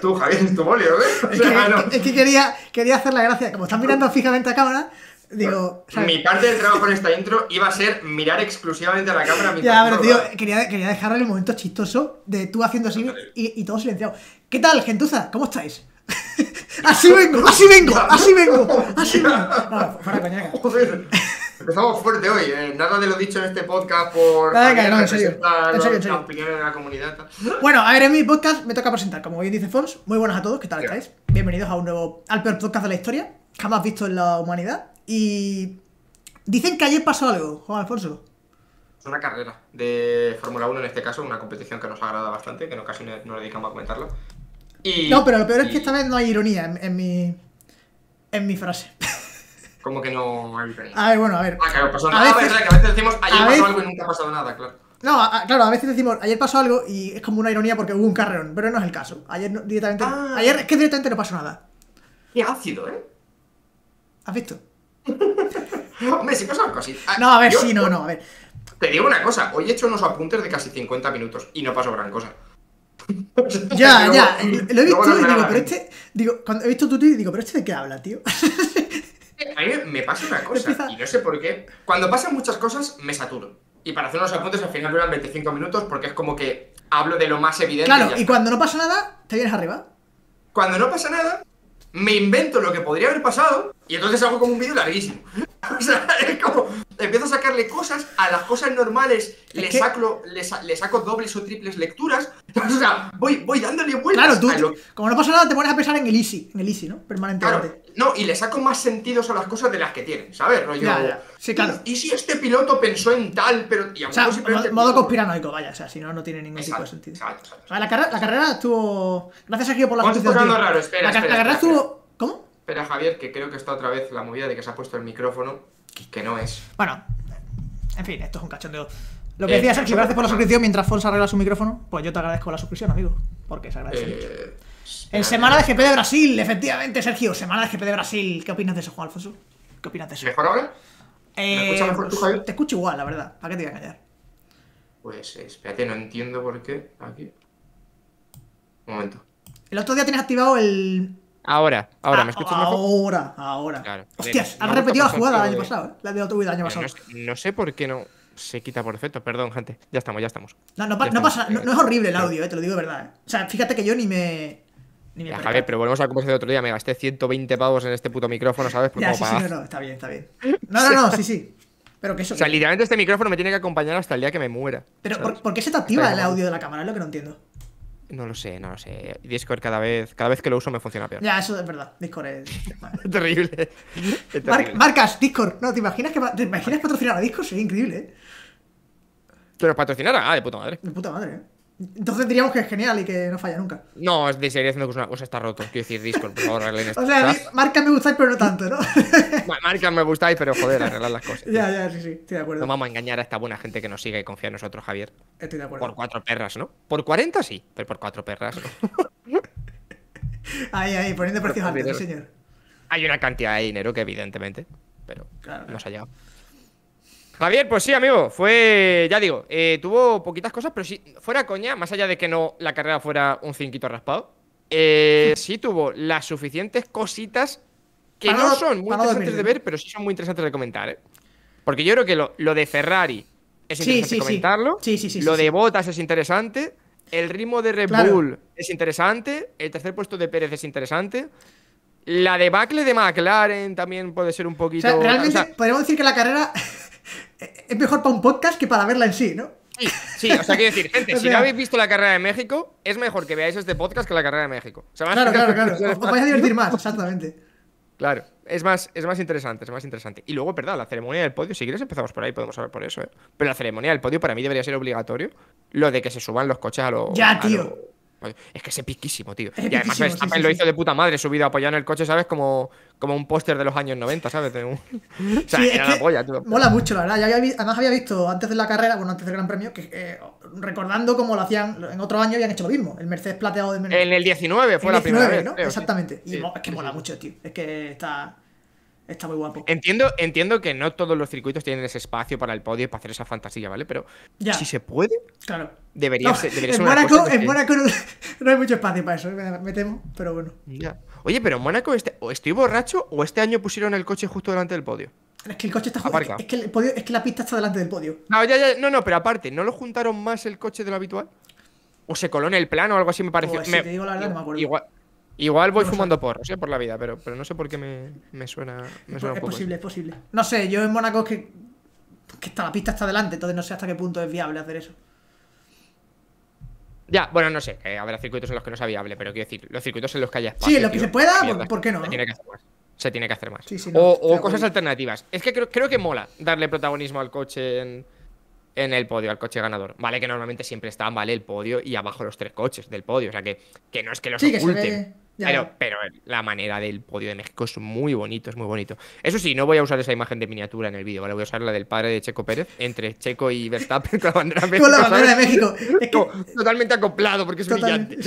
Tú, Javier, es tu ¿eh? es, que, quería, quería hacer la gracia. Como estás mirando fijamente a cámara, Digo, Mi parte del trabajo con esta intro iba a ser mirar exclusivamente a la cámara. Ya, pero tío, quería, quería dejarle el momento chistoso de tú haciendo así y, todo silenciado. ¿Qué tal, gentuza? ¿Cómo estáis? así vengo, así vengo, así vengo, así vengo. Empezamos fuerte hoy, eh. nada de lo dicho en este podcast por no, en serio. En serio, en serio. la comunidad. Bueno, a ver, en mi podcast me toca presentar, como bien dice Fons, muy buenas a todos, ¿qué tal estáis? Bienvenidos a un nuevo, al peor podcast de la historia, jamás visto en la humanidad. Y dicen que ayer pasó algo, Juan Alfonso. Es una carrera de Fórmula 1 en este caso, una competición que nos agrada bastante, que en ocasiones no, le dedicamos a comentarlo. no, pero lo peor es que esta vez no hay ironía en, en mi, en mi frase. como que no hay diferencia. A ver, bueno, a ver. Ah, nada. A veces, a veces decimos ayer pasó algo y nunca ha pasado nada, claro. No, claro, a veces decimos ayer pasó algo y es como una ironía porque hubo un carrerón. pero no es el caso. Ayer directamente. Ah. Ayer es que directamente no pasó nada. Qué ácido, ¿eh? ¿Has visto? Hombre, sí algo así. Ah, no, a ver, sí, no, no, a ver. Te digo una cosa, hoy he hecho unos apuntes de casi 50 minutos y no pasó gran cosa. ya, ya, lo he visto y digo, pero este, digo, cuando he visto tu tweet digo, pero este de qué habla, tío. a mí me pasa una cosa, y no sé por qué. Cuando pasan muchas cosas, me saturo. Y para hacer unos apuntes, al final duran 25 minutos, porque es como que hablo de lo más evidente. Claro, y, y cuando no pasa nada, te vienes arriba. Cuando no pasa nada, me invento lo que podría haber pasado y entonces hago como un vídeo larguísimo. o sea, es como. Empiezo a sacarle cosas, a las cosas normales le, saco, saco dobles o triples lecturas. O sea, voy, voy dándole vueltas. Claro, tú, como no pasa nada, te pones a pensar en el easy, en el easy, ¿no? Permanentemente. Claro, no, y le saco más sentidos a las cosas de las que tienen, ¿sabes? Sí, claro. ¿Y, si este piloto pensó en tal, pero. Y a o sea, modo, conspiranoico, vaya, o sea, si no, no tiene ningún tipo de sentido. Exacto, la, carrera, la carrera estuvo. Gracias, Sergio, por la justicia. la, espera, la carrera estuvo Espera, Javier, que creo que está otra vez la movida de que se ha puesto el micrófono, que no es. Bueno, en fin, esto es un cachondeo. Lo que eh, decía Sergio, gracias por la ah. suscripción. Mientras Fons arregla su micrófono, pues yo te agradezco la suscripción, amigo. Porque se agradece eh, mucho. en Semana de GP de Brasil, efectivamente, Sergio. Semana de GP de Brasil. ¿Qué opinas de eso, Juan Alfonso? ¿Qué opinas de eso? ¿Mejor ahora? Eh, escuchas mejor tú, Javier? Te escucho igual, la verdad. ¿Para qué te voy a callar? Pues espérate, no entiendo por qué. Aquí. Un momento. El otro día tienes activado el, Ahora, ahora, ¿me ah, escuchas mejor? Ahora, ahora. Claro, Hostias, has repetido la jugada del año pasado, eh, la de otro el año pasado. No, sé por qué no se quita por defecto, perdón, gente. Ya estamos, ya estamos. No, pasa, no, es horrible el audio, eh, te lo digo de verdad. Eh. O sea, fíjate que yo ni me. Ni me pero volvemos a la conversación de otro día. Me gasté 120 pavos en este puto micrófono, ¿sabes? Pues ya, sí, sí, no, no, está bien, está bien. No, no, no, sí, sí. Pero O sea, literalmente este micrófono me tiene que acompañar hasta el día que me muera. Pero, ¿por, ¿por, qué se te activa el audio de la cámara? Es lo que no entiendo. No lo sé, no lo sé. Discord cada vez, cada vez que lo uso me funciona peor. Ya, eso es verdad. Discord es. terrible. terrible. marcas, Discord. No, ¿te imaginas que imaginas patrocinar a Discord? Sería increíble, ¿eh? Pero patrocinar patrocinara. Ah, de puta madre. De puta madre, ¿eh? Entonces diríamos que es genial y que no falla nunca. No, es de haciendo que una cosa está roto. Quiero decir, Discord, por favor, arreglen esto. o sea, marca me gustáis, pero no tanto, ¿no? marca me gustáis, pero joder, arreglar las cosas. ya, ya, sí, sí, estoy de acuerdo. No vamos a engañar a esta buena gente que nos sigue y confía en nosotros, Javier. Estoy de acuerdo. Por cuatro perras, ¿no? Por cuarenta sí, pero por cuatro perras. ahí, ahí, poniendo precios altos, señor. Hay una cantidad de dinero que, evidentemente, pero nos no ha llegado. Javier, pues sí, amigo, fue, ya digo, eh, tuvo poquitas cosas, pero si fuera coña, más allá de que no la carrera fuera un cinquito raspado, eh, sí tuvo las suficientes cositas que no son muy interesantes de ver, pero sí son muy interesantes de comentar, ¿eh? Porque yo creo que lo, de Ferrari es interesante sí, comentarlo, sí. lo de Botas es interesante, el ritmo de Red Bull es interesante, el tercer puesto de Pérez es interesante, la debacle de McLaren también puede ser un poquito. realmente o podemos decir que la carrera es mejor para un podcast que para verla en sí, ¿no? Sí, o sea, quiero decir, gente, si no habéis visto la carrera de México, es mejor que veáis este podcast que la carrera de México. claro, claro, claro. Os, vais a divertir más, exactamente. Claro, es más, es más interesante, es más interesante. Y luego, perdón, la ceremonia del podio, si quieres empezamos por ahí, podemos hablar por eso, ¿eh? Pero la ceremonia del podio para mí debería ser obligatorio. Lo de que se suban los coches a los. Ya, tío. Es que es piquísimo, tío. y además lo hizo de puta madre, Subido apoyado en el coche, ¿sabes? Como, como un póster de los años 90, ¿sabes? o sea, era la polla, Mola mucho, la verdad. además había visto antes de la carrera, bueno, antes del Gran Premio, que eh, recordando cómo lo hacían en otro año habían hecho lo mismo. El Mercedes plateado de En el 19 fue la primera vez. Exactamente. Y es que mola mucho, tío. Es que está... Está muy guapo. Entiendo, entiendo que no todos los circuitos tienen ese espacio para el podio para hacer esa fantasía, ¿vale? Pero si se puede, claro. debería, ser, en En Mónaco no, hay mucho espacio para eso, eh, me, temo, pero bueno. Oye, pero en Mónaco, este, o estoy borracho o este año pusieron el coche justo delante del podio. Es que el coche está justo es que, el podio, es que la pista está delante del podio. No, ya, ya, no, no, pero aparte, ¿no lo juntaron más el coche de lo habitual? ¿O se coló en el plano o algo así me pareció? Igual, Igual voy fumando por o sea por la vida, pero, pero no sé por qué me, suena, es posible, es posible. No sé, yo en Mónaco es que, que está, la pista está delante, entonces no sé hasta qué punto es viable hacer eso. Ya, bueno, no sé, eh, habrá circuitos en los que no sea viable, pero quiero decir, los circuitos en los que haya Sí, en los que se pueda, pues, ¿por, qué no? Se tiene que hacer más. o, cosas alternativas. Es que creo que mola darle protagonismo al coche en en el podio al coche ganador. Vale, que normalmente siempre están, vale, el podio y abajo los tres coches del podio. O sea que, que no es que los oculten. pero, la manera del podio de México es muy bonito, es muy bonito. Eso sí, no voy a usar esa imagen de miniatura en el vídeo, ¿vale? Voy a usar la del padre de Checo Pérez, entre Checo y Verstappen con la bandera, México, con la bandera de México. Es que... totalmente acoplado, porque es brillante.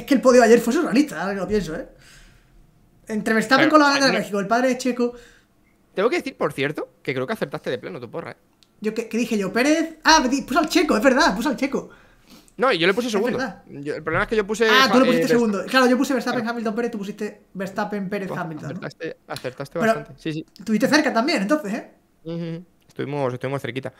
Es que, el podio ayer fue surrealista, ahora que lo pienso, ¿eh? Entre Verstappen con la bandera de México, el padre de Checo. Tengo que decir, por cierto, que creo que acertaste de pleno tu porra, ¿eh? Yo, ¿qué, dije yo? Pérez. Ah, puse al checo, es verdad, puse al checo. No, yo le puse segundo. el problema es que yo puse. Ah, tú le pusiste eh, segundo. Claro, yo puse Verstappen, Hamilton, Pérez, tú pusiste Verstappen, Pérez, Hamilton. Acertaste, acertaste bastante. Sí, sí. Estuviste cerca también, entonces, ¿eh? Estuvimos, cerquita.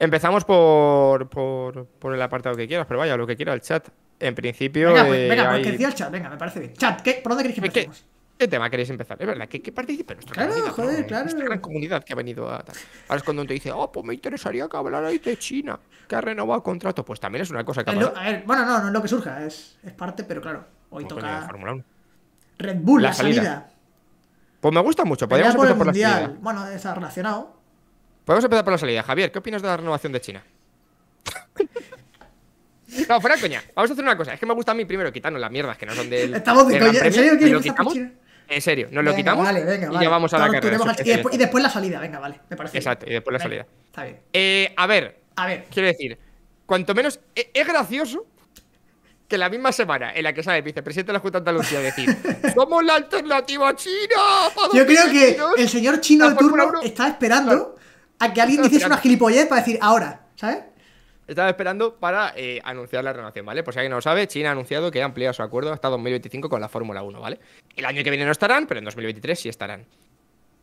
Empezamos por, por, por, el apartado que quieras, pero vaya, lo que quiera el chat. En principio. Venga, pues, venga, pues, eh, decía el chat, venga, me parece bien. Chat, ¿qué, ¿por dónde queréis que empecemos? ¿Qué tema queréis empezar? Es verdad, que, que participe nuestra claro, Joder, claro. Esta gran comunidad que ha venido a Ahora es cuando te dice, oh, pues me interesaría que hablarais de China, que ha renovado contrato. Pues también es una cosa que. a ver, bueno, no, no es lo que surja, es, parte, pero claro, hoy pues toca. Red Bull, la, salida. Pues me gusta mucho, podríamos empezar por, la salida. Bueno, está relacionado. Podemos empezar por la salida. Javier, ¿qué opinas de la renovación de China? no, fuera coña. Vamos a hacer una cosa. Es que me gusta a mí primero quitarnos las mierdas que no son del. Estamos de, ¿En serio que quitamos? En serio, nos lo quitamos vale, venga, y vale. ya vamos a la carrera. y, después, la salida, venga, vale, me parece. Exacto, y después la salida. Está bien. Eh, a ver, a ver. Quiero decir, cuanto menos e, es, gracioso que la misma semana en la que sale el vicepresidente de la Junta de Andalucía decir ¡Somos la alternativa china! Yo creo que el señor chino de turno está esperando a que alguien hiciese una gilipollez para decir ahora, ¿sabes? estaba esperando para eh, anunciar la renovación, ¿vale? Por si alguien no lo sabe, China ha anunciado que ha ampliado su acuerdo hasta 2025 con la Fórmula 1, ¿vale? El año que viene no estarán, pero en 2023 sí estarán.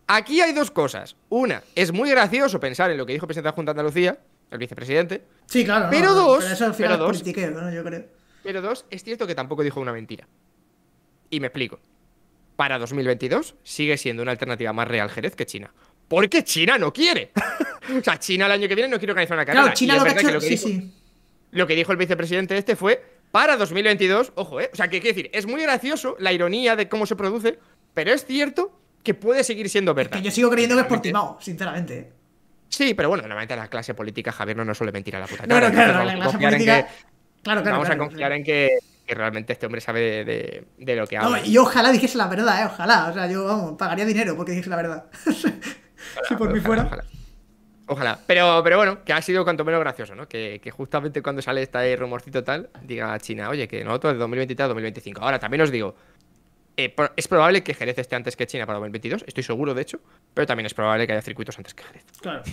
Aquí hay dos cosas. Una, es muy gracioso pensar en lo que dijo el presidente de la Junta de Andalucía, el vicepresidente. Sí, claro. Pero dos. Pero dos, es cierto que tampoco dijo una mentira. Y me explico. Para 2022 sigue siendo una alternativa más real Jerez que China. Porque China no quiere. o sea, China el año que viene no quiere organizar una carrera. Claro, China lo, que, lo que dijo, el vicepresidente este fue para 2022, ojo, ¿eh? O sea, que quiere decir, es muy gracioso la ironía de cómo se produce, pero es cierto que puede seguir siendo verdad. que yo sigo creyendo que es por timao, sinceramente. Sí, pero bueno, normalmente la clase política, Javier, no nos suele mentir a la puta cara. claro, la clase política. vamos a confiar en que, realmente este hombre sabe de, lo que habla. y ojalá dijese la verdad, ¿eh? Ojalá. O sea, yo, vamos, pagaría dinero porque dijese la verdad. ojalá, si por fuera. Ojalá. Pero, pero bueno, que ha sido cuanto menos gracioso, ¿no? Que, justamente cuando sale este rumorcito tal, diga a China, oye, que nosotros de 2023 a 2025. Ahora también os digo, eh, es probable que Jerez esté antes que China para 2022, estoy seguro de hecho, pero también es probable que haya circuitos antes que Jerez. Claro,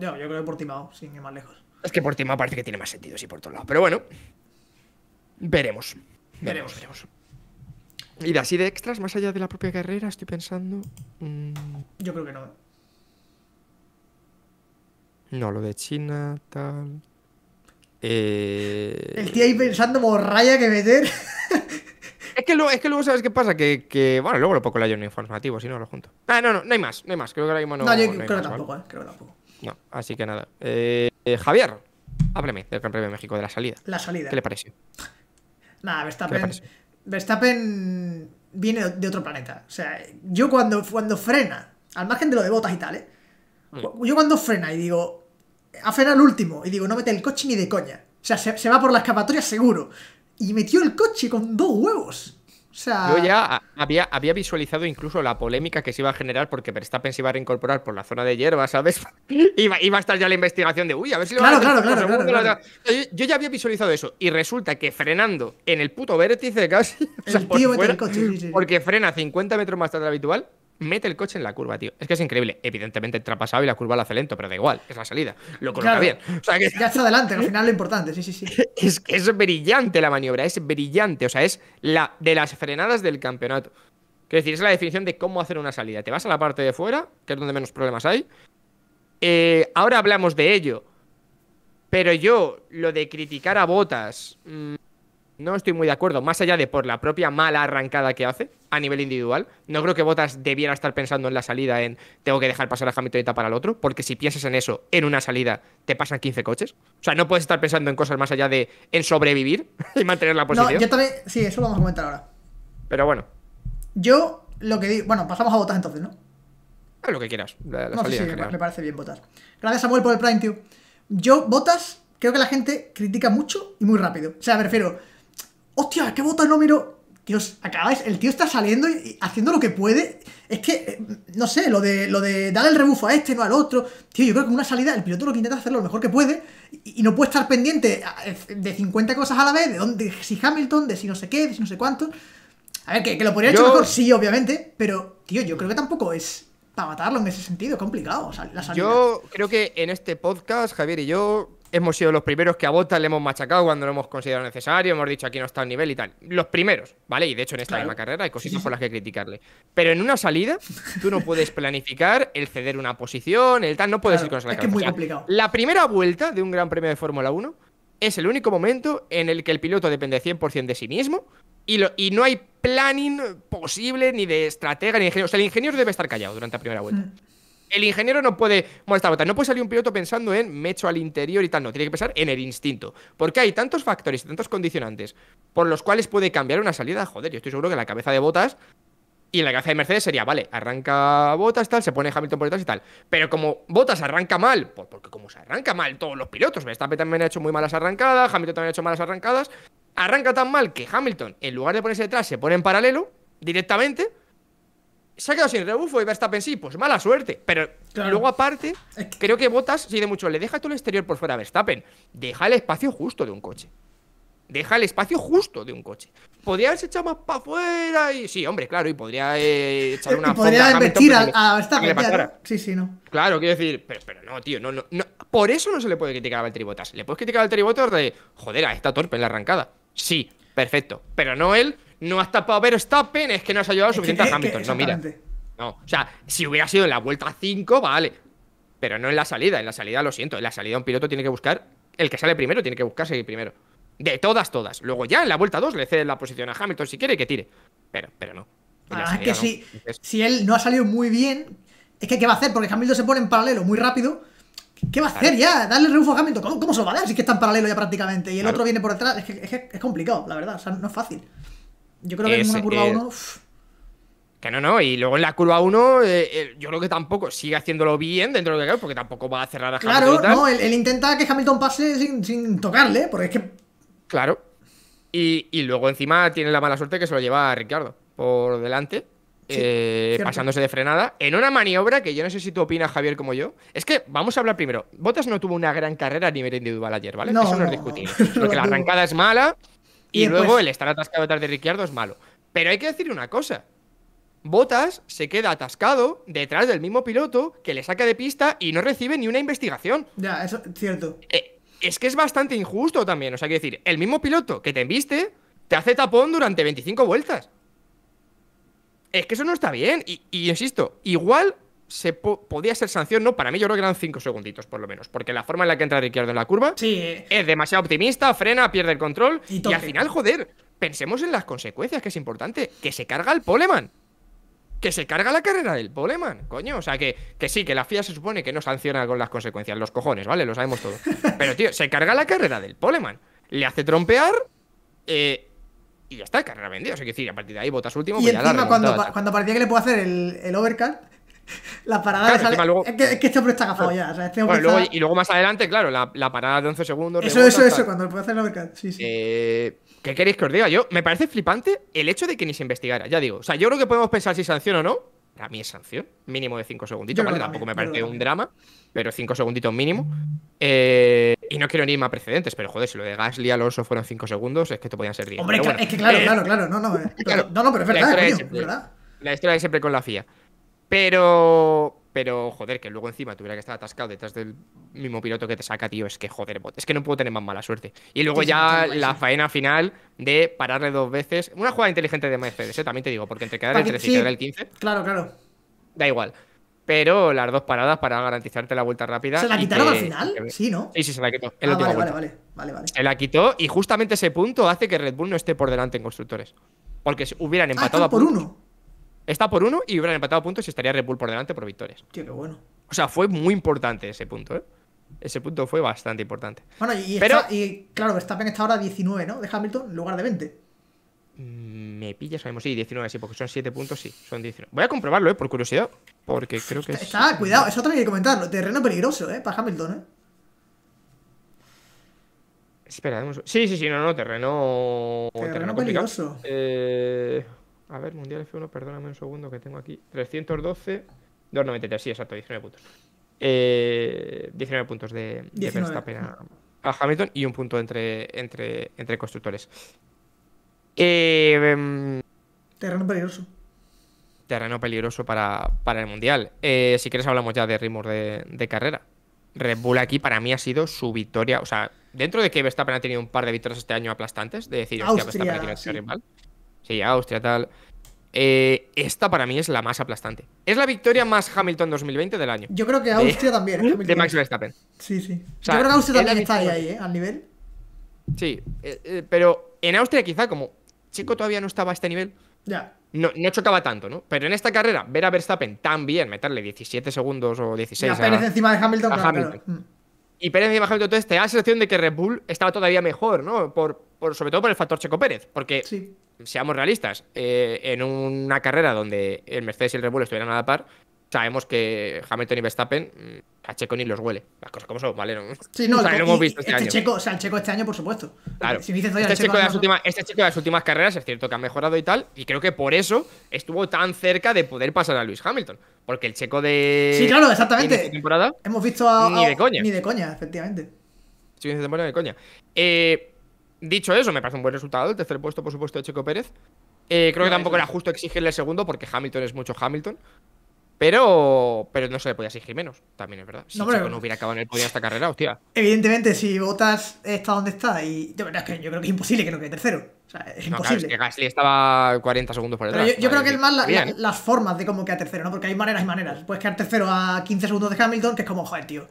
yo creo que por Timao, sin ir más lejos. Es que por Timao parece que tiene más sentido, sí, por todos lados. Pero bueno, veremos. Veremos, veremos. Y de así de extras, más allá de la propia carrera, estoy pensando. Mm, yo creo que no. No, lo de China, tal. Eh... El tío ahí pensando morralla que meter. es, que luego, es que luego, ¿sabes qué pasa? Que, que bueno, luego lo poco le hay un informativo, si no lo junto. Ah, no, no, no hay más, no hay más. Creo que ahora mismo no. No, yo creo, tampoco, eh, creo tampoco. No, así que nada. Eh, Javier, hábleme del Gran Premio de México, de la salida. La salida. ¿Qué le pareció? Nada, Verstappen. Verstappen viene de otro planeta. O sea, yo cuando, cuando frena, al margen de lo de botas y tal, ¿eh? Mm. Yo cuando frena y digo, ha frenado el último, y digo, no mete el coche ni de coña. O sea, se, va por la escapatoria seguro. Y metió el coche con dos huevos. O sea... Yo ya había, había visualizado incluso la polémica que se iba a generar porque Verstappen se iba a reincorporar por la zona de hierba, ¿sabes? iba, a estar ya la investigación de, uy, a ver si lo claro, claro, claro, claro yo, ya había visualizado eso y resulta que frenando en el puto vértice casi, o sea, por el coche, porque frena 50 metros más tarde habitual, mete el coche en la curva, tío. Es que es increíble. Evidentemente entra trapasado y la curva la hace lento, pero da igual, es la salida. Lo coloca bien. O sea, Ya está adelante, al final lo importante, sí, sí, sí. es que es brillante la maniobra, es brillante. O sea, es la de las frenadas del campeonato. Quiero decir, es la definición de cómo hacer una salida. Te vas a la parte de fuera, que es donde menos problemas hay. Eh, ahora hablamos de ello. Pero yo, lo de criticar a Botas, mm, no estoy muy de acuerdo, más allá de por la propia mala arrancada que hace a nivel individual. No creo que Botas debiera estar pensando en la salida, en tengo que dejar pasar a Hamilton para el otro, porque si piensas en eso, en una salida, te pasan 15 coches. O sea, no puedes estar pensando en cosas más allá de en sobrevivir y mantener la posición. No, yo también, sí, eso lo vamos a comentar ahora. Pero bueno. Yo lo que digo, bueno, pasamos a Botas entonces, ¿no? A lo que quieras. no, me parece bien Botas. Gracias Samuel por el Prime, tío. Yo, Botas, creo que la gente critica mucho y muy rápido. O sea, me refiero ¡Hostia! ¿Qué botón no miro? Dios, acabáis. El tío está saliendo y haciendo lo que puede. Es que, eh, no sé, lo de, lo de dar el rebufo a este, no al otro. Tío, yo creo que una salida, el piloto lo que intenta hacer lo mejor que puede y, no puede estar pendiente eh, de 50 cosas a la vez, de dónde, si Hamilton, de si no sé qué, de si no sé cuánto. A ver, que, lo podría haber hecho mejor, sí, obviamente, pero, tío, yo creo que tampoco es para matarlo en ese sentido, es complicado. la salida. Yo creo que en este podcast, Javier y yo hemos sido los primeros que a Bota le hemos machacado cuando lo hemos considerado necesario, hemos dicho aquí no está al nivel y tal. Los primeros, ¿vale? Y de hecho en esta misma carrera hay cositas por las que criticarle. Pero en una salida, tú no puedes planificar el ceder una posición, el tal, no puedes ir con esa Es que es muy complicado. la primera vuelta de un gran premio de Fórmula 1 es el único momento en el que el piloto depende 100% de sí mismo y, y, no hay planning posible ni de estratega ni de ingeniero. O sea, el ingeniero debe estar callado durante la primera vuelta. Mm el ingeniero no puede Bueno, esta botas no puede salir un piloto pensando en mecho al interior y tal, no, tiene que pensar en el instinto, porque hay tantos factores y tantos condicionantes por los cuales puede cambiar una salida, joder, yo estoy seguro que la cabeza de botas y la cabeza de Mercedes sería, vale, arranca Botas, tal, se pone Hamilton por detrás y tal. Pero como Botas arranca mal, pues porque como se arranca mal todos los pilotos, Verstappen también ha hecho muy malas arrancadas, Hamilton también ha hecho malas arrancadas, arranca tan mal que Hamilton, en lugar de ponerse detrás, se pone en paralelo directamente se ha quedado sin rebufo y Verstappen sí, pues mala suerte. Pero luego aparte, creo que Botas sigue de mucho. Le deja todo el exterior por fuera a Verstappen. Deja el espacio justo de un coche. Deja el espacio justo de un coche. Podría haberse echado más para afuera y. Sí, hombre, claro, y podría eh, echar eh, una. podría invertir a, Verstappen. sí, sí, no. Claro, quiero decir, pero, no, tío, no, no, Por eso no se le puede criticar a Valtteri Botas. Le puedes criticar a Valtteri Botas de. Joder, esta torpe en la arrancada. Sí, perfecto. Pero no él no has tapado a Verstappen, es que no has ayudado suficiente a Hamilton. no, mira. No, o sea, si hubiera sido en la vuelta 5, vale. Pero no en la salida. En la salida, lo siento. En la salida, un piloto tiene que buscar. El que sale primero tiene que buscarse seguir primero. De todas, todas. Luego ya en la vuelta 2 le cede la posición a Hamilton si quiere que tire. Pero, pero no. Ah, es que Si, si él no ha salido muy bien, es que ¿qué va a hacer? Porque Hamilton se pone en paralelo muy rápido. ¿Qué va a hacer ya? Darle reufo a Hamilton. ¿Cómo, se lo va a dar? Si es que está en paralelo ya prácticamente. Y el otro viene por detrás. Es es es complicado, la verdad. O sea, no es fácil. Yo creo que en una curva 1. Eh, que no, no. Y luego en la curva 1, eh, eh, yo creo que tampoco sigue haciéndolo bien dentro de lo que porque tampoco va a cerrar a claro, Hamilton. Claro, no, él, intenta que Hamilton pase sin, tocarle, porque es que. Claro. Y, luego encima tiene la mala suerte que se lo lleva a Ricardo por delante. pasándose de frenada en una maniobra que yo no sé si tú opinas, Javier, como yo. Es que vamos a hablar primero. Botas no tuvo una gran carrera a nivel individual ayer, ¿vale? Eso no, es porque la arrancada es mala, y, luego pues- el estar atascado detrás de Ricciardo es malo. Pero hay que decir una cosa. Botas se queda atascado detrás del mismo piloto que le saca de pista y no recibe ni una investigación. Ya, eso es cierto. Eh, es que es bastante injusto también. O sea, hay que decir, el mismo piloto que te enviste te hace tapón durante 25 vueltas. Es que eso no está bien. y insisto, igual se podía ser sanción, no, para mí yo creo que eran 5 segunditos por lo menos, porque la forma en la que entra izquierda en la curva es demasiado optimista, frena, pierde el control y, al final, joder, pensemos en las consecuencias, que es importante, que se carga el poleman. Que se carga la carrera del poleman, coño. O sea, que, sí, que la FIA se supone que no sanciona con las consecuencias, los cojones, ¿vale? Lo sabemos todo. Pero, tío, se carga la carrera del poleman. Le hace trompear, eh, y ya está, carrera vendida. O sea, que decir, a partir de ahí votas último. Y pues encima, cuando, cuando parecía que le puedo hacer el, el overcut, la parada de es, que, este está agafado ya. Este y luego más adelante, claro, la, parada de 11 segundos. Eso, eso, eso, cuando lo puede hacer la mercado. Sí, sí. Eh, ¿Qué queréis que os diga? Yo me parece flipante el hecho de que ni se investigara, ya digo. O sea, yo creo que podemos pensar si sanción o no. Para mí es sanción, mínimo de 5 segunditos, ¿vale? Tampoco me parece un drama, pero 5 segunditos mínimo. Eh, y no quiero ni más precedentes, pero joder, si lo de Gasly Alonso fueron 5 segundos, es que te podían ser 10. Hombre, es que claro, eh, claro, claro, no, no, eh. no, no, pero es verdad, la historia, es, La historia de siempre con la FIA. Pero, pero, joder, que luego encima tuviera que estar atascado detrás del mismo piloto que te saca, tío. Es que, joder, es que no puedo tener más mala suerte. Y luego ya la eh. faena final de pararle dos veces. Una jugada inteligente de Mercedes, eh, también te digo, porque entre quedar el 13 y quedar el 15. Claro, claro. Da igual. Pero las dos paradas para garantizarte la vuelta rápida. ¿Se la quitaron al final? Sí, ¿no? Sí, sí, se la quitó. Ah, vale, vale, vale, Se la quitó y justamente ese punto hace que Red Bull no esté por delante en constructores. Porque hubieran ah, empatado a por uno está por uno y hubieran empatado puntos y estaría Red Bull por delante por victorias. Tío, qué bueno. O sea, fue muy importante ese punto, ¿eh? Ese punto fue bastante importante. Bueno, y, Pero... y claro, Verstappen está ahora 19, ¿no? De Hamilton en lugar de 20. Mm, me pilla, sabemos, sí, 19, sí, porque son 7 puntos, sí, son 19. Voy a comprobarlo, ¿eh? Por curiosidad, porque creo que... Está, cuidado, eso también hay que comentarlo. Terreno peligroso, ¿eh? Para Hamilton, ¿eh? Espera, un... sí, sí, sí, no, no, terreno... Terreno, terreno peligroso. Eh... A ver, Mundial F1, perdóname un segundo que tengo aquí. 312. 293, sí, exacto, 19 puntos. 19 eh, puntos de, Verstappen a, Hamilton y un punto entre, entre, entre constructores. Eh, mm, terreno peligroso. Terreno peligroso para, el Mundial. Eh, si quieres hablamos ya de ritmos de, carrera. Red Bull aquí para mí ha sido su victoria. O sea, dentro de que Verstappen ha tenido un par de victorias este año aplastantes, de decir, Verstappen aquí este sí. rival sí, Austria, tal. Eh, esta para mí es la más aplastante. Es la victoria más Hamilton 2020 del año. Yo creo que Austria también. De Max Verstappen. Sí, sí. Yo creo que Austria también está ahí, ¿eh? Al nivel. Sí, eh, eh, pero en Austria quizá como Checo todavía no estaba a este nivel. Ya. No, chocaba tanto, ¿no? Pero en esta carrera, ver a Verstappen también bien, meterle 17 segundos o 16 a, Pérez encima de Hamilton. Mm. Y Pérez encima de Hamilton, entonces te da la sensación de que Red Bull estaba todavía mejor, ¿no? Por, por sobre todo por el factor Checo Pérez, porque sí seamos realistas, eh, en una carrera donde el Mercedes y el Red estuvieran a la par, sabemos que Hamilton y Verstappen mm, a Checo ni los huele. Las cosas como son, ¿vale? sí, no, lo hemos visto este, este Checo, o el Checo este año, por supuesto. Si dices, este, checo de las últimas, este Checo de las últimas carreras es cierto que ha mejorado y tal, y creo que por eso estuvo tan cerca de poder pasar a Luis Hamilton. Porque el Checo de. Sí, claro, exactamente. temporada, hemos visto a, Ni de coña. Ni de coña, efectivamente. Sí, de temporada de coña. Eh Dicho eso, me parece un buen resultado. El tercer puesto, por supuesto, de Checo Pérez. Eh, creo que tampoco era justo exigirle el segundo porque Hamilton es mucho Hamilton. Pero, pero no se le podía exigir menos, también es verdad. Si no, no hubiera acabado en el podio esta carrera, hostia. Evidentemente, si Botas está donde está, y de verdad que yo creo que es imposible que no quede tercero. O sea, es imposible. es que Gasly estaba 40 segundos por detrás. yo, creo que es más las formas de cómo queda tercero, ¿no? Porque hay maneras y maneras. Puedes quedar tercero a 15 segundos de Hamilton, que es como, joder, tío,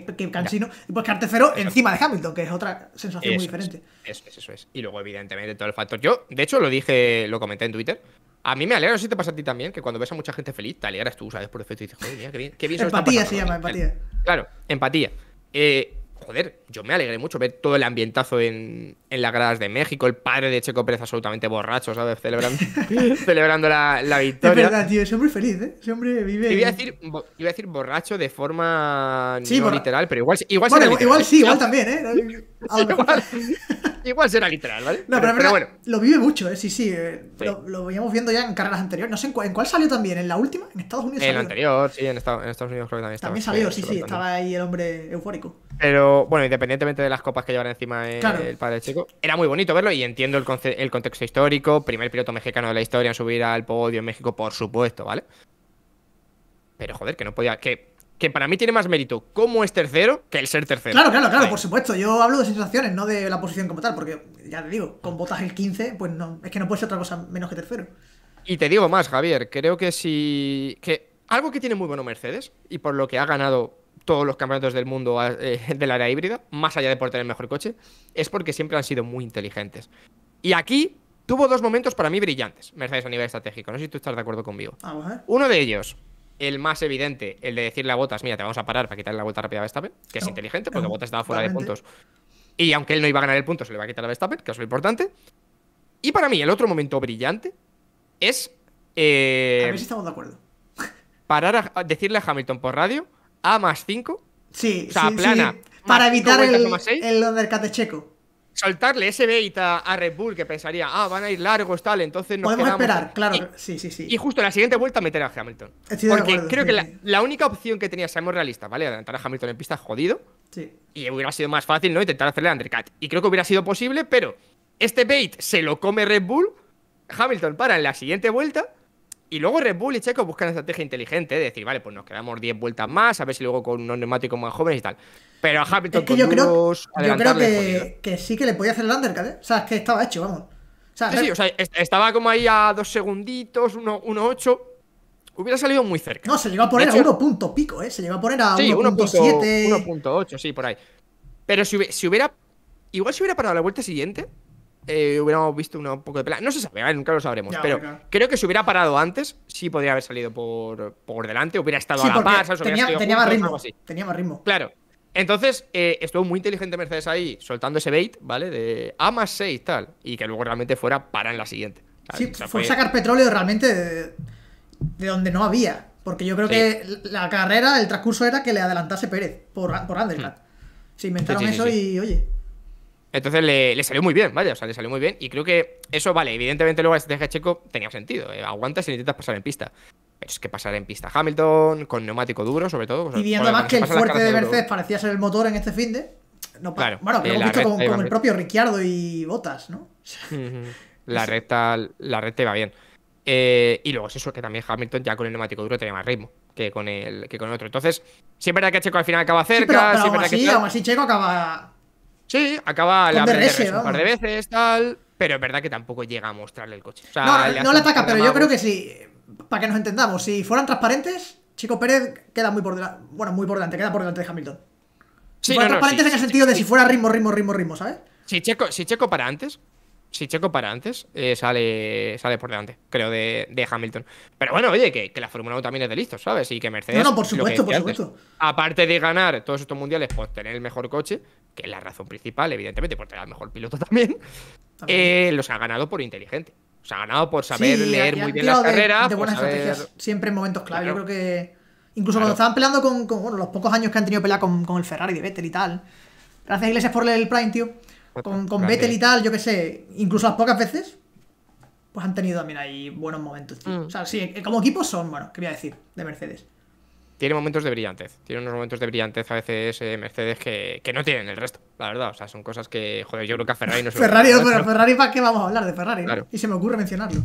que, Cansino, y pues que Artefero encima de Hamilton, que es otra sensación muy diferente. eso es, eso es. Y luego, evidentemente, todo el factor. Yo, de hecho, lo dije, lo comenté en Twitter. A mí me alegra, no si te pasa a ti también, que cuando ves a mucha gente feliz, te alegras tú, ¿sabes? Por defecto y dices, joder, qué bien, qué bien Empatía se llama, empatía. Claro, empatía. Eh, joder, yo me alegré mucho ver todo el ambientazo en, en las gradas de México, el padre de Checo Pérez absolutamente borracho, ¿sabes? Celebrando, celebrando la, la, victoria. Es verdad, tío, ese hombre feliz, ¿eh? Ese hombre vive... Iba a, decir, iba a decir borracho de forma no literal, pero igual, igual igual, sí, igual también, ¿eh? igual, igual, será literal, ¿vale? No, pero, bueno. Lo vive mucho, ¿eh? Sí, sí. Eh, lo, lo, viendo ya en carreras anteriores. No sé en, cuál salió también, ¿en la última? ¿En Estados Unidos? En la anterior, sí, en, Estados, Unidos creo que también estaba. También salió, sí, sí, estaba ahí el hombre eufórico. Pero bueno, independientemente de las copas que llevan encima el, padre chico, era muy bonito verlo y entiendo el, contexto histórico. Primer piloto mexicano de la historia en subir al podio en México, por supuesto, ¿vale? Pero joder, que no podía. Que, que para mí tiene más mérito como es tercero que el ser tercero. Claro, claro, claro, por supuesto. Yo hablo de situaciones, no de la posición como tal, porque ya te digo, con botas el 15, pues no, es que no puede ser otra cosa menos que tercero. Y te digo más, Javier, creo que si. que algo que tiene muy bueno Mercedes, y por lo que ha ganado todos los campeonatos del mundo eh, del área híbrida, más allá de por tener el mejor coche, es porque siempre han sido muy inteligentes. Y aquí tuvo dos momentos para mí brillantes, Mercedes a nivel estratégico. No sé si tú estás de acuerdo conmigo. Uno de ellos, el más evidente, el de decirle a Botas, mira, te vamos a parar para quitarle la vuelta rápida a Verstappen, que es inteligente porque Bottas Botas estaba fuera de puntos. Y aunque él no iba a ganar el punto, se le va a quitar a Verstappen, que es lo importante. Y para mí, el otro momento brillante es. Eh, a ver si estamos de acuerdo. Parar a decirle a Hamilton por radio a más 5. Sí, sí, Para evitar el, el undercut de Checo. Soltarle ese bait a, Red Bull que pensaría, ah, van a ir largos, tal, entonces no. Podemos esperar, claro, y, sí, sí, sí. Y justo en la siguiente vuelta meter a Hamilton. porque creo que la, única opción que tenía, seamos Realista ¿vale? Adelantar a Hamilton en pista jodido. Sí. Y hubiera sido más fácil, ¿no? Intentar hacerle el undercut. Y creo que hubiera sido posible, pero este bait se lo come Red Bull. Hamilton para en la siguiente vuelta y luego Red Bull y Checo buscan una estrategia inteligente de decir, vale, pues nos quedamos 10 vueltas más, a ver si luego con unos neumáticos más jóvenes y tal. Pero a Hamilton que con yo creo, yo creo que, sí que le podía hacer el undercut, ¿eh? O sea, es que estaba hecho, vamos. sí, o sea, estaba como ahí a dos segunditos, 1.8. Hubiera salido muy cerca. No, se llegó ¿eh? a poner a 1 pico, ¿eh? Se llegó a poner a 1.7. 1.8, sí, por ahí. Pero si hubiera. Igual si hubiera parado la vuelta siguiente, eh, hubiéramos visto un poco de No se sabe, nunca lo sabremos. pero creo que si hubiera parado antes, sí podría haber salido por, delante, hubiera estado a la par, tenía, más ritmo. Claro. Entonces, eh, estuvo muy inteligente Mercedes ahí, soltando ese bait, ¿vale? De A más 6, tal. Y que luego realmente fuera para en la siguiente. Sí, fue, sacar petróleo realmente de, donde no había. Porque yo creo que la carrera, el transcurso era que le adelantase Pérez por, por hmm. Se inventaron eso y, oye. Entonces le, salió muy bien, vaya, o sea, le salió muy bien. Y creo que eso, vale, evidentemente luego la estrategia checo tenía sentido. Eh, aguanta aguantas y intentas pasar en pista. Pero es que pasar en pista Hamilton, con neumático duro, sobre todo. Pues, y viendo además que el fuerte de Mercedes parecía ser el motor en este fin de. No, claro, bueno, lo con, el propio Ricciardo y Botas, ¿no? la, recta, la recta iba bien. Eh, y luego es eso, que también Hamilton ya con el neumático duro tenía más ritmo que con el, que con otro. Entonces, siempre era que Checo al final acaba cerca. Sí, pero, aún, así, aún así Checo acaba Sí, acaba la DRS, un par de veces, tal. Pero es verdad que tampoco llega a mostrarle el coche. no, no le ataca, pero yo creo que sí. Para que nos entendamos, si fueran transparentes, Chico Pérez queda muy por delante. Bueno, muy por delante, queda por delante de Hamilton. Si fueran transparentes en el sentido de si fuera ritmo, ritmo, ritmo, ritmo, ¿sabes? Si Checo, si Checo para antes, si Checo para antes, eh, sale, sale por delante, creo, de, de Hamilton. Pero bueno, oye, que, la Fórmula 1 también es de listo ¿sabes? Y que Mercedes. No, por supuesto, por supuesto. Aparte de ganar todos estos mundiales por tener el mejor coche, que es la razón principal, evidentemente, por tener el mejor piloto también, eh, los ha ganado por inteligente. Los ha ganado por saber leer muy bien las carreras. siempre en momentos clave. Yo creo que. Incluso cuando estaban peleando con, bueno, los pocos años que han tenido pelea con, con el Ferrari de Vettel y tal. Gracias, Iglesias, por leer el Prime, tío. Pues con, pues con Vettel y tal, yo qué sé, incluso las pocas veces, pues han tenido también ahí buenos momentos. Mm. O sea, sí, eh, como equipo son, bueno, quería decir, de Mercedes. Tiene momentos de brillantez, tiene unos momentos de brillantez a veces eh, Mercedes que, no tienen el resto, la verdad. O sea, son cosas que, joder, yo creo que a Ferrari no se Ferrari, pero Ferrari, ¿para qué vamos a hablar de Ferrari? Y se me ocurre mencionarlo.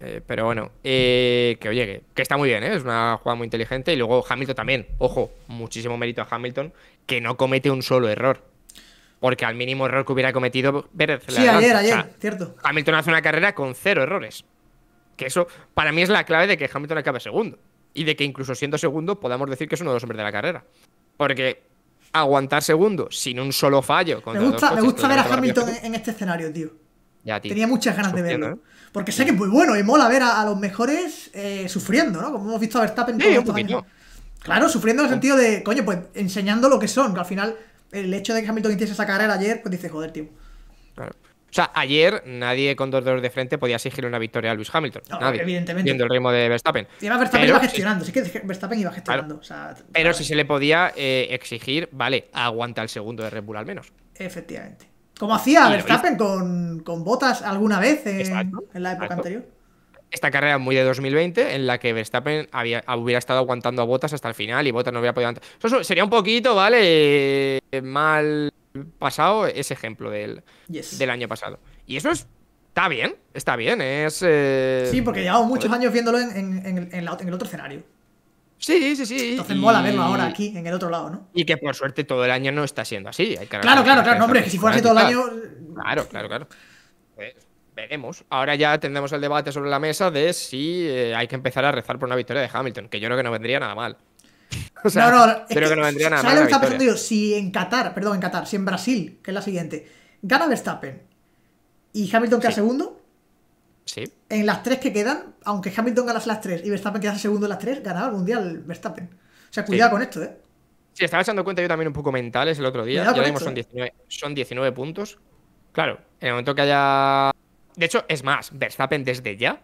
Eh, pero bueno, que oye, que, que está muy bien, es una jugada muy inteligente. Y luego Hamilton también, ojo, muchísimo mérito a Hamilton, que no comete un solo error porque al mínimo error que hubiera cometido Pérez. Sí, ayer, ayer, cierto. Hamilton hace una carrera con cero errores. Que eso, para mí, es la clave de que Hamilton acabe segundo. Y de que incluso siendo segundo, podamos decir que es uno de los hombres de la carrera. Porque aguantar segundo sin un solo fallo. Me gusta, ver a Hamilton en este escenario, tío. Ya, tío. Tenía muchas ganas de verlo. ¿eh? Porque sé que es muy bueno y mola ver a, los mejores eh, sufriendo, ¿no? Como hemos visto a Verstappen Claro, sufriendo en el sentido de, coño, pues enseñando lo que son, que al final el hecho de que Hamilton hiciese esa carrera ayer, pues dice, joder, tío. Claro. O sea, ayer nadie con dos dedos de frente podía exigir una victoria a Luis Hamilton. No, nadie, evidentemente. Viendo el ritmo de Verstappen. Y además Verstappen iba gestionando, sí, que Verstappen iba gestionando. pero si se le podía eh, exigir, vale, aguanta el segundo de Red Bull al menos. Efectivamente. Como hacía Verstappen con, con, botas alguna vez en, la época anterior esta carrera muy de 2020 en la que Verstappen había, hubiera estado aguantando a Botas hasta el final y Botas no hubiera podido... Eso sería un poquito, ¿vale? Eh, mal pasado ese ejemplo del, del año pasado. Y eso es Está bien, está bien, es... Eh, sí, porque llevamos muchos años viéndolo en, en, el otro escenario. Sí, sí, sí. Entonces mola verlo ahora aquí, en el otro lado, ¿no? Y que por suerte todo el año no está siendo así. claro, claro, claro, hombre, que si fuera así todo el año... Eh, claro, claro, claro. Pues, veremos. Ahora ya tendremos el debate sobre la mesa de si eh, hay que empezar a rezar por una victoria de Hamilton, que yo creo que no vendría nada mal. no, no, no vendría nada mal. Si en Qatar, perdón, en Qatar, si en Brasil, que es la siguiente, gana Verstappen y Hamilton queda segundo. Sí. En las tres que quedan, aunque Hamilton ganase las tres y Verstappen quedase segundo en las tres, ganaba el mundial Verstappen. O sea, cuidado con esto, ¿eh? Sí, estaba echando cuenta yo también un poco mentales el otro día. Ya vimos, son 19, son 19 puntos. Claro, en el momento que haya de hecho, es más, Verstappen desde ya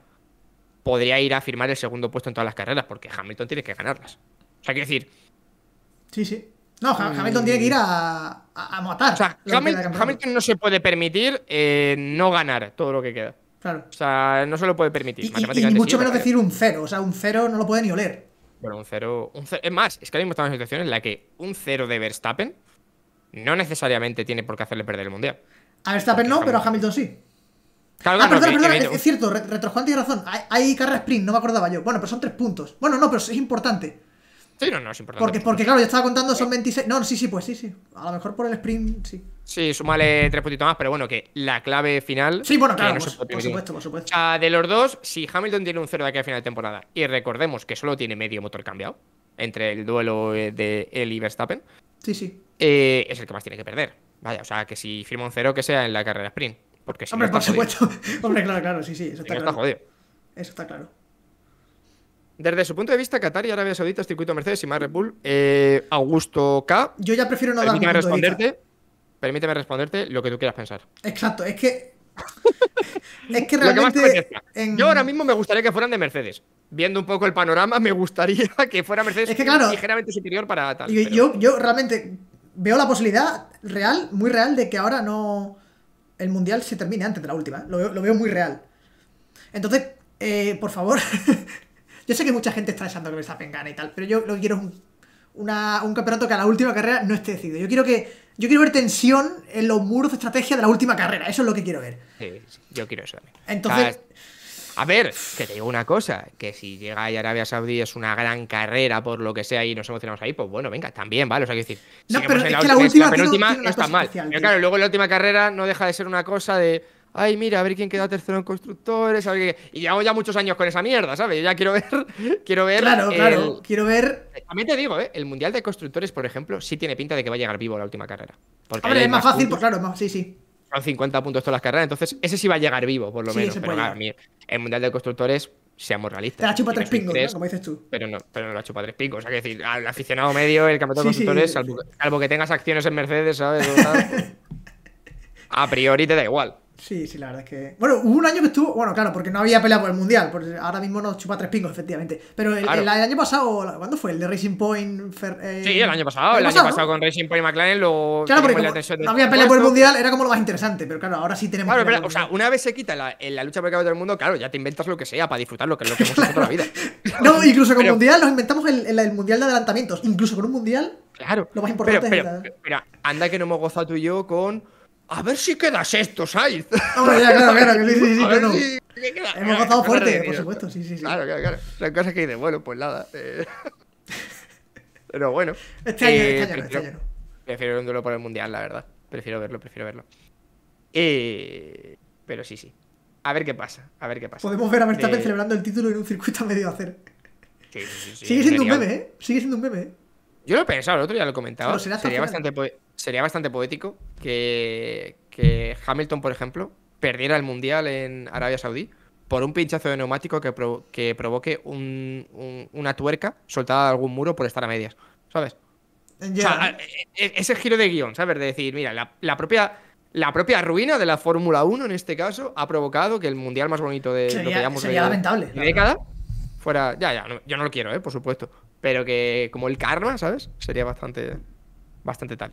podría ir a firmar el segundo puesto en todas las carreras, porque Hamilton tiene que ganarlas. O sea, quiero decir. Sí, sí. No, mm. Hamilton tiene que ir a, matar. O sea, Hamilton, no se puede permitir eh, no ganar todo lo que queda. Claro. O sea, no se lo puede permitir. Y, mucho menos decir un cero. O sea, un cero no lo puede ni oler. Bueno, un cero, un Es más, es que ahora mismo estamos en una situación en la que un cero de Verstappen no necesariamente tiene por qué hacerle perder el mundial. A Verstappen no, pero a Hamilton sí ah, es, cierto, Juan tiene razón. Hay, carrera sprint, no me acordaba yo. Bueno, pero son tres puntos. Bueno, no, pero es importante. Sí, no, no, es importante. Porque, claro, yo estaba contando, son 26. Eh. No, sí, sí, pues sí, sí. A lo mejor por el sprint, sí. Sí, sumale tres puntitos más, pero bueno, que la clave final. Sí, bueno, claro, por supuesto, por supuesto. de los dos, si Hamilton tiene un cero de aquí a final de temporada, y recordemos que solo tiene medio motor cambiado entre el duelo eh, de él y Verstappen, sí, sí. Eh, es el que más tiene que perder. Vaya, o sea, que si firma un cero, que sea en la carrera sprint. Porque Hombre, claro, claro, sí, sí, eso está, claro. Eso está claro. Desde su punto de vista, Qatar y Arabia Saudita, circuito Mercedes y más Bull, eh, Augusto K. Yo ya prefiero no dar Permíteme responderte lo que tú quieras pensar. Exacto, es que. es que realmente. Yo ahora mismo me gustaría que fueran de Mercedes. Viendo un poco el panorama, me gustaría que fuera Mercedes ligeramente superior para tal. yo, yo realmente veo la posibilidad real, muy real, de que ahora no el mundial se termine antes de la última. ¿eh? Lo veo, muy real. Entonces, eh, por favor. yo sé que mucha gente está echando que me está gane y tal, pero yo lo que quiero es un, campeonato que a la última carrera no esté decidido. Yo quiero que. Yo quiero ver tensión en los muros de estrategia de la última carrera. Eso es lo que quiero ver. Sí, yo quiero eso también. Entonces. A ver, que te digo una cosa, que si llega a Arabia Saudí es una gran carrera por lo que sea y nos emocionamos ahí, pues bueno, venga, también, ¿vale? O sea, que decir, no, pero es que la, última, no está mal. pero claro, luego la última carrera no deja de ser una cosa de, ay, mira, a ver quién queda tercero en constructores, a qué... Y llevamos ya muchos años con esa mierda, ¿sabes? ya quiero ver, quiero ver... Claro, claro, quiero ver... También te digo, ¿eh? El Mundial de Constructores, por ejemplo, sí tiene pinta de que va a llegar vivo la última carrera. Porque ver, es más, fácil, pues claro, sí, sí. Son 50 puntos todas las carreras, entonces ese sí va a llegar vivo, por lo menos. Pero nada, el Mundial de Constructores, seamos realistas. Te la chupa tres pingos, como dices tú. Pero no, pero no la chupa tres pingos. O sea, que decir, al aficionado medio, el campeonato de Constructores, salvo, que tengas acciones en Mercedes, ¿sabes? a priori te da igual. Sí, sí, la verdad es que. Bueno, hubo un año que estuvo. Bueno, claro, porque no había pelea por el mundial. Porque ahora mismo nos chupa tres pingos, efectivamente. Pero el, año pasado, ¿cuándo fue? El de Racing Point. Eh, sí, el año pasado. El, año pasado con Racing Point y McLaren. Lo... Claro, porque no había pelea por el mundial, era como lo más interesante. Pero claro, ahora sí tenemos. Claro, pero, o sea, una vez se quita la, lucha por el campeonato del mundo, claro, ya te inventas lo que sea para disfrutar lo que es lo que hemos hecho toda la vida. no, incluso con el mundial nos inventamos el, el mundial de adelantamientos. Incluso con un mundial. Claro. Lo más importante pero, pero, Mira, anda que no hemos gozado tú y yo con a ver si quedas sexto, Sainz. ya, claro, claro, sí, sí, sí, no. Hemos gozado fuerte, por supuesto, sí, sí, sí. Claro, claro, claro. La cosa es que de bueno, pues nada. Eh. Pero bueno. Este año, está lleno, eh, este prefiero, está lleno. Prefiero un duelo por el mundial, la verdad. Prefiero verlo, prefiero verlo. Eh... Pero sí, sí. A ver qué pasa, a ver qué pasa. Podemos ver a Verstappen eh, celebrando el título en un circuito a medio hacer. Sí, sí, sí, Sigue siendo un meme, ¿eh? Sigue siendo un meme, Yo lo he pensado, el otro ya lo comentaba. Sería, sería bastante, pues sería bastante poético que, Hamilton, por ejemplo, perdiera el Mundial en Arabia Saudí por un pinchazo de neumático que, que provoque una tuerca soltada de algún muro por estar a medias, ¿sabes? E, e, ese giro de guión, ¿sabes? De decir, mira, la, propia la propia ruina de la Fórmula 1 en este caso ha provocado que el mundial más bonito de lo que llamamos la década fuera. Ya, ya, yo no lo quiero, ¿eh? por supuesto. Pero que como el karma, ¿sabes? Sería bastante, bastante tal.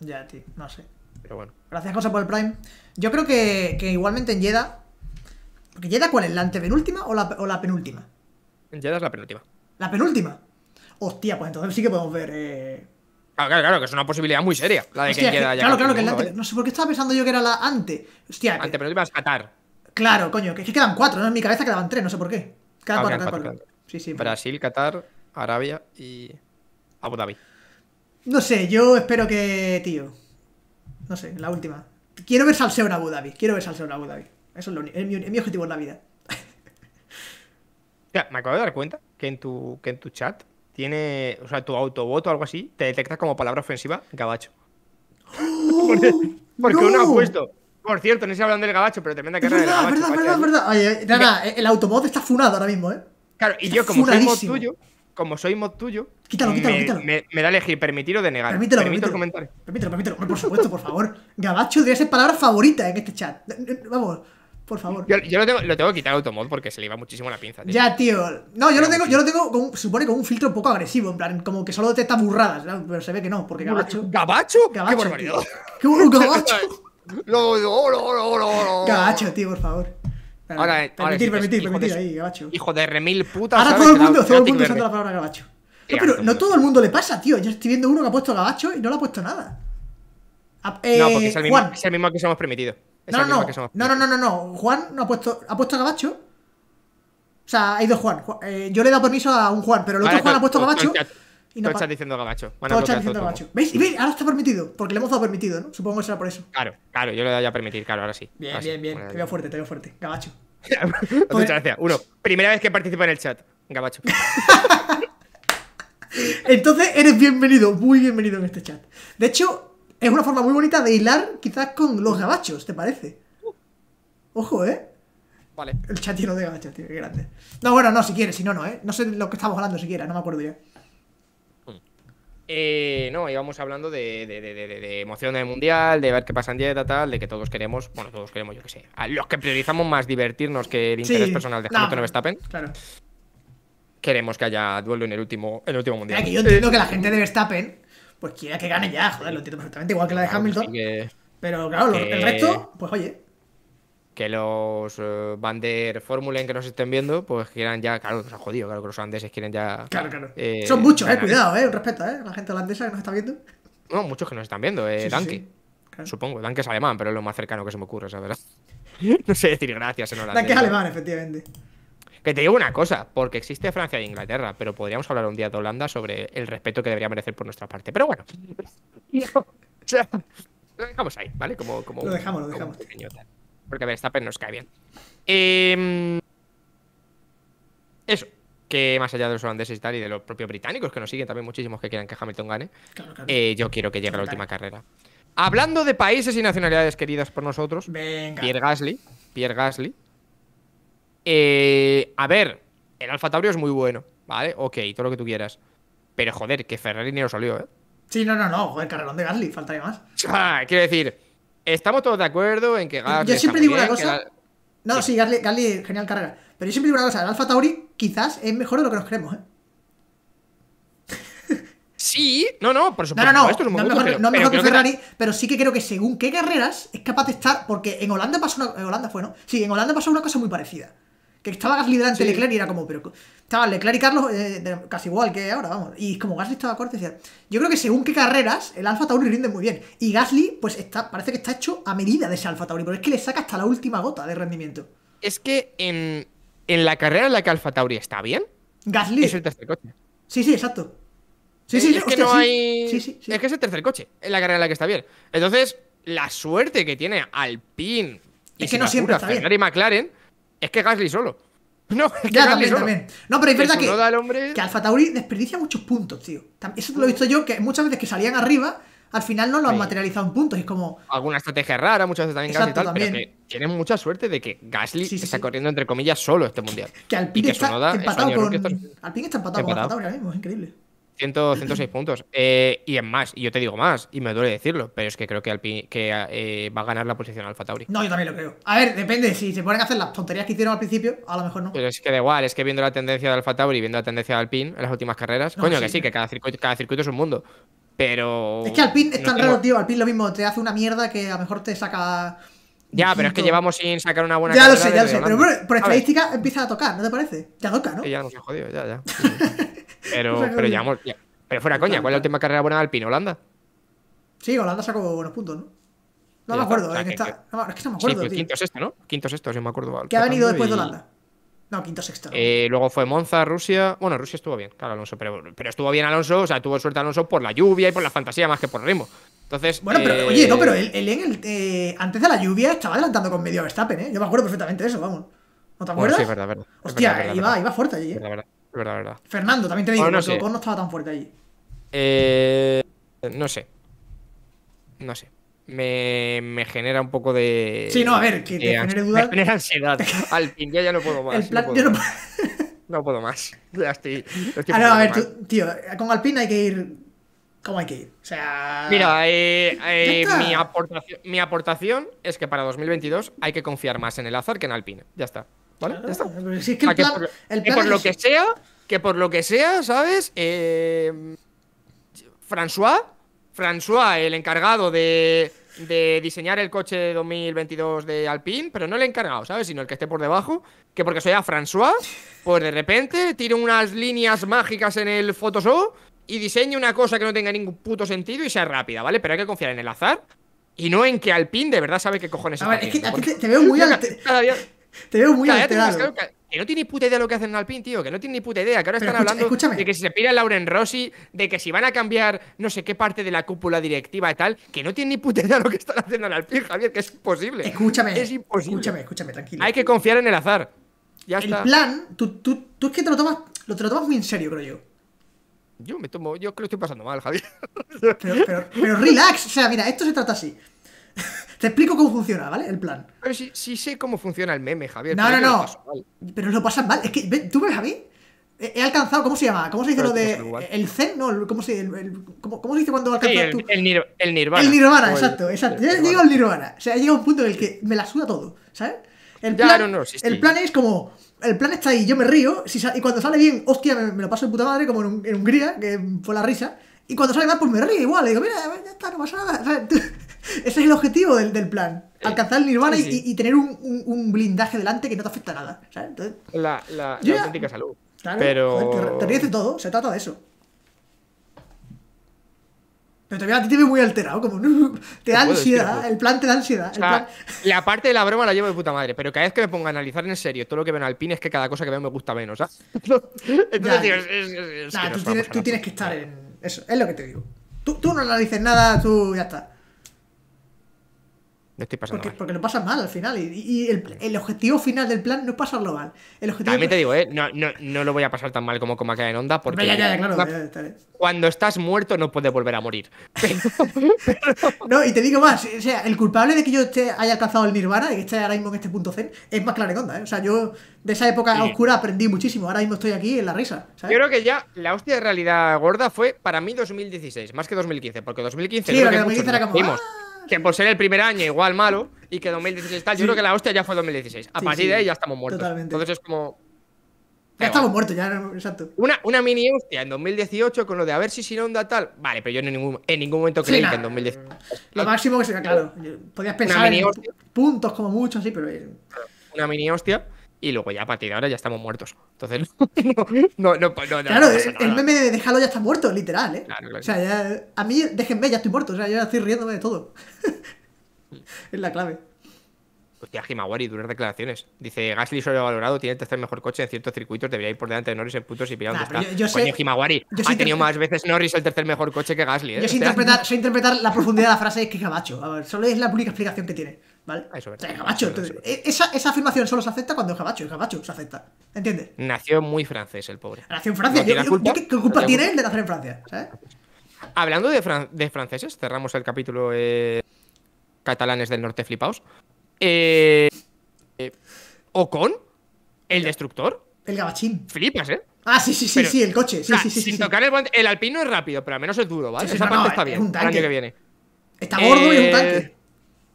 Ya, tío, no sé. Pero bueno. Gracias, José, por el Prime. Yo creo que, que igualmente en Jeddah. Porque Jeddah, ¿cuál es? ¿La antepenúltima o la, o la penúltima? En Jeddah es la penúltima. ¿La penúltima? Hostia, pues entonces sí que podemos ver. Eh... Claro, claro, claro, que es una posibilidad muy seria. La de que que, que Claro, claro, que es la ante... No sé por qué estaba pensando yo que era la ante. Hostia. Antepenúltima es Qatar. Claro, coño, que es que quedan cuatro, ¿no? En mi cabeza quedaban tres, no sé por qué. Cada ah, cuatro, cada cuatro. Sí, sí. Brasil, Qatar, Arabia y Abu Dhabi. No sé, yo espero que, tío. No sé, la última. Quiero ver salseo en Abu Dhabi. Quiero ver salseo en Abu Dhabi. Eso es, lo, mi, es mi, objetivo en la vida. me acabo de dar cuenta que en tu, que en tu chat tiene. O sea, tu autobot o algo así te detecta como palabra ofensiva gabacho. ¡Oh! porque, uno ha puesto. Por cierto, no sé hablando del gabacho, pero te manda que del gabacho. Verdad, verdad, verdad, verdad. Oye, nada, el autobot está funado ahora mismo, ¿eh? Claro, y yo como soy tuyo, como soy mod tuyo, quítalo, quítalo, quítalo. Me, me da elegir permitir o denegar. Permítelo, permítelo, permítelo, permítelo, permítelo. Por supuesto, por favor. Gabacho debería ser palabra favorita en este chat. Vamos. Por favor. Yo, yo lo, tengo, lo, tengo, que quitar automod porque se le iba muchísimo la pinza. Tío. Ya, tío. No, yo lo tengo, yo lo tengo con, supone con un filtro un poco agresivo, en plan, como que solo detecta burradas, pero se ve que no, porque Gabacho. ¿Gabacho? Gabacho. ¡Qué barbaridad! Qué ¿Qué, Gabacho? Gabacho, tío, por favor ahora, permitir, permitir, permitir, ahí, gabacho. Hijo de remil putas Ahora todo el mundo, todo el mundo usando la palabra gabacho. No, pero no todo el mundo le pasa, tío. Yo estoy viendo uno que ha puesto gabacho y no le ha puesto nada. Ah, eh, no, porque es el, mismo, es el mismo que se hemos No, no, no. no, no, no, no, no. Juan no ha puesto, ha puesto gabacho. O sea, hay dos Juan. Eh, yo le he dado permiso a un Juan, pero el otro Juan pues ha puesto pues gabacho no están diciendo gabacho. Todos están diciendo gabacho ¿Veis? Y veis, ahora está permitido. Porque le hemos dado permitido, ¿no? Supongo que será por eso. Claro, claro, yo le voy a permitir, claro, ahora sí. Bien, bien, bien. te veo fuerte, te veo fuerte. Gabacho. Muchas pues- gracias. Uno, primera vez que participo en el chat. Gabacho. Entonces eres bienvenido, muy bienvenido en este chat. De hecho, es una forma muy bonita de hilar quizás con los gabachos, ¿te parece? Ojo, ¿eh? Vale. El chat lleno de gabachos, tío, qué grande. No, bueno, no, si quieres, si no, no, ¿eh? No sé lo que estamos hablando siquiera, no me acuerdo ya. Eh, no, íbamos hablando de, de, emoción del mundial, de ver qué pasa en dieta, tal, de que todos queremos, bueno, todos queremos, yo qué sé, a los que priorizamos más divertirnos que el interés personal de Hamilton no, Verstappen. Claro. Queremos que haya duelo en el último, el último mundial. Mira, que yo entiendo que la gente de Verstappen, pues quiera que gane ya, joder, lo entiendo perfectamente, igual que la de Hamilton. Pero claro, el resto, pues oye que los eh, Van Bander Formulen que nos estén viendo, pues quieran ya, claro, se ha jodido, claro que los holandeses quieren ya. Claro, claro. Eh, Son muchos, eh, cuidado, eh, respeto, eh, la gente holandesa que nos está viendo. No, muchos que nos están viendo, eh, Danke. Supongo, Danke es alemán, pero es lo más cercano que se me ocurre, ¿sabes? no sé decir gracias en holandés. Danke es alemán, efectivamente. Que te digo una cosa, porque existe Francia e Inglaterra, pero podríamos hablar un día de Holanda sobre el respeto que debería merecer por nuestra parte. Pero bueno, o sea, lo dejamos ahí, ¿vale? Como, como lo dejamos, lo dejamos. Porque a ver, Stappen nos cae bien. Em, eso. Que más allá de los holandeses y tal, y de los propios británicos que nos siguen también muchísimos que quieran que Hamilton gane, eh, yo quiero que llegue la última carrera. Hablando de países y nacionalidades queridas por nosotros, Venga. Pierre Gasly. Pierre Gasly. Eh, a ver, el Alfa Taurio es muy bueno, ¿vale? Ok, todo lo que tú quieras. Pero joder, que Ferrari ni lo salió, ¿eh? Sí, no, no, no, joder, carrerón de Gasly, faltaría más. Ah, quiero decir, estamos todos de acuerdo en que Gasly Yo siempre digo una cosa. No, sí, sí Gasly, genial carrera. Pero yo siempre digo una cosa, el Alfa Tauri quizás es mejor de lo que nos creemos, ¿eh? Sí, no, no, por supuesto. No, no, no. Esto es un mejor, pero, que Ferrari, pero sí que creo que según qué carreras es capaz de estar. Porque en Holanda pasó una. En Holanda fue, ¿no? Sí, en Holanda pasó una cosa muy parecida. Que estaba Gasly delante Leclerc y era como, pero. Estaba Leclerc y Carlos eh, casi igual que ahora, vamos. Y como Gasly estaba corto, decía. Yo creo que según qué carreras, el Alfa Tauri rinde muy bien. Y Gasly, pues está, parece que está hecho a medida de ese Alfa Tauri, pero es que le saca hasta la última gota de rendimiento. Es que en, la carrera en la que Alfa Tauri está bien, Gasly es el tercer coche. Sí, sí, exacto. Sí, sí, es, sí, es que no hay. es que es el tercer coche en la carrera en la que está bien. Entonces, la suerte que tiene Alpine y es que no siempre está bien. McLaren es que Gasly solo. No, es que ya, también, No, pero es verdad que, que, Alfa Tauri desperdicia muchos puntos, tío. Eso te lo he visto yo, que muchas veces que salían arriba, al final no lo han materializado en puntos. Es como. Alguna estrategia rara, muchas veces también Gasly y tal, también. pero que tienen mucha suerte de que Gasly Se está corriendo entre comillas solo este mundial. Que Alpine está, está empatado con. Alpine está empatado con Alfa ahora mismo, es increíble. 106 puntos. Eh, y es más, y yo te digo más, y me duele decirlo, pero es que creo que, Alpin que eh, va a ganar la posición Alfa Tauri. No, yo también lo creo. A ver, depende, si se ponen a hacer las tonterías que hicieron al principio, a lo mejor no. Pero es que da igual, es que viendo la tendencia de Alfa Tauri, viendo la tendencia de Alpine en las últimas carreras, coño, que sí, que cada circuito, cada circuito es un mundo. Pero. Es que Alpine es tan raro, pues tío. Alpine lo mismo, te hace una mierda que a lo mejor te saca. Ya, pero es que llevamos sin sacar una buena. Ya lo sé, ya lo sé. Pero por estadística empieza a tocar, ¿no te parece? Ya toca, ¿no? ya jodido, ya, ya. Pero, pero Pero fuera coña, ¿cuál es la última carrera buena de Alpine? ¿Holanda? Sí, Holanda sacó buenos puntos, ¿no? No me acuerdo, ¿eh? no, es que no me acuerdo. Sí, pues sexto, este, ¿no? Quinto sexto, este, si me acuerdo. qué ha venido después de Holanda. No, quinto sexto. Eh, luego fue Monza, Rusia. Bueno, Rusia estuvo bien, claro, Alonso. Pero, pero, estuvo bien Alonso, o sea, tuvo suerte Alonso por la lluvia y por la fantasía más que por el ritmo. Entonces. Bueno, pero eh, oye, no, pero él, él en el, antes de la lluvia estaba adelantando con medio Verstappen, ¿eh? Yo me acuerdo perfectamente de eso, vamos. ¿No te acuerdas? sí, verdad, verdad. Hostia, verdad, iba, iba fuerte allí. La verdad. Fernando, también te digo, dicho no no estaba tan fuerte allí. Eh, no sé. No sé. Me, genera un poco de. Sí, no, a ver, que te eh, genere duda. Me genera ansiedad. Al ya no puedo más. no puedo Más. no puedo más. a ver, tío, con Alpine hay que ir. ¿Cómo hay que ir? Mira, eh, eh, mi, aportación, mi aportación es que para 2022 hay que confiar más en el azar que en Alpine. Ya está. ¿Vale? está. que por, lo que sea, que por lo que sea, ¿sabes? Eh, François, François, el encargado de, diseñar el coche 2022 de Alpine, pero no el encargado, ¿sabes? Sino el que esté por debajo, que porque soy a François, pues de repente tiro unas líneas mágicas en el Photoshop y diseño una cosa que no tenga ningún puto sentido y sea rápida, ¿vale? Pero hay que confiar en el azar y no en que Alpine de verdad sabe qué cojones a ver, es. que a te, veo muy Te veo muy alterado. que, no tiene ni puta idea lo que hacen en Alpine, tío. Que no tiene ni puta idea. Que ahora están hablando de que si se pira Lauren Rossi, de que si van a cambiar no sé qué parte de la cúpula directiva y tal, que no tiene ni puta idea lo que están haciendo en Alpine, Javier, que es imposible. Escúchame. Es imposible. Escúchame, escúchame, tranquilo. Hay que confiar en el azar. Ya el plan, tú, tú, tú, es que te lo tomas, lo, te lo tomas muy en serio, creo yo. Yo me tomo, yo creo que estoy pasando mal, Javier. pero relax, o sea, mira, esto se trata así. Te explico cómo funciona, ¿vale? El plan. Pero sí, sé cómo funciona el meme, Javier. No, no, no. Pero lo pasan mal. Es que, ¿tú ves a mí? He alcanzado, ¿cómo se llama? ¿Cómo se dice lo de. El Zen? No, ¿cómo se, dice cuando alcanzas sí, el, El, nir, el, Nirvana. El Nirvana, exacto, exacto. Ya llego al Nirvana. O sea, he llega un punto en el que me la suda todo, ¿sabes? El plan, no, sí, el plan es como. El plan está ahí, yo me río. y cuando sale bien, hostia, me, lo paso de puta madre, como en, en Hungría, que fue la risa. Y cuando sale mal, pues me río igual. Y digo, mira, ya está, no pasa nada. Ese es el objetivo del, del plan. Eh, Alcanzar el nirvana Y, y, tener un, un, blindaje delante que no te afecta nada. ¿sabes? Entonces, la, la, auténtica salud. pero... te, ríes de todo, se trata de eso. Pero todavía a ti te ve muy alterado, como te da ansiedad, el plan te da ansiedad. O sea, La parte de la broma la llevo de puta madre, pero cada vez que me pongo a analizar en serio todo lo que veo en Alpine es que cada cosa que veo me gusta menos. ¿sabes? Entonces, tío, es, tú, tienes, que estar en. Eso, es lo que te digo. Tú, tú no analices nada, tú ya está no estoy pasando porque, mal. porque lo pasas mal al final. Y, el, objetivo final del plan no es pasarlo mal. El objetivo También te digo, ¿eh? no, lo voy a pasar tan mal como como acá en onda. Porque cuando estás muerto no puedes volver a morir. no, y te digo más. O sea, el culpable de que yo esté, haya alcanzado el Nirvana y que esté ahora mismo en este punto zen es más claro en onda. ¿eh? O sea, yo de esa época oscura aprendí muchísimo. Ahora mismo estoy aquí en la risa. Yo creo que ya la hostia de realidad gorda fue para mí 2016, más que 2015. Porque 2015. Sí, creo que 2015 era que por ser el primer año igual malo y que 2016 tal, yo creo que la hostia ya fue 2016. A partir de ahí ya estamos muertos. Totalmente. Entonces es como... Ya estamos muertos, ya, exacto. Una, una mini hostia en 2018 con lo de a ver si sin onda tal. Vale, pero yo en ningún, en ningún momento creí que en 2018. Lo máximo que se claro. Podías pensar en hostia. puntos como mucho, sí, pero. Eh, una mini hostia y luego ya a partir de ahora ya estamos muertos. Entonces, no, no, no, Claro, el meme de déjalo ya está muerto, literal, ¿eh? O sea, ya, a mí déjenme, ya estoy muerto, o sea, yo ya estoy riéndome de todo. es la clave. Hostia, Himawari, duras declaraciones. Dice, Gasly ha valorado, tiene el tercer mejor coche en ciertos circuitos, debería ir por delante de Norris en puntos y pillar nah, está. Yo, Coño, Himawari, yo ha tenido más veces Norris el tercer mejor coche que Gasly. ¿eh? Yo sé, interpretar, la profundidad de la frase que Gabacho. A ver, solo es la única explicación que tiene. ¿Vale? esa, esa, afirmación solo se acepta cuando es Gabacho. Gabacho se acepta. ¿Entiendes? Nació muy francés el pobre. Nació en Francia. ¿Qué culpa tiene él de nacer en Francia? Hablando de, de, franceses, cerramos el capítulo eh, catalanes del norte flipaos. Eh, eh, Ocon, el destructor. El gabachín. Flipas, ¿eh? Ah, sí, sí, sí, sí, el coche. Sí, o sí, sí, sin tocar el volante, El alpino es rápido, pero al menos es duro, ¿vale? Esa parte está bien. Un El año que viene. Está gordo y es un eh, tanque.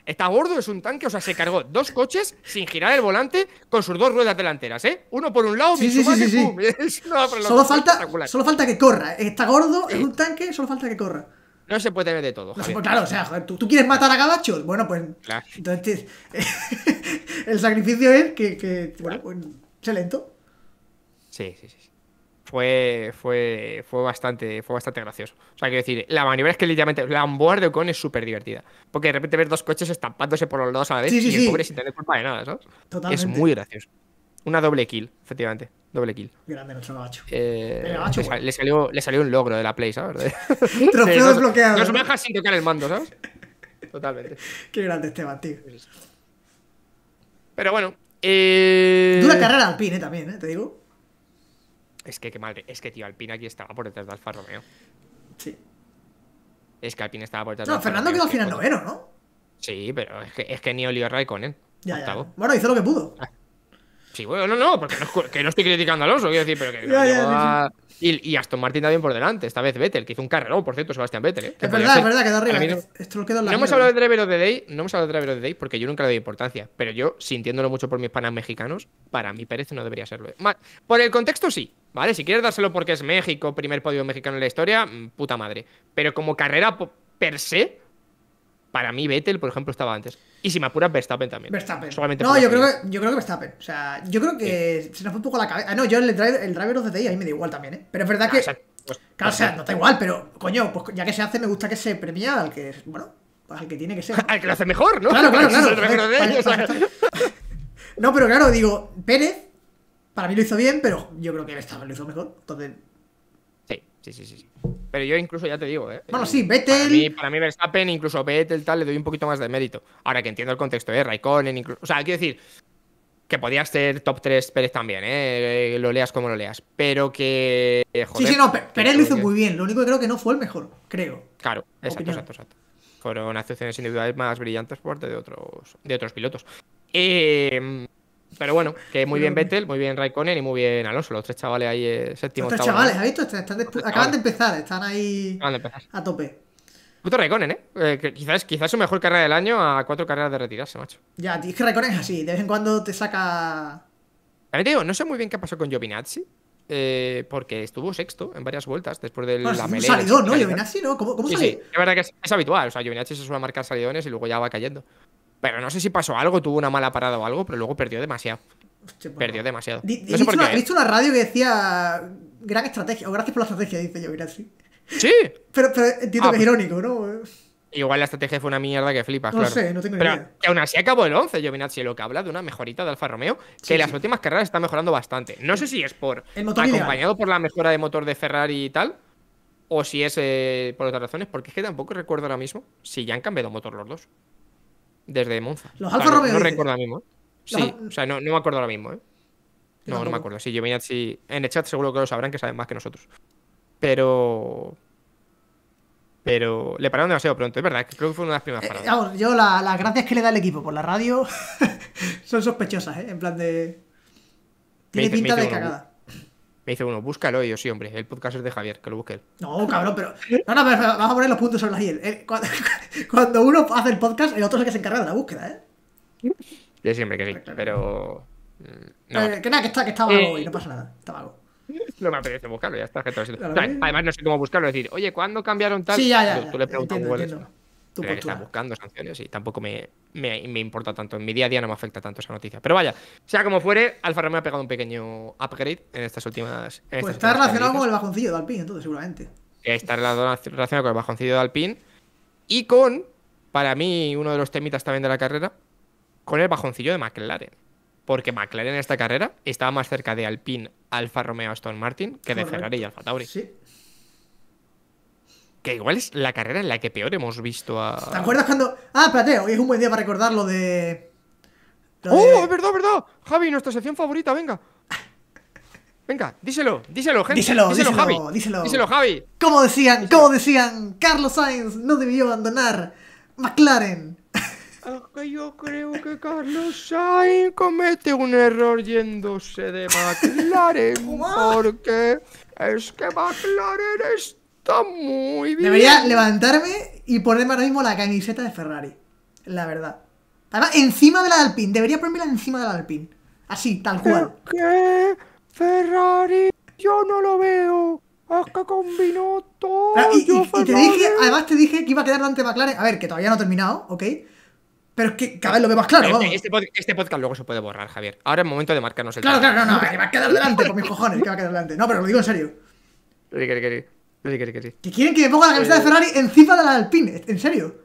Está gordo, es un tanque, o sea, se cargó dos coches sin girar el volante con sus dos ruedas delanteras, ¿eh? Uno por un lado, sí, sí, sí, sí. Pum, solo, falta, solo falta que corra. Está gordo, es un tanque, solo falta que corra. No se puede ver de todo. claro, o sea, ¿tú, quieres matar a gabachos? Bueno, pues. Entonces, el sacrificio es que, bueno, pues, se lento. Sí, sí, sí. Fue, fue, fue, bastante, fue bastante gracioso. O sea, quiero decir, la maniobra es que literalmente la onboard de Con es súper divertida. Porque de repente ves dos coches estampándose por los lados a la vez y el pobre sin tener culpa de nada, ¿sabes? Totalmente. Es muy gracioso. Una doble kill, efectivamente. Doble kill. Grande nuestro gabacho. Eh, le, salió, le, salió, un logro de la Play, ¿sabes? Trofeo desbloqueado. Nos sin tocar el mando, ¿sabes? Totalmente. Qué grande este tío. Pero bueno. Eh... Dura carrera Alpine eh, también, ¿eh? Te digo. Es que qué madre, Es que, tío, Alpine aquí estaba por detrás de Alfa Romeo. Sí. Es que Alpine estaba por detrás no, de Alfa Fernando quedó al final noveno, ¿no? Sí, pero es que, es que ni Olio Raikkonen. Ya, ya. Bueno, hizo lo que pudo. Ah. Sí, bueno, no, no, porque no, estoy criticando a Alonso, quiero decir, pero que y, y, Aston Martin también por delante, esta vez Vettel, que hizo un carrerón, por cierto, Sebastián Vettel. ¿eh? Es verdad, es verdad, quedó arriba. no hemos hablado de Driver Day, no hemos hablado de Day porque yo nunca le doy importancia, pero yo, sintiéndolo mucho por mis panas mexicanos, para mí Pérez no debería serlo. ¿eh? Por el contexto sí, ¿vale? Si quieres dárselo porque es México, primer podio mexicano en la historia, mm, puta madre. Pero como carrera per se, para mí, Vettel, por ejemplo, estaba antes. Y si me apuras, Verstappen también. Verstappen. no, yo creo, que, yo creo que Verstappen. O sea, yo creo que se nos fue un poco la cabeza. Ah, no, yo el driver, el driver of the day mí me da igual también, ¿eh? Pero es verdad que. Pues, o pues sea, no está igual, pero coño, pues ya que se hace, me gusta que se premia al que. Bueno, pues al que tiene que ser. al que lo hace mejor, ¿no? Claro, claro, claro. no, pero claro, digo, Pérez, para mí lo hizo bien, pero yo creo que Verstappen lo hizo mejor. Entonces. Sí, sí, sí. Pero yo incluso ya te digo, ¿eh? Bueno, sí, eh, Vettel. Para mí, para mí Verstappen, incluso Vettel, tal, le doy un poquito más de mérito. Ahora que entiendo el contexto, ¿eh? Raikkonen, incluso. O sea, quiero decir que podías ser top 3 Pérez también, ¿eh? ¿eh? Lo leas como lo leas. Pero que. Eh, sí, sí, no, Pérez lo hizo muy bien. Lo único que creo que no fue el mejor, creo. Claro, exacto, exacto, exacto. Fueron actuaciones individuales más brillantes por parte de otros, de otros pilotos. Eh pero bueno, que muy bien Vettel, muy bien Raikkonen y muy bien Alonso, los tres chavales ahí, eh, séptimo. Los tres chavales, ¿ha visto? Están Acaban de empezar, están ahí a tope. Puto Raikkonen, ¿eh? eh quizás, quizás su mejor carrera del año a cuatro carreras de retirarse, macho. Ya, es que Raikkonen es así, de vez en cuando te saca... mí te digo, no sé muy bien qué pasó con Giovinazzi, eh, porque estuvo sexto en varias vueltas después del bueno, la Salidón, ¿no? Giovinazzi, ¿no? ¿Cómo, cómo sí, salió? Sí, es verdad que es, es habitual. O sea, Giovinazzi se suele marcar salidones y luego ya va cayendo. Pero no sé si pasó algo, tuvo una mala parada o algo, pero luego perdió demasiado. Pues perdió demasiado. He visto una radio que decía gran estrategia, o gracias por la estrategia, dice yo, sí. Pero, entiendo que es ah. irónico, ¿no? Igual la estrategia fue una mierda que flipas, no sé, no tengo Pero idea. aún así acabó el 11, Giovinazzi, lo que habla de una mejorita de Alfa Romeo, que en las últimas carreras está mejorando bastante. No sé si es por acompañado por la mejora de motor de Ferrari y tal, o si es eh, por otras razones, porque es que tampoco recuerdo ahora mismo si ya han cambiado motor los dos. Desde Monza. Los Alfa No, recuerdo ahora mismo. Sí, o sea, no, me acuerdo ahora mismo, ¿eh? No, no, me acuerdo. Sí, yo venía En el chat seguro que lo sabrán, que saben más que nosotros. Pero. Pero le pararon demasiado pronto, es verdad, creo que fue una de las primeras eh, paradas. vamos, yo las gracias que le da el equipo por la radio son sospechosas, ¿eh? En plan de. Tiene pinta de cagada. Me dice uno, búscalo y yo, sí, hombre, el podcast es de Javier, que lo busque él. No, cabrón, pero. No, no, pero vamos a poner los puntos sobre la hiel eh, Cuando, uno hace el podcast, el otro es el que se encarga de la búsqueda, ¿eh? Yo siempre que sí, pero. Mm, no. Eh, que nada, que está, que está eh. no pasa nada. Está algo No me apetece buscarlo, ya está. Además, no sé cómo buscarlo. Decir, oye, ¿cuándo cambiaron tal? Sí, ya, ya. Tú, le preguntas entiendo, está buscando sanciones y tampoco me, importa tanto. En mi día a día no me afecta tanto esa noticia. Pero vaya, sea como fuere, Alfa Romeo ha pegado un pequeño upgrade en estas últimas. pues está relacionado con el bajoncillo de Alpine, entonces, seguramente. Está relacionado con el bajoncillo de Alpine y con, para mí, uno de los temitas también de la carrera, con el bajoncillo de McLaren. Porque McLaren en esta carrera estaba más cerca de Alpine, Alfa Romeo, Aston Martin que de Ferrari y Alfa Tauri. Sí, que igual es la carrera en la que peor hemos visto a. ¿Te acuerdas cuando.? Ah, espérate, hoy es un buen día para recordar lo de. ¡Oh! Es verdad, verdad. Javi, nuestra sección favorita, venga. Venga, díselo, díselo, gente. Díselo, díselo, Javi. Díselo. díselo. Javi. Como decían, como decían, Carlos Sainz no debió abandonar McLaren. yo creo que Carlos Sainz comete un error yéndose de McLaren. porque es que McLaren es muy bien. Debería levantarme y ponerme ahora mismo la camiseta de Ferrari. La verdad. Además, encima de la de Alpine. Debería ponerme encima de la de Alpine. Así, tal cual. ¿Qué? Ferrari, yo no lo veo. hasta combinó todo. Ah, y, te dije, además te dije que iba a quedar delante de McLaren. A ver, que todavía no ha terminado, ¿ok? Pero es que a ver lo veo más claro, este, vamos. Este, este, podcast luego se puede borrar, Javier. Ahora es momento de marcarnos el Claro, claro, no, no, que va a quedar delante, por mis cojones, que va a quedar delante. No, pero lo digo en serio. Que quieren que me ponga la camiseta de eh. Ferrari encima de la Alpine, ¿en serio?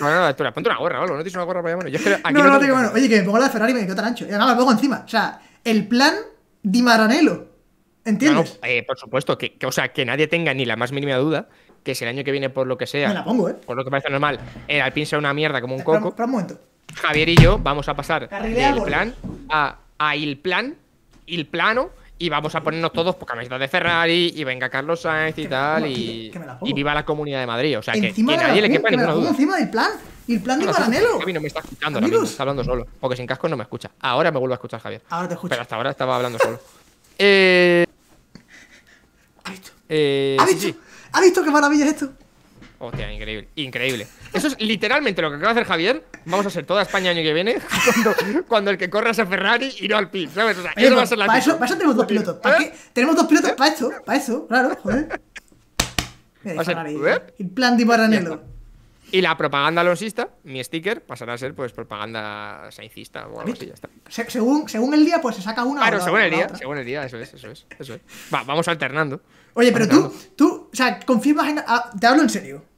No, no, no, tú ponte una gorra o no tienes una gorra para llamar. Yo que aquí no, no, no tengo bueno. Oye, que me pongo la de Ferrari y me quedo tan ancho. Y además me pongo encima. O sea, el plan Di Maranello. ¿Entiendes? No, eh, por supuesto, que, o sea, que nadie tenga ni la más mínima duda que si el año que viene, por lo que sea, me la pongo, ¿eh? por lo que parece normal, el Alpine sea una mierda como un coco. un momento. Javier y yo vamos a pasar el del plan a, a il plan, il plano y vamos a ponernos todos por pues, camisetas de Ferrari y venga Carlos Sainz y tal y, viva la comunidad de Madrid. O sea, que, que nadie le quepa ninguna duda. encima del plan. Y el plan de Paranelo. Javi no me está escuchando ahora mismo, está hablando solo. Porque sin casco no me escucha. Ahora me vuelvo a escuchar, Javier. Ahora te escucho. Pero hasta ahora estaba hablando solo. eh, ¿Ha visto? Eh, ¿Ha, visto? ¿Ha visto qué maravilla es esto? Hostia, increíble, increíble. Eso es literalmente lo que acaba de hacer Javier. Vamos a ser toda España el año que viene cuando, el que corra sea Ferrari y no al PIN, ¿sabes? O sea, eso va a ser la para eso, para eso, tenemos dos pilotos. ¿Para ¿Eh? qué? Tenemos dos pilotos ¿Eh? para esto, para eso, claro, joder. Mira, a el plan de Maranello. Y la propaganda losista, mi sticker, pasará a ser pues propaganda saincista o algo así, ya está. según, según el día, pues se saca una. Claro, o la según el día, según el día, eso es, eso es, eso es. Va, vamos alternando. Oye, pero tú, tú, o sea, confirmas en. Ah, te hablo en serio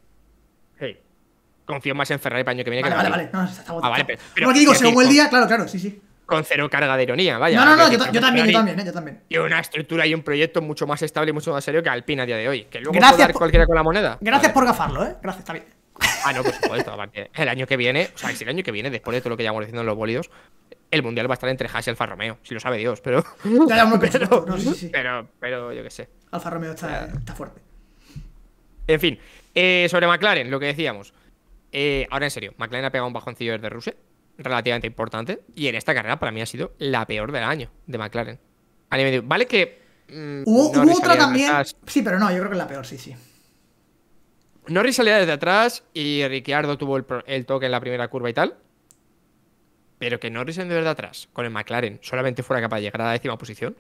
confío más en Ferrari para el año que viene vale, Vale, vale, no, está, ah, vale, pero, pero aquí digo, según el día, claro, claro, sí, sí. Con cero carga de ironía, vaya. No, no, no, yo, también, yo también, eh, yo también. Y una estructura y un proyecto mucho más estable y mucho más serio que Alpine a día de hoy. Que luego puede dar cualquiera con la moneda. Gracias por gafarlo, ¿eh? Gracias, está bien. Ah, no, por supuesto, aparte. El año que viene, o sea, si el año que viene, después de todo lo que llevamos diciendo en los bolidos el mundial va a estar entre Haas y Alfa Romeo, si lo sabe Dios, pero. Ya, ya, pero, no, sí, sí. pero, pero, yo qué sé. Alfa Romeo está, está fuerte. En fin, eh, sobre McLaren, lo que decíamos. Eh, ahora en serio, McLaren ha pegado un bajoncillo desde Rusia, relativamente importante. Y en esta carrera para mí ha sido la peor del año de McLaren. vale que. Mm, hubo, otra también. Sí, pero no, yo creo que es la peor, sí, sí. Norris salía desde atrás y Ricciardo tuvo el, toque en la primera curva y tal. Pero que Norris en desde atrás, con el McLaren, solamente fuera capaz de llegar a la décima posición.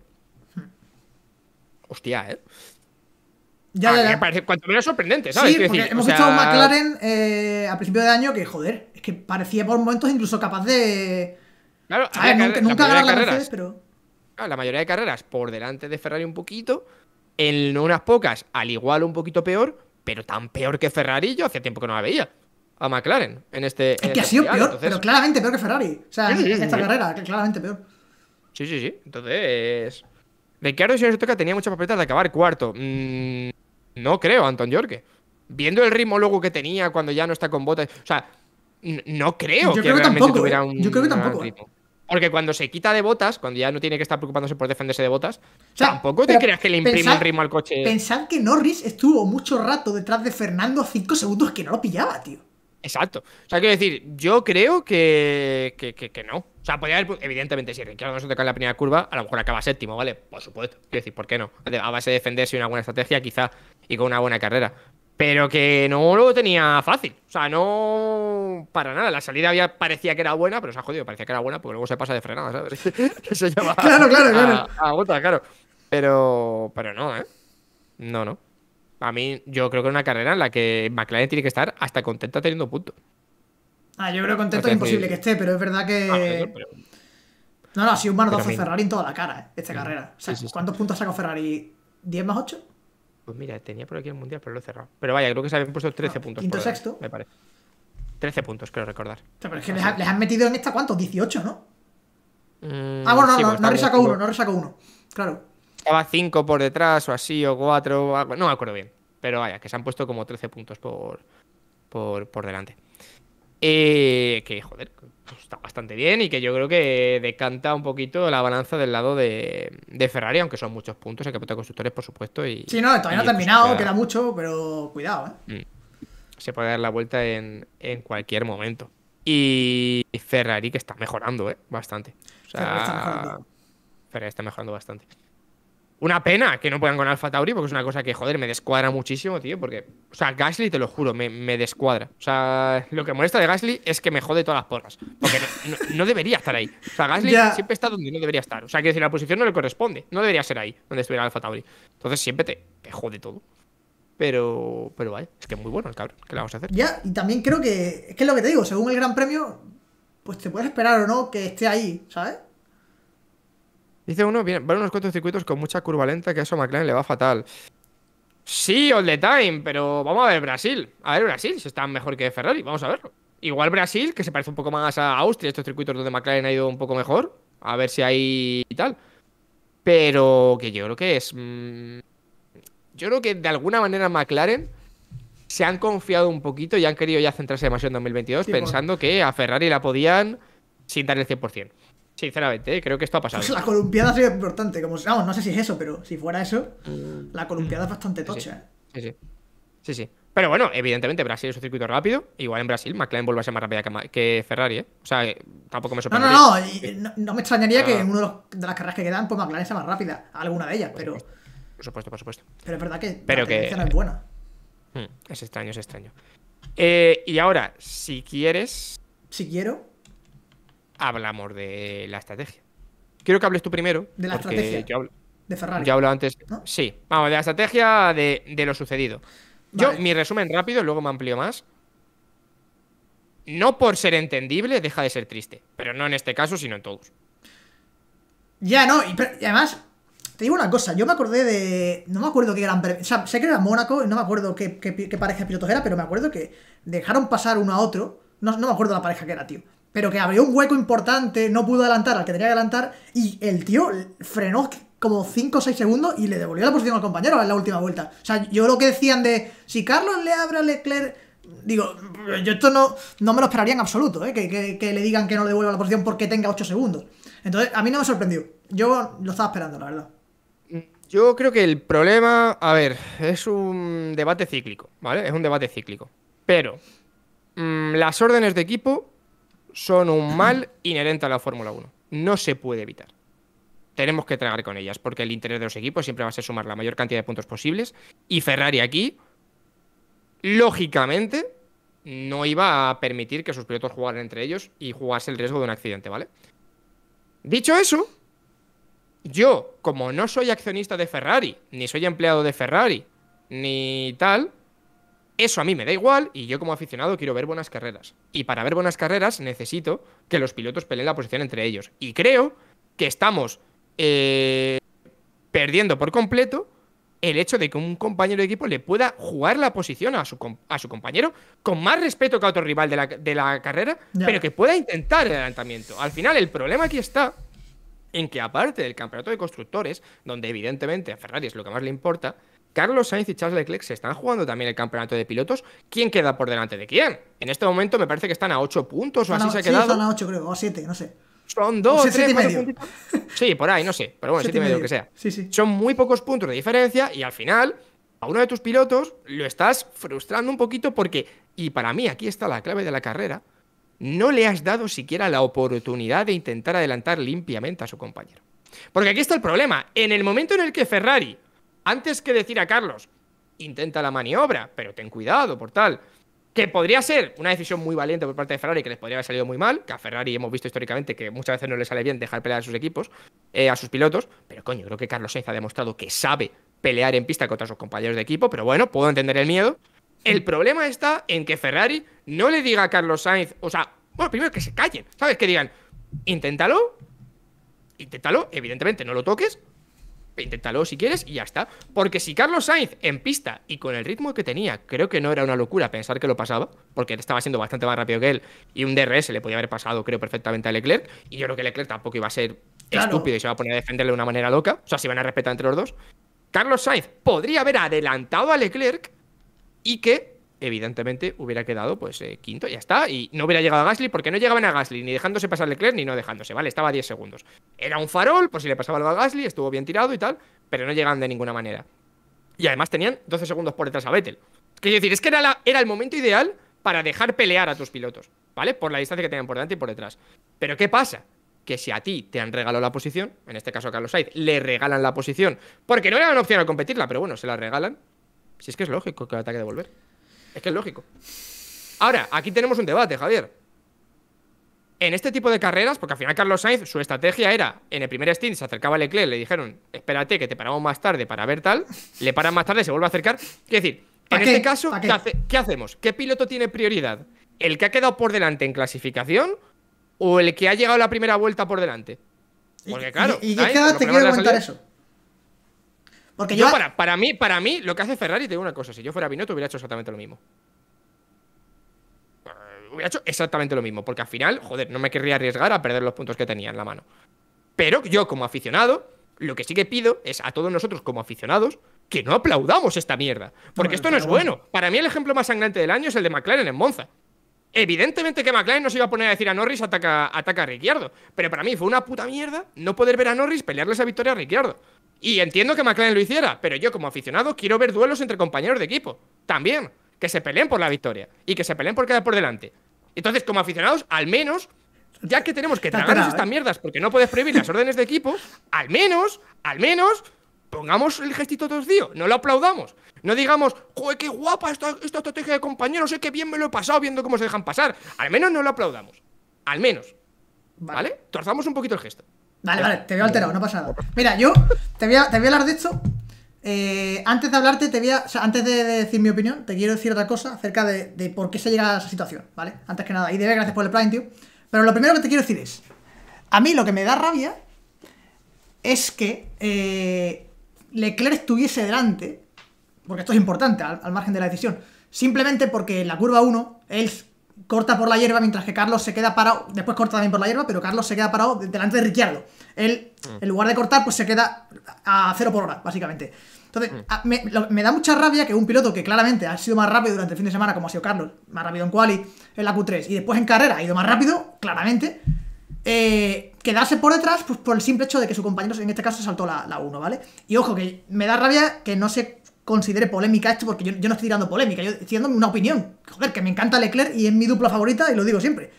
Hmm. Hostia, ¿eh? Ya, parece cuanto menos sorprendente, ¿sabes? Sí, porque decir, hemos hecho sea... McLaren eh, a principio de año que, joder, es que parecía por momentos incluso capaz de. Claro, Nunca, nunca ganar la Mercedes, pero. la mayoría de carreras por delante de Ferrari un poquito, en unas pocas al igual un poquito peor, pero tan peor que Ferrari yo hacía tiempo que no la veía. A McLaren en este. Es que ha este sido peor, pero claramente peor que Ferrari. O sea, sí, esta carrera, claramente peor. Sí, sí, sí. Entonces. Ricardo si se toca, tenía muchas papeletas de acabar cuarto. Mmm... No creo, Anton Jorge. Viendo el ritmo luego que tenía cuando ya no está con botas. O sea, no creo que, creo tuviera ¿eh? un. Yo creo tampoco. ¿eh? Porque cuando se quita de botas, cuando ya no tiene que estar preocupándose por defenderse de botas, tampoco te creas que le imprime el ritmo al coche. Pensad que Norris estuvo mucho rato detrás de Fernando a 5 segundos que no lo pillaba, tío. Exacto. O sea, quiero decir, yo creo que, que, que, que no. O sea, haber, pues, evidentemente, si Ricardo no se toca en la primera curva, a lo mejor acaba séptimo, ¿vale? Por supuesto. Quiero decir, ¿por qué no? A base de defenderse una buena estrategia, quizá, y con una buena carrera. Pero que no lo tenía fácil. O sea, no. Para nada. La salida había, parecía que era buena, pero se ha jodido. Parecía que era buena porque luego se pasa de frenada, ¿sabes? claro, claro, claro. A, claro. Pero. Pero no, ¿eh? No, no. A mí, yo creo que es una carrera en la que McLaren tiene que estar hasta contenta teniendo puntos. Ah, yo creo que contento es imposible que esté, pero es verdad que. Ah, no, no, ha sido un mano 12 Ferrari en toda la cara, eh, esta carrera. O sea, ¿cuántos puntos sacó Ferrari? ¿10 más 8? Pues mira, tenía por aquí el mundial, pero lo he cerrado. Pero vaya, creo que se habían puesto 13 ah, puntos. Quinto, sexto. me parece. 13 puntos, creo recordar. pero es que les, han metido en esta, ¿cuántos? 18, ¿no? Mm, ah, bueno, no, no, no resaca uno, no resaca uno. Claro. Estaba 5 por detrás, o así, o 4, no me acuerdo bien. Pero vaya, que se han puesto como 13 puntos por, por, por delante. Eh, que, joder, pues está bastante bien y que yo creo que decanta un poquito la balanza del lado de, Ferrari, aunque son muchos puntos hay que de constructores, por supuesto. Y, sí, no, todavía no ha pues, terminado, queda... mucho, pero cuidado, ¿eh? mm. Se puede dar la vuelta en, cualquier momento. Y Ferrari que está mejorando, ¿eh? Bastante. Ferrari está mejorando bastante. Una pena que no puedan con Alfa Tauri, porque es una cosa que, joder, me descuadra muchísimo, tío. Porque, o sea, Gasly, te lo juro, me, descuadra. O sea, lo que molesta de Gasly es que me jode todas las porras. Porque no, debería estar ahí. O sea, Gasly siempre está donde no debería estar. O sea, que decir, la posición no le corresponde, no debería ser ahí donde estuviera Alfa Tauri. Entonces siempre te, jode todo. Pero, pero vaya, es que es muy bueno el cabrón. ¿Qué le vamos a hacer? Ya, y también creo que, es que es lo que te digo, según el Gran Premio, pues te puedes esperar o no que esté ahí, ¿sabes? Dice uno, van unos cuantos circuitos con mucha curva lenta que eso a McLaren le va fatal. Sí, all the time, pero vamos a ver Brasil. A ver Brasil, si está mejor que Ferrari, vamos a verlo. Igual Brasil, que se parece un poco más a Austria, estos circuitos donde McLaren ha ido un poco mejor. A ver si hay y tal. Pero que yo creo que es... Mm, yo creo que de alguna manera McLaren se han confiado un poquito y han querido ya centrarse demasiado en 2022 pensando que a Ferrari la podían sin dar el 100%. Sinceramente, ¿eh? creo que esto ha pasado. Pues la columpiada sido importante. Como, no sé si es eso, pero si fuera eso, la columpiada es bastante tocha. Sí, sí. sí, sí. Pero bueno, evidentemente Brasil es un circuito rápido. Igual en Brasil McLaren vuelve a ser más rápida que, Ferrari, ¿eh? O sea, eh, tampoco me sorprende. No, no, no. no, me extrañaría que en una de las carreras que quedan, pues McLaren sea más rápida. Alguna de ellas, pero. Por supuesto, por supuesto. Pero es verdad que pero la que... no es buena. Hmm, es extraño, es extraño. y ahora, si quieres. Si quiero hablamos de la estrategia. Quiero que hables tú primero. De la estrategia. Yo hablo, de Ferrari. Yo hablo antes. Sí, vamos, de la estrategia de, lo sucedido. Yo, mi resumen rápido, luego me amplio más. No por ser entendible, deja de ser triste. Pero no en este caso, sino en todos. Ya, no, y, además, te digo una cosa, yo me acordé de. No me acuerdo qué eran, O sea, sé que era Mónaco, no me acuerdo qué, pareja de era, pero me acuerdo que dejaron pasar uno a otro. No, no, me acuerdo la pareja que era, tío pero que abrió un hueco importante, no pudo adelantar al que tenía que adelantar, y el tío frenó como 5 o 6 segundos y le devolvió la posición al compañero en la última vuelta. O sea, yo lo que decían de si Carlos le abre a Leclerc, digo, yo esto no, no me lo esperaría en absoluto, ¿eh? que, le digan que no le devuelva la posición porque tenga 8 segundos. Entonces, a mí no me sorprendió. Yo lo estaba esperando, la verdad. Yo creo que el problema, a ver, es un debate cíclico, ¿vale? Es un debate cíclico. Pero mm, las órdenes de equipo son un mal inherente a la Fórmula 1. No se puede evitar. Tenemos que tragar con ellas, porque el interés de los equipos siempre va a ser sumar la mayor cantidad de puntos posibles. Y Ferrari aquí, lógicamente, no iba a permitir que sus pilotos jugaran entre ellos y jugase el riesgo de un accidente, ¿vale? Dicho eso, yo, como no soy accionista de Ferrari, ni soy empleado de Ferrari, ni tal, eso a mí me da igual y yo como aficionado quiero ver buenas carreras. Y para ver buenas carreras necesito que los pilotos peleen la posición entre ellos. Y creo que estamos eh, perdiendo por completo el hecho de que un compañero de equipo le pueda jugar la posición a su, a su compañero con más respeto que a otro rival de la, carrera, pero que pueda intentar el adelantamiento. Al final, el problema aquí está en que aparte del campeonato de constructores, donde evidentemente a Ferrari es lo que más le importa, Carlos Sainz y Charles Leclerc se están jugando también el campeonato de pilotos. ¿Quién queda por delante de quién? En este momento me parece que están a 8 puntos o así se ha a creo, o no sé. Son 2, Sí, por ahí, no sé. Pero bueno, 7 medio, lo que sea. Son muy pocos puntos de diferencia y al final a uno de tus pilotos lo estás frustrando un poquito porque, y para mí aquí está la clave de la carrera, no le has dado siquiera la oportunidad de intentar adelantar limpiamente a su compañero. Porque aquí está el problema. En el momento en el que Ferrari antes que decir a Carlos, intenta la maniobra, pero ten cuidado por tal. Que podría ser una decisión muy valiente por parte de Ferrari, que les podría haber salido muy mal, que a Ferrari hemos visto históricamente que muchas veces no le sale bien dejar pelear a sus equipos, eh, a sus pilotos, pero coño, creo que Carlos Sainz ha demostrado que sabe pelear en pista contra sus compañeros de equipo, pero bueno, puedo entender el miedo. El problema está en que Ferrari no le diga a Carlos Sainz, o sea, bueno, primero que se callen, ¿sabes? Que digan, inténtalo, inténtalo, evidentemente no lo toques, inténtalo si quieres y ya está. Porque si Carlos Sainz en pista y con el ritmo que tenía, creo que no era una locura pensar que lo pasaba, porque él estaba siendo bastante más rápido que él y un DRS le podía haber pasado, creo, perfectamente a Leclerc. Y yo creo que Leclerc tampoco iba a ser estúpido y se iba a poner a defenderle de una manera loca. O sea, si van a respetar entre los dos. Carlos Sainz podría haber adelantado a Leclerc y que evidentemente hubiera quedado pues eh, quinto, ya está, y no hubiera llegado a Gasly porque no llegaban a Gasly, ni dejándose pasarle Leclerc ni no dejándose, ¿vale? Estaba a 10 segundos. Era un farol, por pues, si le pasaba algo a Gasly, estuvo bien tirado y tal, pero no llegaban de ninguna manera. Y además tenían 12 segundos por detrás a Vettel. Quiero decir, es que era, era el momento ideal para dejar pelear a tus pilotos, ¿vale? Por la distancia que tenían por delante y por detrás. Pero ¿qué pasa? que si a ti te han regalado la posición, en este caso a Carlos Sainz, le regalan la posición, porque no le dan opción a competirla, pero bueno, se la regalan, si es que es lógico que la ataque devolver. Es que es lógico. Ahora, aquí tenemos un debate, Javier. En este tipo de carreras, porque al final Carlos Sainz, su estrategia era, en el primer stint se acercaba a Leclerc, le dijeron, espérate que te paramos más tarde para ver tal, le paran más tarde, se vuelve a acercar. Quiero decir, en este caso, qué? hacemos? ¿Qué piloto tiene prioridad? ¿El que ha quedado por delante en clasificación o el que ha llegado la primera vuelta por delante? Porque claro. Y, y, te aguantar eso. Porque yo, para, mí, para mí, lo que hace Ferrari, te digo una cosa, si yo fuera Binotto hubiera hecho exactamente lo mismo. Eh, hubiera hecho exactamente lo mismo, porque al final, joder, no me querría arriesgar a perder los puntos que tenía en la mano. Pero yo como aficionado, lo que sí que pido es a todos nosotros como aficionados que no aplaudamos esta mierda, porque esto no es bueno. Para mí el ejemplo más sangrante del año es el de McLaren en Monza. Evidentemente que McLaren no se iba a poner a decir a Norris ataca, ataca a Ricciardo. Pero para mí fue una puta mierda no poder ver a Norris pelearle esa victoria a Ricciardo. Y entiendo que McLaren lo hiciera, pero yo como aficionado quiero ver duelos entre compañeros de equipo. También. Que se peleen por la victoria. Y que se peleen por quedar por delante. Entonces, como aficionados, al menos, ya que tenemos que tragarnos estas eh. mierdas porque no puedes prohibir las órdenes de equipo, al menos, al menos, pongamos el gestito tíos. No lo aplaudamos. No digamos, joder, qué guapa esta, estrategia de compañeros, sé que bien me lo he pasado viendo cómo se dejan pasar. Al menos no lo aplaudamos. Al menos. ¿Vale? Torzamos un poquito el gesto. Vale, vale, te veo alterado, no pasa nada. Mira, yo te voy a, hablar de esto. Eh, antes de hablarte, te voy antes de, decir mi opinión, te quiero decir otra cosa acerca de, por qué se llega a esa situación, ¿vale? Antes que nada, y de gracias por el plan, tío. Pero lo primero que te quiero decir es, a mí lo que me da rabia es que eh, Leclerc estuviese delante, porque esto es importante, al, margen de la decisión, simplemente porque en la curva 1 es corta por la hierba mientras que Carlos se queda parado. Después corta también por la hierba, pero Carlos se queda parado delante de Ricciardo. Él, mm. en lugar de cortar, pues se queda a cero por hora, básicamente. Entonces, mm. me, da mucha rabia que un piloto que claramente ha sido más rápido durante el fin de semana, como ha sido Carlos, más rápido en quali, en la Q3, y después en carrera ha ido más rápido, claramente, eh, quedarse por detrás pues, por el simple hecho de que su compañero, en este caso, saltó la, la 1, ¿vale? Y ojo, que me da rabia que no se considere polémica esto, porque yo, no estoy tirando polémica, yo estoy dando una opinión. Joder, que me encanta Leclerc y es mi dupla favorita y lo digo siempre.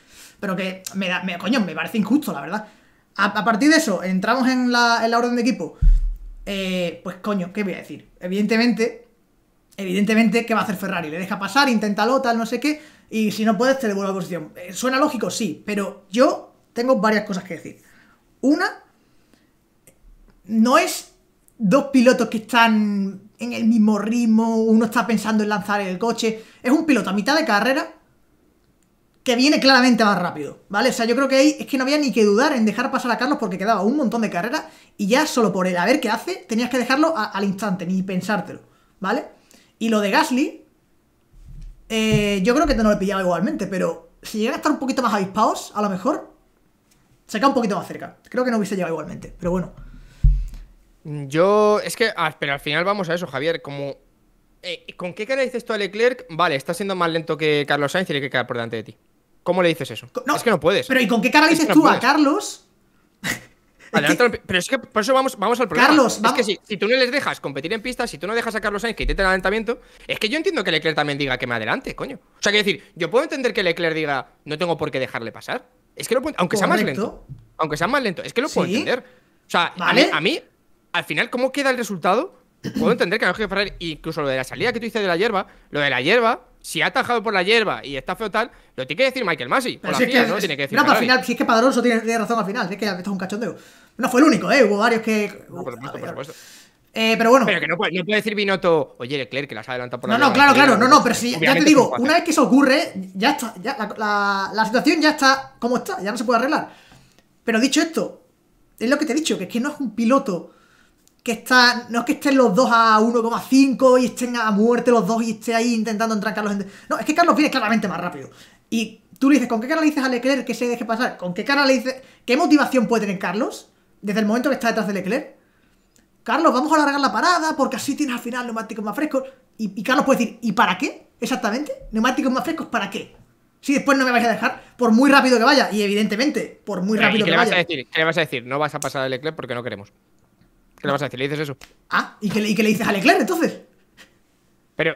Pero que me da, me, coño, me parece injusto, la verdad. A, partir de eso, entramos en la, orden de equipo. Eh, pues coño, ¿qué voy a decir? Evidentemente, evidentemente, ¿qué va a hacer Ferrari? Le deja pasar, lo tal, no sé qué, y si no puedes, te devuelve la posición. Eh, suena lógico, sí, pero yo tengo varias cosas que decir. Una, no es dos pilotos que están en el mismo ritmo, uno está pensando en lanzar el coche. Es un piloto a mitad de carrera que viene claramente más rápido, ¿vale? O sea, yo creo que ahí es que no había ni que dudar en dejar pasar a Carlos porque quedaba un montón de carrera y ya solo por el a ver qué hace tenías que dejarlo al instante, ni pensártelo, ¿vale? Y lo de Gasly, eh, yo creo que no lo pillaba igualmente, pero si llega a estar un poquito más avispados, a lo mejor se cae un poquito más cerca. Creo que no hubiese llegado igualmente, pero bueno. Yo, es que, ah, pero al final vamos a eso, Javier, como... Eh, ¿Con qué cara dices tú a Leclerc? Vale, está siendo más lento que Carlos Sainz y tiene que quedar por delante de ti. ¿Cómo le dices eso? No, es que no puedes. Pero ¿y con qué cara dices tú a Carlos? pero es que por eso vamos, vamos al problema. Carlos, vamos. es que si, tú no les dejas competir en pista, si tú no dejas a Carlos Sainz que te el adelantamiento, es que yo entiendo que Leclerc también diga que me adelante, coño. O sea, quiero decir, yo puedo entender que Leclerc diga, no tengo por qué dejarle pasar. Es que lo puedo, aunque sea más lento. Aunque sea más lento, es que lo puedo entender. O sea, a mí al final, ¿cómo queda el resultado? Puedo entender que Ángel Ferrer, incluso lo de la salida que tú dices de la hierba, lo de la hierba, si ha atajado por la hierba y está feo tal, lo tiene que decir Michael Masi. no tiene que decir. No, pero al final, si es que Padroso tiene, razón al final, es que esto es un cachondeo. No fue el único, ¿eh? Hubo varios que. No, por supuesto, por eh, pero bueno. Pero que no puede, no puede decir Binotto, oye, Leclerc, que las ha adelantado por la la No, no, claro, claro, no, no, pero si, ya te digo, una vez que eso ocurre, ya está, la, la, situación ya está como está, ya no se puede arreglar. Pero dicho esto, es lo que te he dicho, que es que no es un piloto está, no es que estén los dos a 1,5 y estén a muerte los dos y esté ahí intentando entrar Carlos. No, es que Carlos viene claramente más rápido. Y tú le dices, ¿con qué cara le dices a Leclerc que se deje pasar? ¿Con qué cara le dices, qué motivación puede tener Carlos desde el momento que está detrás de Leclerc? Carlos, vamos a alargar la parada porque así tienes al final neumáticos más frescos. Y, Carlos puede decir, ¿y para qué? Exactamente, neumáticos más frescos, ¿para qué? Si después no me vais a dejar, por muy rápido que vaya, y evidentemente, por muy rápido que vaya. a decir? ¿Qué le vas a decir? No vas a pasar a Leclerc porque no queremos. ¿Qué le vas a decir? Le dices eso. Ah, ¿y qué, le dices a Leclerc entonces? Pero,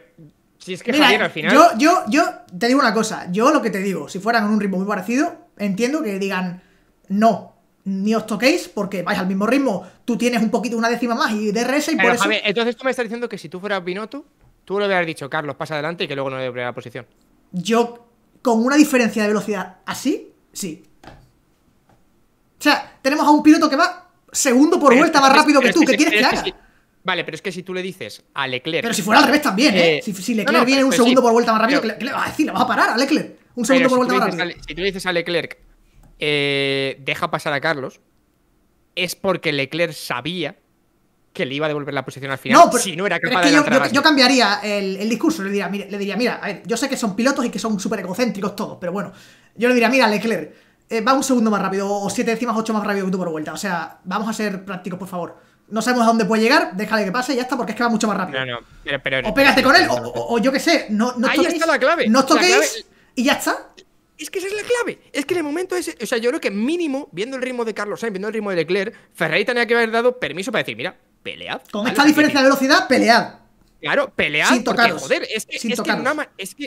si es que Javier, al final. Yo, yo, yo te digo una cosa. Yo lo que te digo, si fueran en un ritmo muy parecido, entiendo que digan no. Ni os toquéis porque vais al mismo ritmo. Tú tienes un poquito, una décima más y DRS y por eso. ver, entonces tú me estás diciendo que si tú fueras Binotto, tú lo hubieras dicho, Carlos, pasa adelante y que luego no de la posición. Yo, con una diferencia de velocidad así, sí. O sea, tenemos a un piloto que va segundo por vuelta más rápido que tú. ¿Qué quieres que haga? Vale, pero es que si tú le dices a Leclerc. Pero si fuera al revés también, ¿eh? eh si, Leclerc viene un segundo por vuelta más rápido, ¿qué le vas a decir? ¿Le vas a parar a Leclerc? Un segundo por vuelta más rápido. si tú dices a Leclerc, eh, deja pasar a Carlos, es porque Leclerc sabía que le iba a devolver la posición al final. No, pero, si no era es que yo, cambiaría el, el discurso. Le diría, mira, le diría, mira, a ver, yo sé que son pilotos y que son súper egocéntricos todos, pero bueno, yo le diría, mira, Leclerc eh, va un segundo más rápido, o siete décimas, ocho más rápido que tú por vuelta. O sea, vamos a ser prácticos, por favor. No sabemos a dónde puede llegar, déjale que pase y ya está, porque es que va mucho más rápido. o pégate con él, o, yo qué sé, no, no Ahí No toquéis y ya está. Es que esa es la clave. Es que en el momento ese. O sea, yo creo que mínimo, viendo el ritmo de Carlos Sainz, viendo el ritmo de Leclerc, Ferrari tenía que haber dado permiso para decir, mira, pelead. Con esta diferencia de velocidad, pelead. Claro, pelead. Sin porque, joder, es que, es que,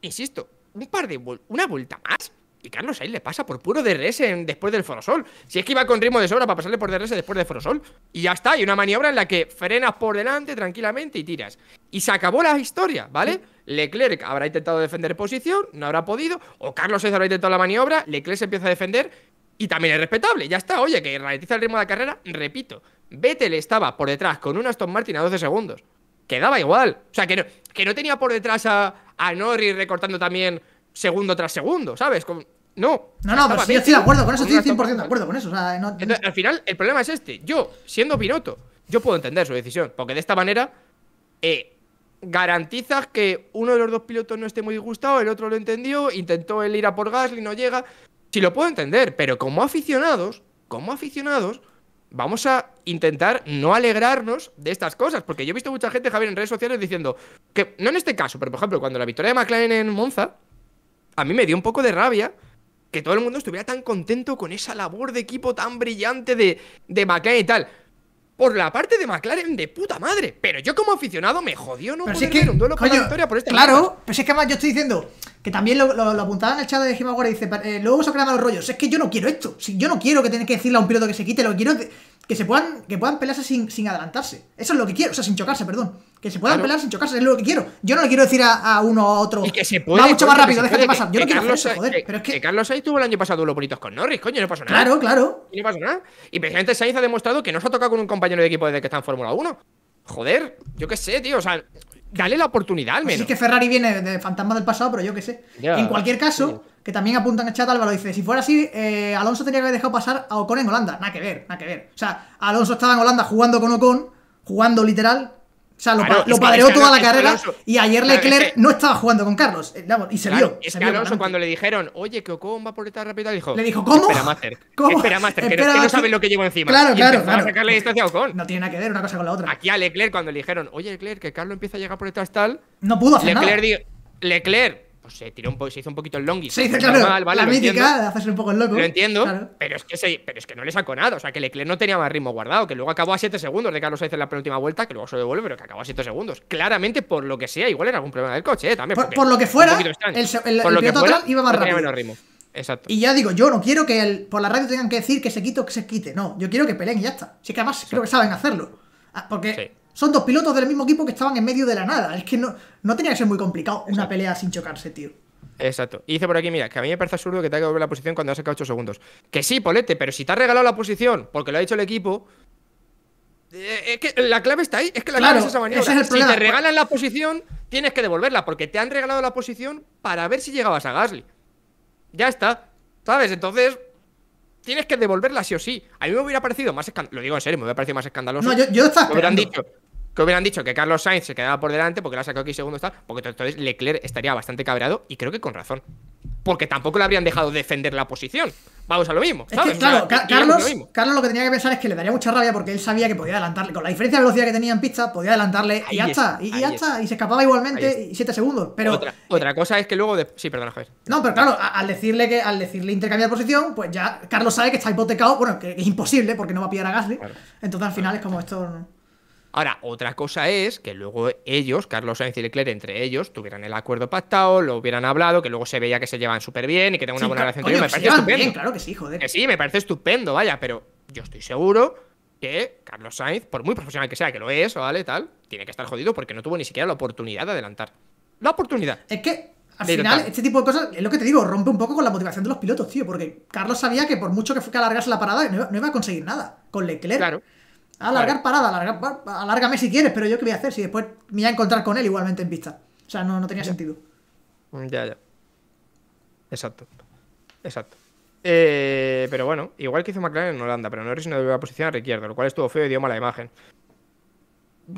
insisto, un par de una vuelta más y Carlos ahí le pasa por puro DRS después del Forosol. Si es que iba con ritmo de sobra para pasarle por DRS después del Forosol. Y ya está, hay una maniobra en la que frenas por delante tranquilamente y tiras. Y se acabó la historia, ¿vale? Leclerc habrá intentado defender posición, no habrá podido. O Carlos Sainz habrá intentado la maniobra, Leclerc se empieza a defender. Y también es respetable, ya está. Oye, que ralentiza el ritmo de la carrera, repito. Vettel estaba por detrás con un Aston Martin a 12 segundos. Quedaba igual. O sea, que no, tenía por detrás a, a Norris recortando también segundo tras segundo, ¿sabes? Con, no. No, no, pero yo estoy de acuerdo con eso, estoy 100% de acuerdo con eso. al final, el problema es este. Yo, siendo piloto, yo puedo entender su decisión, porque de esta manera eh, garantizas que uno de los dos pilotos no esté muy disgustado, el otro lo entendió, intentó el ir a por Gasly, no llega. Si lo puedo entender, pero como aficionados, como aficionados, vamos a intentar no alegrarnos de estas cosas, porque yo he visto mucha gente, Javier, en redes sociales diciendo que, no en este caso, pero por ejemplo, cuando la victoria de McLaren en Monza, a mí me dio un poco de rabia que todo el mundo estuviera tan contento con esa labor de equipo tan brillante de, de McLaren y tal. Por la parte de McLaren, de puta madre. Pero yo como aficionado me jodió no poder es que, un duelo este Claro, pero es que además yo estoy diciendo que también lo, lo, apuntaba en el chat de Jimaguara y dice, eh, luego se crean los rollos. Es que yo no quiero esto. Si, yo no quiero que tenga que decirle a un piloto que se quite, lo que quiero que se puedan, que puedan pelearse sin, sin adelantarse. Eso es lo que quiero, o sea, sin chocarse, perdón. Que se puedan pelear pelar sin chocarse, es lo que quiero. Yo no le quiero decir a, uno o a otro. que se Va mucho más rápido, déjate pasar. Yo no quiero hacer eso, joder. Que, pero es que... Carlos Sainz tuvo el año pasado los bonitos con Norris, coño, no pasó nada. Claro, claro. no pasó nada. Y precisamente Sainz ha demostrado que no se ha tocado con un compañero de equipo desde que está en Fórmula 1. Joder, yo qué sé, tío. O sea, dale la oportunidad al pues menos. sí, que Ferrari viene de fantasma del pasado, pero yo qué sé. en cualquier caso, que también apuntan el chat, Álvaro dice: si fuera así, eh, Alonso tenía que haber dejado pasar a Ocon en Holanda. Nada que ver, nada que ver. O sea, Alonso estaba en Holanda jugando con Ocon, jugando literal, o sea, lo, padreó toda la carrera y ayer Leclerc no estaba jugando con Carlos. Eh, y se vio. Es que cuando le dijeron, oye, que Ocon va por detrás rápida, dijo: Le dijo, ¿cómo? Espera, Master. ¿Cómo? Espera, Master, que, no, saben sabes lo que llevo encima. Claro, y claro. A sacarle distancia a Ocon. No tiene nada que ver una cosa con la otra. Aquí a Leclerc, cuando le dijeron, oye, Leclerc, que Carlos empieza a llegar por detrás tal. No pudo hacer Leclerc dijo, Leclerc pues se tiró un poco, se hizo un poquito el longi. Sí, claro, mal, ¿vale? la mítica, hacerse un poco el loco. Lo entiendo, pero, es que pero es que no le sacó nada. O sea, que Leclerc no tenía más ritmo guardado, que luego acabó a 7 segundos de Carlos Sainz en la penúltima vuelta, que luego se devuelve, pero que acabó a 7 segundos. Claramente, por lo que sea, igual era algún problema del coche, ¿eh? también. Por, por, lo que fuera, el, el, por lo que iba más rápido. Exacto. Y ya digo, yo no quiero que por la radio tengan que decir que se quite o que se quite. No, yo quiero que peleen y ya está. Así que además creo que saben hacerlo. Ah, porque son dos pilotos del mismo equipo que estaban en medio de la nada. Es que no, no tenía que ser muy complicado una pelea sin chocarse, tío. Exacto. Y dice por aquí, mira, que a mí me parece absurdo que te haya que volver la posición cuando has sacado 8 segundos. Que sí, Polete, pero si te ha regalado la posición porque lo ha dicho el equipo, eh, es que la clave está ahí, es que la clave es esa maniobra. si te regalan la posición, tienes que devolverla, porque te han regalado la posición para ver si llegabas a Gasly. Ya está, ¿sabes? Entonces, tienes que devolverla sí o sí. A mí me hubiera parecido más escandaloso, lo digo en serio, me hubiera parecido más escandaloso. No, yo, estaba dicho, que hubieran dicho que Carlos Sainz se quedaba por delante porque ha sacado aquí segundo está, porque entonces Leclerc estaría bastante cabreado y creo que con razón. Porque tampoco le habrían dejado defender la posición. Vamos a lo mismo. claro, Carlos, lo que tenía que pensar es que le daría mucha rabia porque él sabía que podía adelantarle. Con la diferencia de velocidad que tenía en pista, podía adelantarle y ya está. Y ya Y se escapaba igualmente y siete segundos. Pero. Eh, otra, cosa es que luego. De... Sí, perdona, Javier. No, pero claro, al decirle que al decirle intercambiar posición, pues ya Carlos sabe que está hipotecado. Bueno, que es imposible porque no va a pillar a Gasly. Entonces al final es como esto. Ahora, otra cosa es que luego ellos, Carlos Sainz y Leclerc, entre ellos, tuvieran el acuerdo pactado, lo hubieran hablado, que luego se veía que se llevan súper bien y que tengan una buena relación. Coño, me parece ah, estupendo. claro que sí, joder. sí, me parece estupendo, vaya, pero yo estoy seguro que Carlos Sainz, por muy profesional que sea, que lo es, ¿vale? Tal, tiene que estar jodido porque no tuvo ni siquiera la oportunidad de adelantar. La oportunidad. Es que al final, este tipo de cosas, es lo que te digo, rompe un poco con la motivación de los pilotos, tío, porque Carlos sabía que por mucho que que alargarse la parada, no iba a conseguir nada con Leclerc. Claro. Alargar parada, alárgame si quieres, pero yo qué voy a hacer si después me voy a encontrar con él igualmente en pista. O sea, no, no tenía sentido. Mm, ya, ya. Exacto. Exacto. Eh, pero bueno, igual que hizo McLaren en Holanda, pero no sino de la posición a ricardo lo cual estuvo feo y dio mala imagen.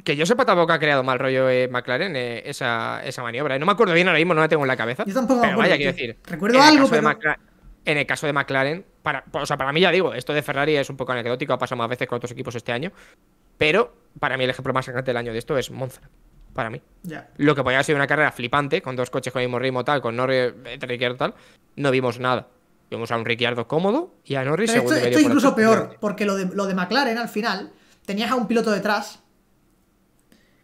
Que yo sepa tampoco ha creado mal rollo eh, McLaren eh, esa, esa, maniobra. No me acuerdo bien ahora mismo, no la tengo en la cabeza. Yo pero Vaya, quiero decir. algo, en el caso de McLaren, para, o sea, para mí ya digo, esto de Ferrari es un poco anecdótico, ha pasado más veces con otros equipos este año, pero para mí el ejemplo más sacante del año de esto es Monza. Para mí. Lo que podía haber sido una carrera flipante, con dos coches con el mismo ritmo, tal, con Norris, eh, Ricciardo, tal, no vimos nada. Vimos a un Ricciardo cómodo y a Norris Esto, es incluso peor, porque lo de, McLaren al final, tenías a un piloto detrás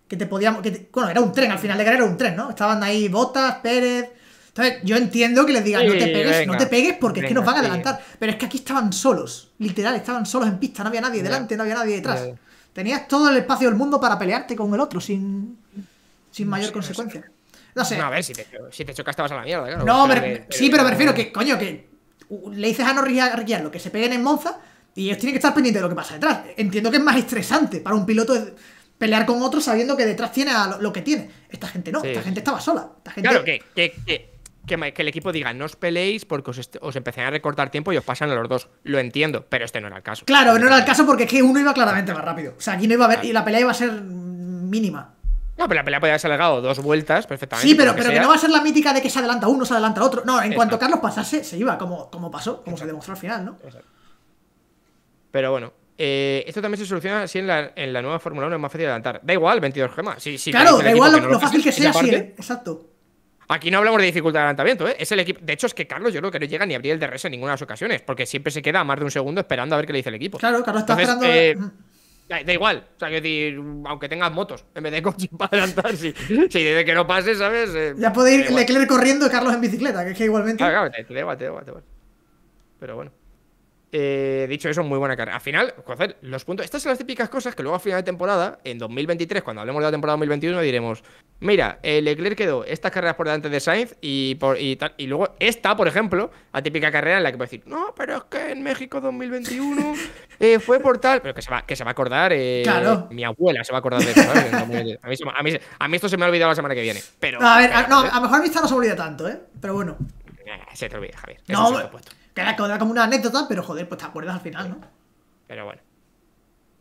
que te podíamos. Que bueno, era un tren, al final de carrera era un tren, ¿no? Estaban ahí Bottas, Pérez, entonces, yo entiendo que les digan, no te pegues, no te pegues porque es que nos van a adelantar. Pero es que aquí estaban solos, literal, estaban solos en pista, no había nadie delante, no había nadie detrás. Tenías todo el espacio del mundo para pelearte con el otro sin, sin mayor consecuencia. No sé. No a ver, si te, si chocas estabas a la mierda, No, sí, pero prefiero que, coño, que le dices a no lo que se peguen en Monza y ellos tienen que estar pendientes de lo que pasa detrás. Entiendo que es más estresante para un piloto pelear con otro sabiendo que detrás tiene a lo, que tiene. Esta gente no, esta gente estaba sola. Claro, que, que, que que, el equipo diga, no os peleéis porque os, os a recortar tiempo y os pasan a los dos. Lo entiendo, pero este no era el caso. Claro, no era el caso porque es que uno iba claramente más rápido. O sea, aquí no iba a haber. Y la pelea iba a ser mínima. No, pero la pelea podía haberse alargado dos vueltas perfectamente. Sí, pero, que, pero no va a ser la mítica de que se adelanta uno, se adelanta otro. No, en cuanto Carlos pasase, se iba, como, como pasó, como se demostró al final, ¿no? Pero bueno, eh, esto también se soluciona Si en la, nueva Fórmula 1, es más fácil adelantar. Da igual, 22 gemas. claro, da igual lo, fácil que sea, sí, Exacto. Aquí no hablamos de dificultad de adelantamiento, ¿eh? Es el equipo. De hecho, es que Carlos yo creo que no llega ni a abrir el DRS en ninguna de las ocasiones, porque siempre se queda a más de un segundo esperando a ver qué le dice el equipo. Claro, Carlos está Entonces, esperando. Eh, mm. Da, igual, o sea, que decir, aunque tengas motos, en vez de coche para adelantar, si, si desde que no pases, ¿sabes? Eh, ya puede ir Leclerc corriendo y Carlos en bicicleta, que es que igualmente. Claro, claro, te, te Pero bueno. Eh, dicho eso, muy buena carrera. Al final, los puntos. Estas son las típicas cosas que luego a final de temporada, en 2023, cuando hablemos de la temporada 2021, diremos: Mira, eh, Leclerc quedó estas carreras por delante de Sainz y, y, luego esta, por ejemplo, la típica carrera en la que puedes decir: No, pero es que en México 2021 eh, fue por tal. Pero que se va, que se va a acordar. Eh, claro. Mi abuela se va a acordar de eso. A, mí, esto se me ha olvidado la semana que viene. Pero, a ver, lo mejor a mí esta no se olvida tanto, ¿eh? Pero bueno. Se te olvida, Javier. Eso no, que era como una anécdota, pero joder, pues te acuerdas al final, ¿no? Pero bueno.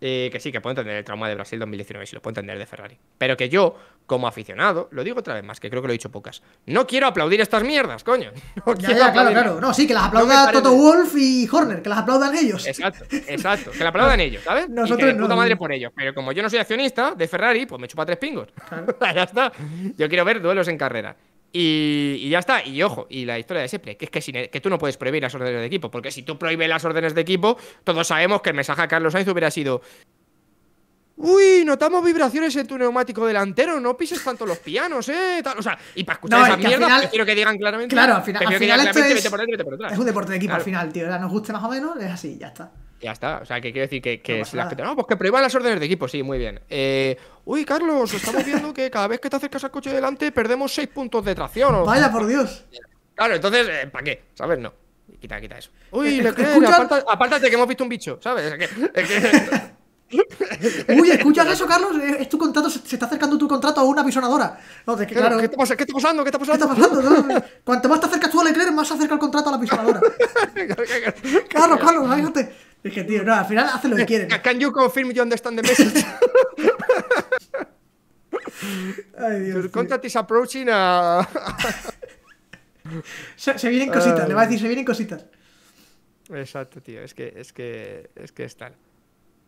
Eh, que sí, que puedo entender el trauma de Brasil 2019, si lo puedo entender de Ferrari. Pero que yo, como aficionado, lo digo otra vez más, que creo que lo he dicho pocas. No quiero aplaudir estas mierdas, coño. No ya, ya, claro, claro. No, sí, que las aplauda Toto Wolf y Horner, que las aplaudan ellos. Exacto, exacto. Que las aplaudan ellos, ¿sabes? Nosotros y que no, puta madre por ellos. Pero como yo no soy accionista de Ferrari, pues me chupa tres pingos. ya está. Yo quiero ver duelos en carrera. Y, ya está. Y ojo, y la historia de siempre, que es que, tú no puedes prohibir las órdenes de equipo, porque si tú prohíbes las órdenes de equipo, todos sabemos que el mensaje a Carlos Sainz hubiera sido... Uy, notamos vibraciones en tu neumático delantero, no pises tanto los pianos, eh. Tal, o sea, y para escuchar esa que mierda, prefiero que digan claramente. Claro, al final, al final esto es, es, un deporte de equipo al final, tío. Ya nos guste más o menos, es así, ya está. Ya está, o sea, que quiero decir que, que no, la pues que prohíban las órdenes de equipo, sí, muy bien. Eh, uy, Carlos, estamos viendo que cada vez que te acercas al coche delante perdemos 6 puntos de tracción. Vaya, por Dios. Claro, entonces, eh, ¿para qué? ¿Sabes? No. Quita, quita eso. Uy, eh, escucha apártate, que hemos visto un bicho, ¿sabes? Uy, ¿escuchas eso, Carlos? Eh, es tu contrato, se está acercando tu contrato a una visionadora. No, claro, ¿Qué, está, ¿Qué, está pasando? ¿Qué está pasando? ¿Qué está pasando? No, más no, al final hace lo que quieren Can you confirm dónde están de message? Ay, Dios. Your contact is approaching a. se, vienen cositas, le va a decir, se vienen cositas. Exacto, tío, es que es que es que tal.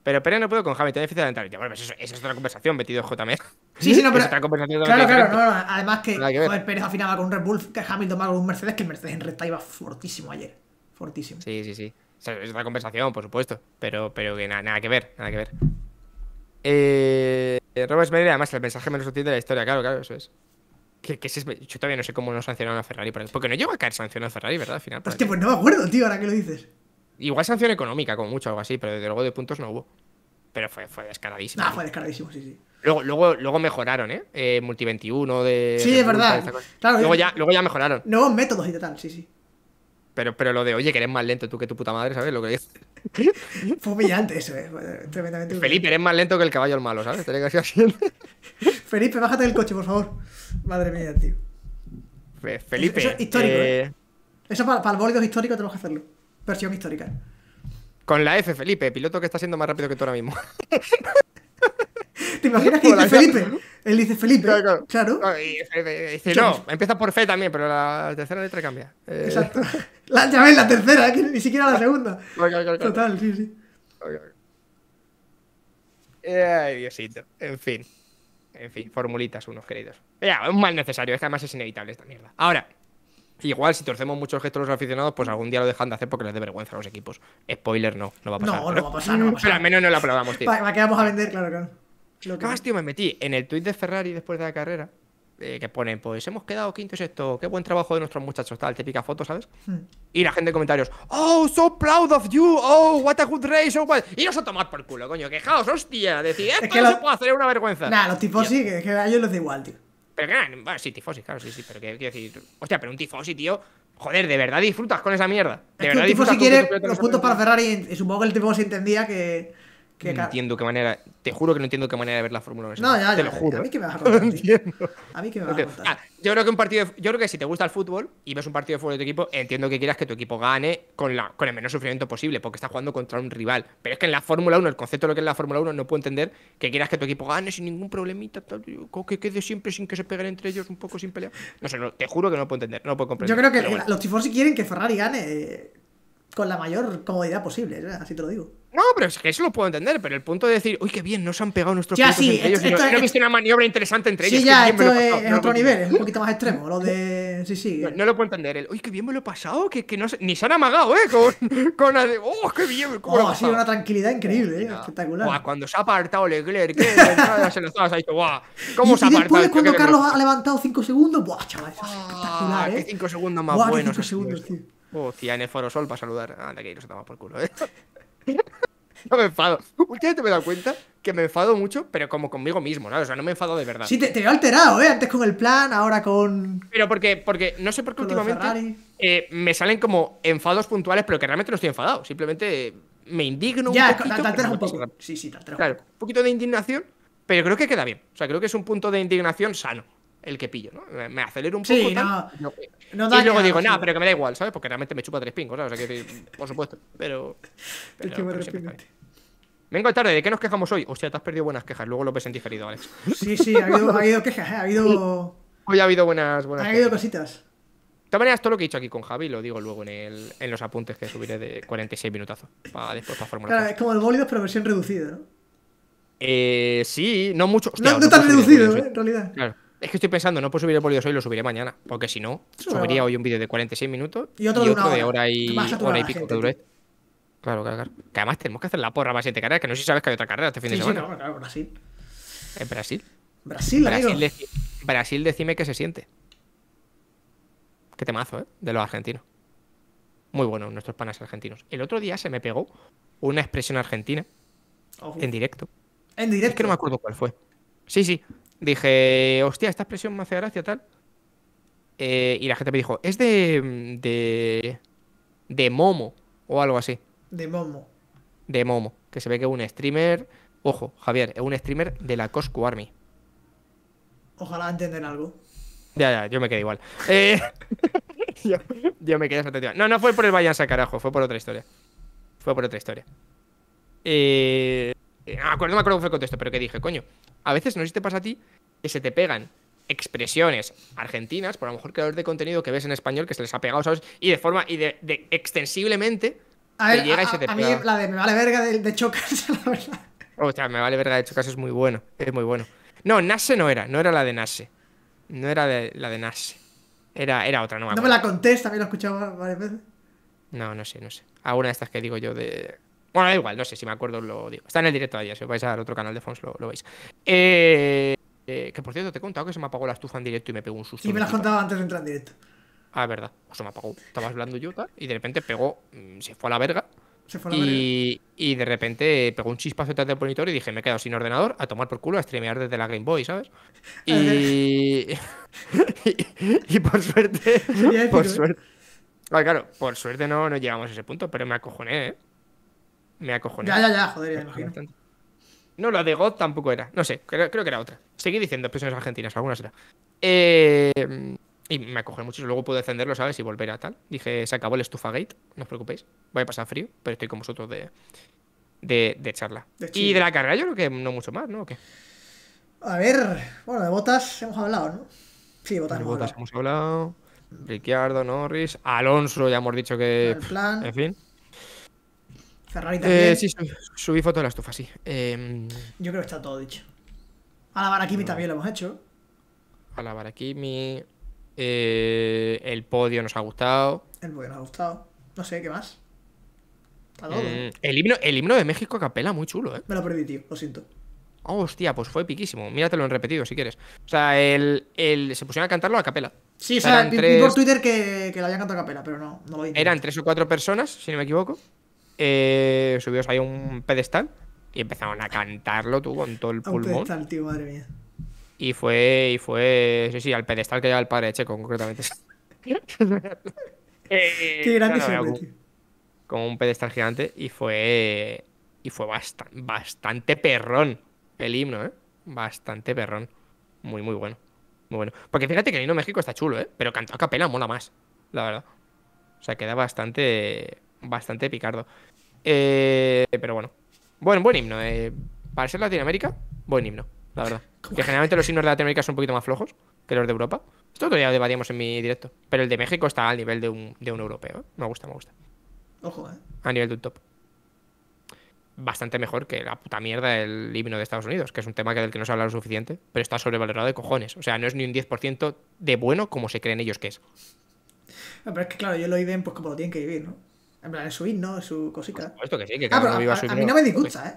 Pero Pérez no puedo con Hamilton pues esa es otra conversación, metido JM. E. Sí, sí, no, pero. otra conversación claro, claro, Además que, Pérez afinaba con un Red Bull, que Hamilton va con un Mercedes, que el Mercedes en recta iba fortísimo ayer. Fortísimo. Sí, sí, sí es una conversación, por supuesto, pero, pero que nada, nada que ver, nada que ver. Eh, Robert además, el mensaje menos útil de la historia, claro, claro, eso es. yo todavía no sé cómo no sancionaron a Ferrari, porque no llegó a caer sancionado a Ferrari, ¿verdad? Al final. pues no me acuerdo, tío, ahora que lo dices. Igual sanción económica, como mucho, algo así, pero desde luego de puntos no hubo. Pero fue, fue descaradísimo. Ah, fue descaradísimo, sí, sí. Luego, luego, luego mejoraron, ¿eh? eh multi 21 de. Sí, es verdad. luego, ya, luego ya mejoraron. Nuevos métodos y tal, sí, sí. Pero, pero lo de, oye, que eres más lento tú que tu puta madre, ¿sabes? Lo que dices Fue humillante eso, ¿eh? Tremendamente Felipe, eres más lento que el caballo al malo, ¿sabes? que así. Felipe, bájate del coche, por favor. Madre mía, tío. Felipe. Eso, es histórico. Eh, eh... Eso para, para el bólido histórico tenemos que hacerlo. Versión histórica. Con la F, Felipe, piloto que está siendo más rápido que tú ahora mismo. ¿Te imaginas que dice Felipe? Él dice Felipe. Claro. Dice, no, empieza por fe también, pero la tercera letra cambia. Eh, Exacto. La, ya ves, la tercera, ni siquiera la segunda. Total, sí, sí. Eh, ay, Diosito. En fin. En fin, formulitas unos queridos. Es un mal necesario, es que además es inevitable esta mierda. Ahora, Igual, si torcemos muchos gestos los aficionados, pues algún día lo dejan de hacer porque les dé vergüenza a los equipos. Spoiler, no, no va a pasar. No, no va a pasar. al menos no la probamos tío. La quedamos que vamos a vender, claro, claro. Lo que... Ah, más tío, me metí en el tweet de Ferrari después de la carrera, eh, que pone, pues hemos quedado quinto y sexto, qué buen trabajo de nuestros muchachos, tal, típica foto, ¿sabes? Hmm. Y la gente en comentarios, oh, so proud of you, oh, what a good race, oh, Y nos a tomar por culo, coño, quejaos, hostia, decir, esto que no se puede hacer, es una vergüenza. Nada, los tipos sí, que, a ellos les da igual, tío. Pero que, sí, tifosi, claro, sí, sí, pero que, quiero decir, hostia, pero un tifosi, tío, Joder, de verdad disfrutas con esa mierda. De es verdad que el quiere los puntos para Ferrari y supongo que el tifosi entendía que, no entiendo qué manera. Te juro que no entiendo qué manera de ver la Fórmula 1. No, ya, te lo juro. A mí que me vas a contar. A mí que me vas a contar. Ah, yo creo que un partido. yo creo que si te gusta el fútbol y ves un partido de fútbol de tu equipo, entiendo que quieras que tu equipo gane con, la, con el menor sufrimiento posible, porque está jugando contra un rival. Pero es que en la Fórmula 1, el concepto de lo que es la Fórmula 1, no puedo entender que quieras que tu equipo gane sin ningún problemita, tal, que quede siempre sin que se peguen entre ellos, un poco sin pelear. No sé, te juro que no puedo entender. No puedo comprender. Yo creo que los tifosi quieren que Ferrari gane eh, con la mayor comodidad posible, ¿eh? así te lo digo. No, pero es que eso lo puedo entender, pero el punto de decir, uy, qué bien, no se han pegado nuestros ya, sí, entre ellos. Esto, he visto una maniobra interesante entre ellos. Sí, ya, esto es, otro nivel, es un poquito más extremo, lo de... Sí, sí. No, lo puedo entender, el, uy, qué bien me lo he pasado, que, que no ni se han amagado, ¿eh? Con, con oh, qué bien, cómo oh, ha sido una tranquilidad increíble, eh, espectacular. cuando se ha apartado Leclerc, que ¿eh? se lo ha dicho, guau, cómo se ha apartado. después, cuando Carlos ha levantado 5 segundos, buah, chaval, eso es ah, espectacular, ¿eh? 5 segundos más buenos. 5 segundos, tío. O oh, foro sol para saludar. Anda, que toma por culo, ¿eh? no me enfado. Últimamente me he dado cuenta que me enfado mucho, pero como conmigo mismo, ¿no? O sea, no me enfado de verdad. Sí, te, te alterado, ¿eh? Antes con el plan, ahora con. Pero porque, porque no sé por qué últimamente eh, me salen como enfados puntuales, pero que realmente no estoy enfadado. Simplemente me indigno un poquito. Sí, sí, te Claro, un poquito de indignación, pero creo que queda bien. O sea, creo que es un punto de indignación sano el que pillo, ¿no? Me acelero un poco. Sí, no. No y luego digo, nada, pero que me da igual, ¿sabes? Porque realmente me chupa tres pingos, ¿sabes? O sea, que, por supuesto. Pero. Es que me Vengo tarde, ¿de qué nos quejamos hoy? Hostia, te has perdido buenas quejas, luego lo ves en diferido, Alex. Sí, sí, ha habido, quejas, ¿eh? ha habido. Hoy ha habido buenas. buenas ha habido cositas. De todas maneras, todo lo que he dicho aquí con Javi lo digo luego en, el, en los apuntes que subiré de 46 minutazos para después para formular. Claro, es como el bólido, pero versión reducida, ¿no? Eh, sí, no mucho. no, no, tan reducido, ¿eh? en realidad. Claro. Es que estoy pensando, no puedo subir el bolido hoy, lo subiré mañana. Porque si no, subiría hoy un vídeo de 46 minutos y otro, de hora, y, hora y pico que dure. Claro, claro, claro. Que además tenemos que hacer la porra para siete carreras, que no sé si sabes que hay otra carrera este fin de semana. Sí, claro, claro, Brasil. ¿En Brasil? Brasil, Brasil, Brasil, decime qué se siente. Qué temazo, ¿eh? De los argentinos. Muy bueno, nuestros panas argentinos. El otro día se me pegó una expresión argentina. En directo. En directo. Es que no me acuerdo cuál fue. Sí, sí dije, hostia, esta expresión me hace gracia, tal. Eh, y la gente me dijo, es de, de. de Momo o algo así. De Momo. De Momo, que se ve que es un streamer. Ojo, Javier, es un streamer de la Coscu Army. Ojalá entiendan algo. Ya, ya, yo me quedé igual. Eh, yo, me quedé expectativa. No, no fue por el Bayansa, carajo, fue por otra historia. Fue por otra historia. Eh, eh, ah, no, me acuerdo, cómo fue el contexto, pero que dije, coño, a veces no te pasa a ti que se te pegan expresiones argentinas, por a lo mejor creadores de contenido que ves en español que se les ha pegado, ¿sabes? Y de forma, y de, extensiblemente, a y se te mí la de me vale verga de, de la verdad. O sea, me vale verga de chocas, es muy bueno, es muy bueno. No, Nase no era, no era la de Nase. No era la de Nase. Era, era otra, no me No me la contesta, me la he escuchado varias veces. No, no sé, no sé. Alguna de estas que digo yo de... Bueno, da igual, no sé si me acuerdo, lo digo. Está en el directo de ayer, si vais al otro canal de Fons lo, veis. Eh, eh, que por cierto, te he contado que se me apagó la estufa en directo y me pegó un susto. ¿Y me la has contado antes de entrar en directo. Ah, verdad. O pues se me apagó. Estabas hablando yo y de repente pegó, mm, se fue a la verga. Se fue a la verga. y de repente pegó un chispazo detrás del monitor y dije, me he quedado sin ordenador a tomar por culo a streamear desde la Game Boy, ¿sabes? Y, y, por suerte, por ¿eh? suerte. Ah, claro, por suerte no, no llegamos a ese punto, pero me acojoné, ¿eh? me acojoné. Ya, ya, ya, joder, No, la de God tampoco era. No sé, creo, que era otra. Seguí diciendo expresiones argentinas, algunas era. Eh, y me acoge mucho. Luego pude encenderlo, ¿sabes? Y volver a tal. Dije, se acabó el estufagate, no os preocupéis. Voy a pasar frío, pero estoy con vosotros de, de, charla. y de la carrera yo creo que no mucho más, ¿no? qué? A ver, bueno, de botas hemos hablado, ¿no? Sí, botas, hemos hemos Ricciardo, Norris, Alonso, ya hemos dicho que. plan. En fin. Eh, sí, subí, foto de la estufa, sí. Em, Yo creo que está todo dicho. A la Barakimi también lo hemos hecho. A la Barakimi. Eh, el podio nos ha gustado. El podio nos ha gustado. No sé, ¿qué más? Está todo. Em, el, himno, el himno de México a capela, muy chulo, ¿eh? Me lo perdí, tío, lo siento. hostia, pues fue piquísimo. Míratelo en repetido si quieres. O sea, el, se pusieron a cantarlo a capela. Sí, o sea, vi por Twitter que, que habían cantado a capela, pero no, lo vi. Eran tres o cuatro personas, si no me equivoco eh, subidos ahí un pedestal y empezaron a cantarlo tú con todo el pulmón. Pedestal, tío, madre mía. Y fue, y fue, sí, sí, al pedestal que lleva el padre Checo, concretamente. Eh, Qué grande como, un pedestal gigante y fue, y fue bastante, bastante perrón el himno, ¿eh? Bastante perrón. Muy, muy bueno. Muy bueno. Porque fíjate que el himno México está chulo, ¿eh? Pero cantado a capela mola más, la verdad. O sea, queda bastante, bastante picardo. Eh, pero bueno. Bueno, buen himno. Eh. Para ser Latinoamérica, buen himno, la verdad. Que generalmente los himnos de Latinoamérica son un poquito más flojos que los de Europa. Esto todavía lo debatíamos en mi directo. Pero el de México está al nivel de un, europeo. ¿eh? Me gusta, me gusta. Ojo, ¿eh? A nivel de un top. Bastante mejor que la puta mierda del himno de Estados Unidos, que es un tema que del que no se habla lo suficiente, pero está sobrevalorado de cojones. O sea, no es ni un 10% de bueno como se creen ellos que es. pero es que, claro, Yo lo viven pues como lo tienen que vivir, ¿no? En plan, es himno, Es su cosita. esto que sí, que ah, a, mí no me disgusta,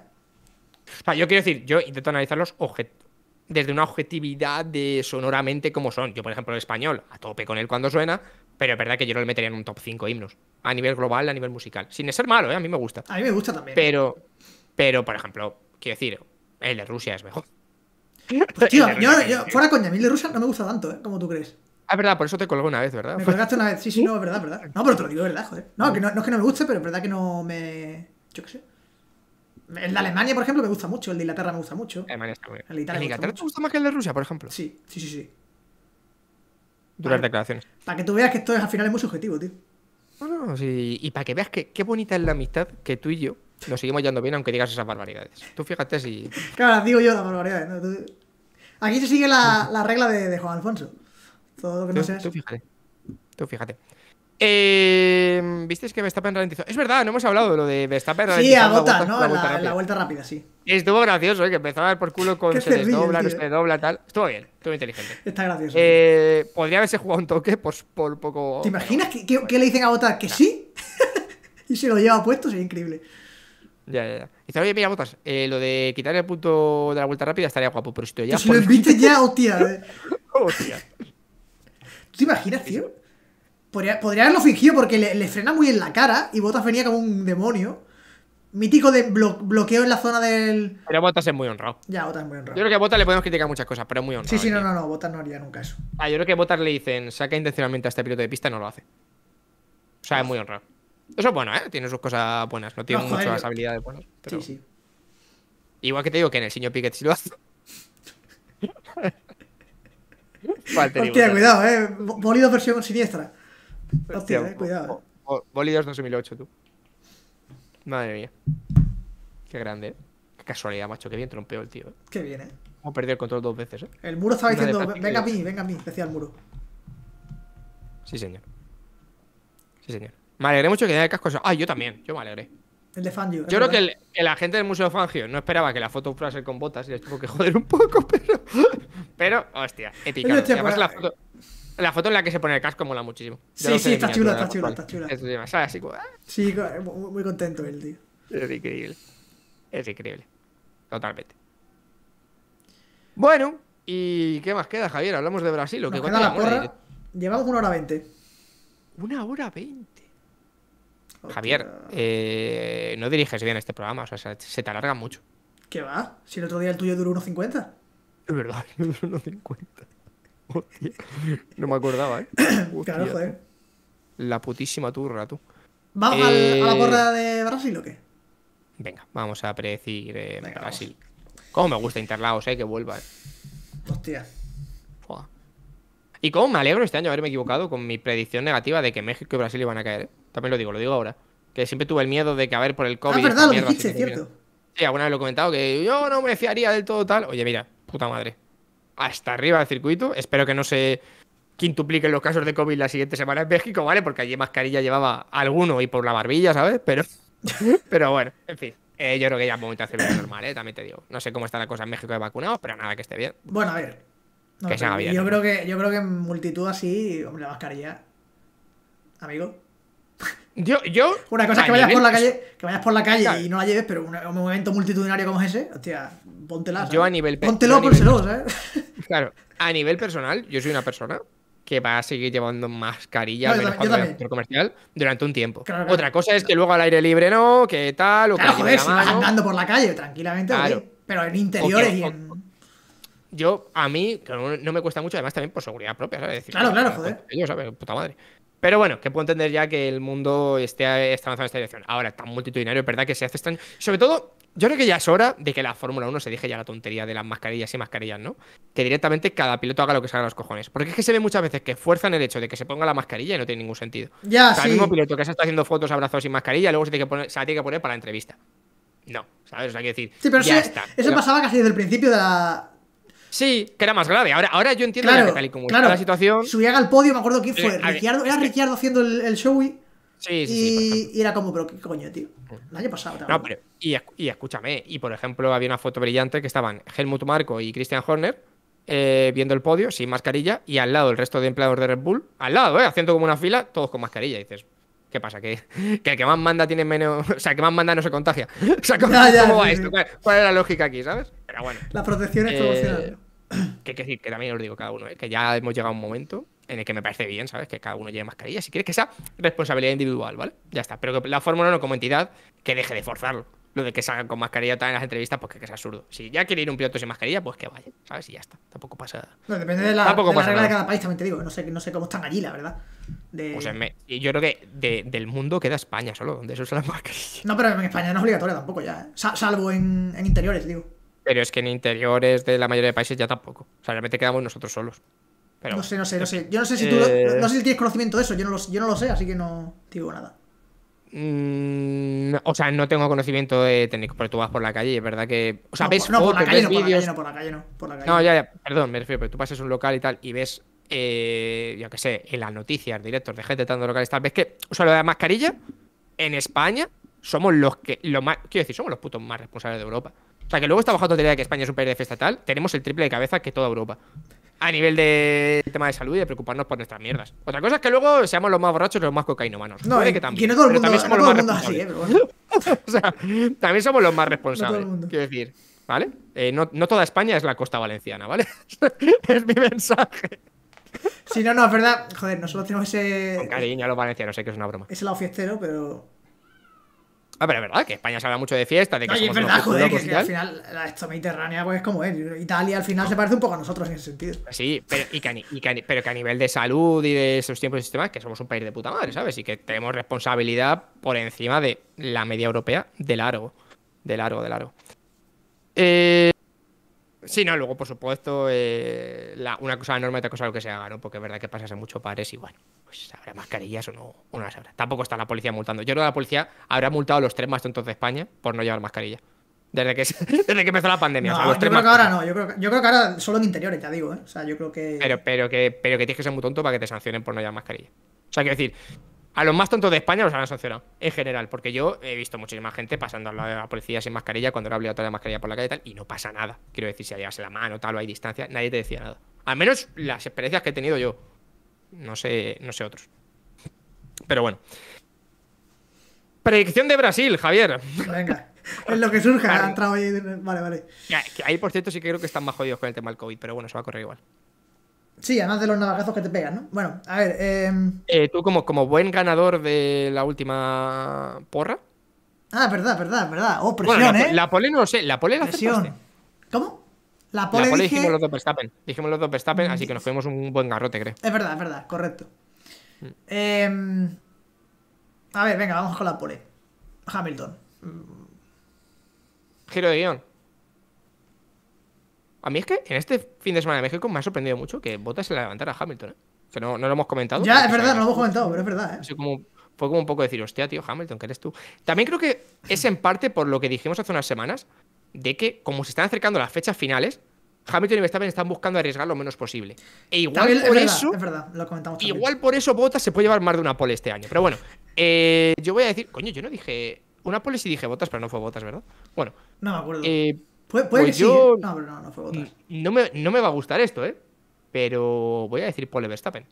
¿eh? yo quiero decir, yo intento analizarlos desde una objetividad de sonoramente como son. Yo, por ejemplo, el español, a tope con él cuando suena, pero es verdad que yo no le metería en un top 5 himnos. A nivel global, a nivel musical. Sin ser malo, ¿eh? A mí me gusta. A mí me gusta también. Pero, pero por ejemplo, quiero decir, el de Rusia es mejor. Pues, yo, fuera coña, a de Rusia no me gusta tanto, ¿eh? Como tú crees. Ah, verdad, por eso te colgó una vez, ¿verdad? Me colgaste una vez, sí, sí, no, es verdad, verdad. No, pero te lo digo, ¿verdad? Joder. No, que no, es que no me guste, pero es verdad que no me. Yo qué sé. El de Alemania, por ejemplo, me gusta mucho. El de Inglaterra me gusta mucho. Alemania está muy bien. El de Italia. Inglaterra te gusta más que el de Rusia, por ejemplo? Sí, sí, sí, sí. Duras declaraciones. Para que tú veas que esto es, al final es muy subjetivo, tío. No, no, sí. Y para que veas que qué bonita es la amistad que tú y yo nos seguimos yendo bien, aunque digas esas barbaridades. Tú fíjate si. Claro, digo yo las barbaridades. Aquí se sigue la, la regla de Juan Alfonso. Todo lo que no Tú fíjate. Tú fíjate. Eh, ¿Visteis que Verstappen ralentizó? Es verdad, no hemos hablado de lo de Verstappen Sí, a gota ¿no? La, la, vuelta rápida, sí. Estuvo gracioso, ¿eh? que empezaba a dar por culo con se desdobla, no se dobla, tal. Estuvo bien, estuvo inteligente. Está gracioso. Eh, podría haberse jugado un toque por, poco. ¿Te imaginas que, qué le dicen a Botas ¿Que sí? y se lo lleva puesto, sería increíble. Ya, ya, ya. Dice, mira, botas, eh, lo de quitar el punto de la vuelta rápida estaría guapo, pero esto ya. Si lo viste ya, hostia. Eh. hostia te imaginas, tío? Podría, haberlo fingido porque le, frena muy en la cara y Botas venía como un demonio. Mítico de bloqueo en la zona del. Pero Botas es muy honrado. Ya, Botas es muy honrado. Yo creo que a Botas le podemos criticar muchas cosas, pero es muy honrado. Sí, sí, no, no, no. no haría nunca eso. Ah, yo creo que a Botas le dicen saca intencionalmente a este piloto de pista y no lo hace. O sea, es muy honrado. Eso es bueno, ¿eh? Tiene sus cosas buenas. No tiene muchas habilidades buenas. Sí, sí. Igual que te digo que en el señor Piquet sí lo hace. Hostia, cuidado, eh. Bolidos versión siniestra. Hostia, eh, cuidado. Eh. Bolidos 2008, tú. Madre mía. Qué grande, eh. Qué casualidad, macho. Qué bien trompeó el tío. Eh. Qué bien, eh. Hemos perdido el control dos veces, eh. El muro estaba diciendo, venga a mí, venga a mí, decía el muro. Sí, señor. Sí, señor. Me alegré mucho que haya el casco. Ah, yo también. Yo me alegré. El de Fangio. Yo creo que el, agente del Museo Fangio no esperaba que la foto fuera a ser con botas y les tuvo que joder un poco, pero. Pero, hostia, épica. Además, la foto, la en la que se pone el casco mola muchísimo. sí, sí, está chula, está chula, está chula. Sí, muy, contento él, tío. Es increíble. Es increíble. Totalmente. Bueno, ¿y qué más queda, Javier? Hablamos de Brasil. ¿o qué Llevamos una hora veinte. Una hora veinte. Javier, eh, no diriges bien este programa, o sea, se te alarga mucho. ¿Qué va? Si el otro día el tuyo duró 1.50. Es verdad, duró 1.50. No me acordaba, ¿eh? Claro, La putísima turra, tú. ¿Vamos a la eh, porra de Brasil o qué? Venga, vamos a predecir eh, Brasil. Cómo me gusta Interlaos, eh, que vuelva. Hostia. Y cómo me alegro este año haberme equivocado con mi predicción negativa de que México y Brasil iban a caer, eh también lo digo, lo digo ahora, que siempre tuve el miedo de que, a ver, por el COVID... Ah, verdad, lo cierto. Sí, alguna vez lo he comentado, que yo no me fiaría del todo tal. Oye, mira, puta madre. Hasta arriba del circuito, espero que no se quintupliquen los casos de COVID la siguiente semana en México, ¿vale? Porque allí mascarilla llevaba alguno y por la barbilla, ¿sabes? Pero, pero bueno, en fin. Eh, yo creo que ya es momento de hacer normal, ¿eh? También te digo. No sé cómo está la cosa en México de vacunados, pero nada, que esté bien. Bueno, a ver. que se haga bien. Yo, creo que, yo creo que en multitud así, hombre, la mascarilla. Amigo. Yo, yo. Una cosa es que vayas por la calle, que vayas por la calle y no la lleves, pero un, un multitudinario como ese, hostia, póntela. Yo a nivel Póntelo, Claro. A nivel personal, yo soy una persona que va a seguir llevando mascarilla comercial durante un tiempo. Otra cosa es que luego al aire libre no, que tal, o claro, joder, si vas andando por la calle tranquilamente, pero en interiores y en... Yo, a mí, no, me cuesta mucho, además también por seguridad propia, ¿sabes? claro, claro, joder. Yo, ¿sabes? Puta madre. Pero bueno, que puedo entender ya que el mundo esté, avanzando en esta dirección. Ahora, tan multitudinario, es verdad que se hace extraño. Sobre todo, yo creo que ya es hora de que la Fórmula 1 se deje ya la tontería de las mascarillas y mascarillas, ¿no? Que directamente cada piloto haga lo que haga a los cojones. Porque es que se ve muchas veces que fuerzan el hecho de que se ponga la mascarilla y no tiene ningún sentido. Ya, o sea, sí. el mismo piloto que se está haciendo fotos, abrazados y mascarilla, luego se, tiene que poner, se la tiene que poner para la entrevista. No, ¿sabes? O sea, hay que decir. Sí, pero sí, eso pasaba casi desde el principio de la, Sí, que era más grave. Ahora, ahora yo entiendo claro, que y la situación. al podio, me acuerdo quién fue. Eh, era Ricciardo haciendo el, show y. era como, pero qué coño, tío. El año pasado y, escúchame, y por ejemplo, había una foto brillante que estaban Helmut Marco y Christian Horner eh, viendo el podio sin mascarilla y al lado el resto de empleados de Red Bull, al lado, eh, haciendo como una fila, todos con mascarilla. dices, ¿Qué pasa? ¿Que, el que más manda tiene menos. O sea, que más manda no se contagia. ¿cómo, va esto? ¿Cuál, es la lógica aquí, sabes? Pero bueno. La protección es eh, Que, que, también os digo cada uno, ¿eh? que ya hemos llegado a un momento en el que me parece bien, ¿sabes? Que cada uno lleve mascarilla. Si quieres que sea responsabilidad individual, ¿vale? Ya está. Pero que la Fórmula 1 como entidad que deje de forzarlo. Lo de que salgan con mascarilla en las entrevistas, pues que, es absurdo. Si ya quiere ir un piloto sin mascarilla, pues que vaya, ¿sabes? Y ya está. Tampoco pasa nada. No, depende de la, de regla de cada país, también te digo. No sé, no sé cómo están allí, la verdad yo creo que del mundo queda España solo, donde eso es la mascarilla. No, pero en España no es obligatoria tampoco ya, ¿eh? salvo en, interiores, digo. Pero es que en interiores de la mayoría de países ya tampoco. O sea, realmente quedamos nosotros solos. no sé, no sé, no sé. Yo no sé si tú eh, no sé si tienes conocimiento de eso, yo no lo, sé, así que no digo nada. Mm, o sea, no tengo conocimiento de técnico, pero tú vas por la calle es verdad que. O sea, ves no, por la calle, no, por la calle, no, por la calle, no, por la calle. No, ya, ya, perdón, me refiero, pero tú pasas un local y tal y ves eh, yo que sé, en las noticias, directos de gente tanto locales, tal vez que usan lo de la mascarilla, en España somos los que, lo más, quiero decir, somos los putos más responsables de Europa. O sea, que luego está bajando teoría de que España es un país estatal, tenemos el triple de cabeza que toda Europa. A nivel de tema de salud y de preocuparnos por nuestras mierdas. Otra cosa es que luego seamos los más borrachos y los más cocainomanos No, que también. no todo el mundo, somos así, ¿eh? o sea, también somos los más responsables. quiero decir, ¿vale? Eh, no, no toda España es la costa valenciana, ¿vale? es mi mensaje. Si no, no, es verdad. Joder, nosotros tenemos ese. cariño a los valencianos, sé que es una broma. el lado fiestero, pero. Ah, pero es verdad que España se habla mucho de fiesta, de que no, es verdad, joder, que, al final la esto mediterránea pues es como es. Italia al final se parece un poco a nosotros en ese sentido. Pues sí, pero, que, a nivel de salud y de esos tiempos y sistemas, que somos un país de puta madre, ¿sabes? Y que tenemos responsabilidad por encima de la media europea de largo. De largo, de largo. Eh, Sí, no, luego, por supuesto, eh, la, una cosa enorme y otra cosa lo que se haga, ¿no? Porque es verdad que pasas en muchos pares y bueno, pues habrá mascarillas o no, o no las habrá. Tampoco está la policía multando. Yo creo que la policía habrá multado a los tres más tontos de España por no llevar mascarilla. Desde que, empezó la pandemia. yo creo que ahora no. Yo creo, que ahora solo en interiores, ya digo, ¿eh? O sea, yo creo que. Pero, que. Pero que tienes que ser muy tonto para que te sancionen por no llevar mascarilla. O sea, quiero decir, a los más tontos de España los han sancionado, en general, porque yo he visto muchísima gente pasando a la policía sin mascarilla cuando era otra la mascarilla por la calle y tal, y no pasa nada. Quiero decir, si llevas la mano, tal, o hay distancia, nadie te decía nada. Al menos las experiencias que he tenido yo. No sé, no sé otros. Pero bueno. Predicción de Brasil, Javier. Venga. Es lo que surja. Vale, vale. vale. ahí, por cierto, sí que creo que están más jodidos con el tema del COVID, pero bueno, se va a correr igual. Sí, además de los navajazos que te pegan, ¿no? Bueno, a ver. Em, eh... tú, como, como buen ganador de la última porra. Ah, verdad, verdad, verdad. Oh, presión, la, ¿eh? La pole no lo sé, la pole la presión. ¿Cómo? La pole, la pole dijimos los dos Verstappen. Dijimos los dos Verstappen, así que nos mm. fuimos un buen garrote, creo. Es verdad, es verdad, correcto. Eh... A ver, venga, vamos con la pole. Hamilton. Giro de guión. A mí es que en este fin de semana de México me ha sorprendido mucho que Botas se la levantara a Hamilton, ¿eh? Que no, lo hemos comentado. Ya, es verdad, no lo hemos comentado, pero es verdad, ¿eh? fue como un poco decir, hostia, tío, Hamilton, qué eres tú. También creo que es en parte por lo que dijimos hace unas semanas, de que como se están acercando las fechas finales, Hamilton y Verstappen están buscando arriesgar lo menos posible. E igual por eso. Es verdad, lo comentamos igual por eso Bottas se puede llevar más de una pole este año. Pero bueno, eh, yo voy a decir, coño, yo no dije. Una pole si dije Botas pero no fue Botas, ¿verdad? Bueno. No me acuerdo. Eh, Puede, puede pues No, no, no fue No me, va a gustar esto, ¿eh? Pero voy a decir Pole Verstappen.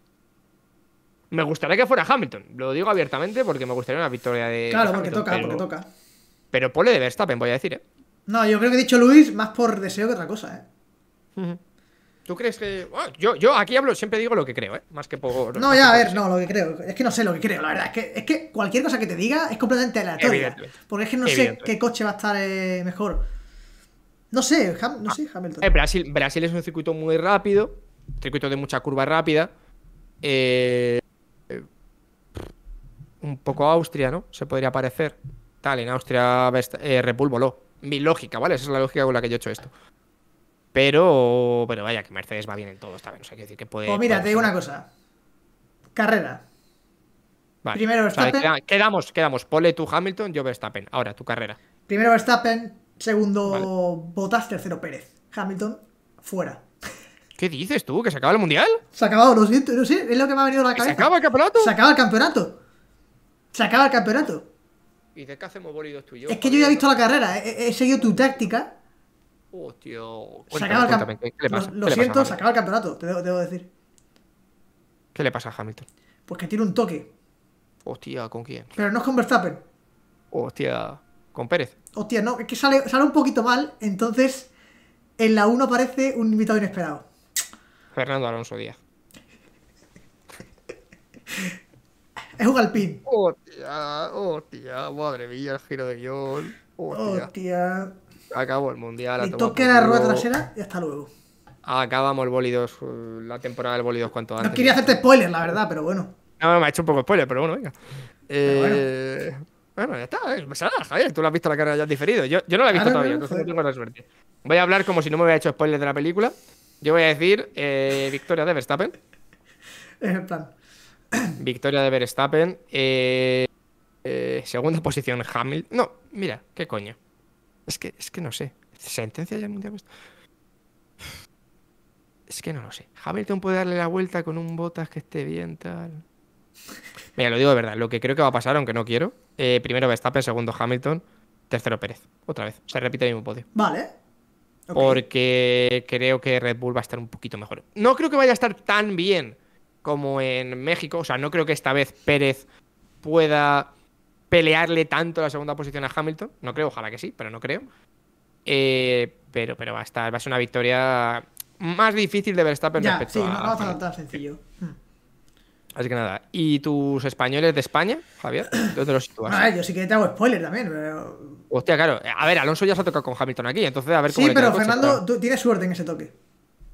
Me gustaría que fuera Hamilton, lo digo abiertamente porque me gustaría una victoria de. Claro, porque toca, porque toca. Pero pole de Verstappen, voy a decir, ¿eh? No, yo creo que he dicho Luis más por deseo que otra cosa, ¿eh? ¿Tú crees que.? yo, yo aquí hablo, siempre digo lo que creo, ¿eh? Más que por. No, ya, a ver, no, lo que creo. Es que no sé lo que creo, la verdad. Es que, cualquier cosa que te diga es completamente aleatoria. Porque es que no sé qué coche va a estar eh, mejor. No sé, no sé, Hamilton. Eh, Brasil, es un circuito muy rápido, circuito de mucha curva rápida. Eh, eh un poco Austria, ¿no? Se podría parecer. Tal, en Austria eh, Mi lógica, ¿vale? Esa es la lógica con la que yo he hecho esto. Pero, Pero vaya, que Mercedes va bien en todo, bien O sea, hay que decir que puede. Pues mira, te digo una cosa. Carrera. Primero Verstappen. quedamos, quedamos. Pole tú Hamilton, yo Verstappen. Ahora, tu carrera. Primero Verstappen, Segundo, Botas. Tercero, Pérez. Hamilton, fuera. ¿Qué dices tú? ¿Que se acaba el mundial? Se ha acabado, lo siento, no sé, es lo que me ha venido a la cabeza. ¿Se acaba el campeonato? Se acaba el campeonato. Se acaba el campeonato. ¿Y de qué hacemos bolidos tú y yo? Es que yo ya he visto la carrera, he, seguido tu táctica. Hostia. Se acaba el campeonato. Lo, lo siento, se acaba el campeonato, te debo, debo, decir. ¿Qué le pasa a Hamilton? Pues que tiene un toque. Hostia, ¿con quién? Pero no es con Verstappen. Hostia, ¿con Pérez? Hostia, no, es que sale, sale un poquito mal, entonces en la 1 aparece un invitado inesperado. Fernando Alonso Díaz. es un alpín. Hostia, hostia, madre mía, el giro de guión. Hostia. hostia. Acabó el mundial. Y toque la rueda trasera y hasta luego. Acabamos el 2, la temporada del bólidos cuanto antes. No quería hacerte spoiler, la verdad, pero bueno. No, me ha hecho un poco spoiler, pero bueno, venga. eh. Bueno, ya está, Me Javier. Tú lo has visto la carrera ya diferido. Yo, yo no la he visto ah, todavía, entonces no tengo la suerte. Voy a hablar como si no me hubiera hecho spoiler de la película. Yo voy a decir eh, victoria de Verstappen. En plan. Victoria de Verstappen. Eh, eh segunda posición, Hamilton. No, mira, qué coño. Es que, es que no sé. ¿Sentencia ya mundial? Es que no lo sé. Hamilton puede darle la vuelta con un botas que esté bien, tal. Mira, lo digo de verdad, lo que creo que va a pasar, aunque no quiero, eh, primero Verstappen, segundo Hamilton, tercero Pérez, otra vez, se repite el mismo podio. Vale. Porque creo que Red Bull va a estar un poquito mejor. No creo que vaya a estar tan bien como en México, o sea, no creo que esta vez Pérez pueda pelearle tanto la segunda posición a Hamilton, no creo, ojalá que sí, pero no creo. Eh, pero, pero va a estar, va a ser una victoria más difícil de Verstappen respecto sí, Sí, no, va a estar tan sencillo. Hmm. Así que nada. ¿Y tus españoles de España, Javier? ¿Dónde los ah, yo sí que te hago spoiler también, pero... Hostia, claro. A ver, Alonso ya se ha tocado con Hamilton aquí, entonces a ver cómo Sí, pero Fernando tiene tú tienes suerte en ese toque.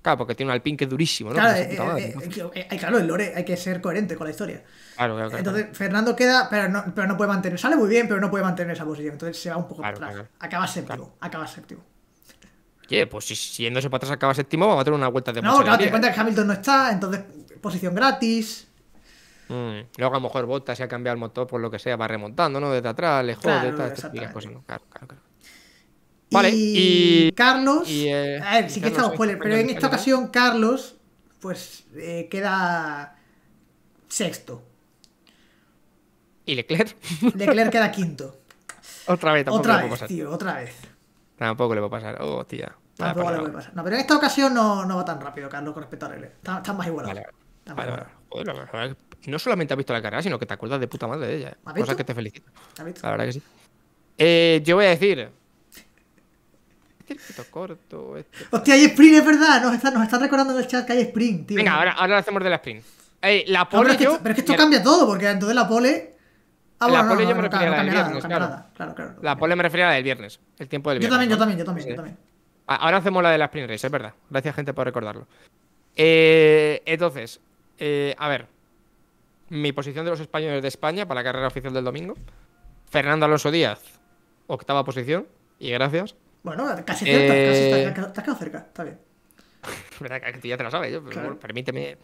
Claro, porque tiene un alpin que es durísimo, ¿no? Claro, eh, eh, eh, claro, el lore hay que ser coherente con la historia. Claro, claro, Entonces, Fernando queda, pero no, pero no puede mantener. Sale muy bien, pero no puede mantener esa posición. Entonces se va un poco para atrás. Acaba séptimo. Acaba séptimo. pues si yéndose para atrás acaba séptimo, va a tener una vuelta de No, claro, te cuenta que Hamilton no está, entonces posición gratis. Mm. Luego a lo mejor Volta se ha cambiado el motor por lo que sea, va remontando, ¿no? Desde atrás, lejos, claro, de estas cosas, ¿no? Claro, claro, claro. Vale, y, Carlos, eh, a ver, sí que estamos spoiler, pero en esta ocasión Carlos, pues eh, queda sexto. ¿Y Leclerc? Leclerc queda quinto. Otra vez, tampoco otra vez, tío, otra vez. Tampoco le va a pasar, oh, tía. Tampoco le va a pasar. No, pero en esta ocasión no, no va tan rápido, Carlos, con respecto a Leclerc. Están más igualados. Vale, Está vale, vale no solamente has visto la carrera, sino que te acuerdas de puta madre de ella. Cosa que te felicito. ¿Has visto? La verdad que sí. Eh, yo voy a decir. Circuito corto. Este... Hostia, hay sprint, es verdad. Nos están, nos recordando en el chat que hay sprint, tío. Venga, ahora, ahora lo hacemos de la sprint. Eh, la pole. pero, es que, pero, es que, esto cambia todo, porque entonces la pole. Ah, bueno, la pole yo me refería a la del viernes. claro. La pole me refería a la del viernes. El tiempo del viernes. Yo también, yo también, yo también. Ahora hacemos la de la sprint race, es verdad. Gracias, gente, por recordarlo. Eh, entonces, eh, a ver mi posición de los españoles de España para la carrera oficial del domingo. Fernando Alonso Díaz, octava posición, y gracias. Bueno, casi cerca, casi eh, te has quedado cerca, está bien. verdad que ya te lo sabes, yo, permíteme.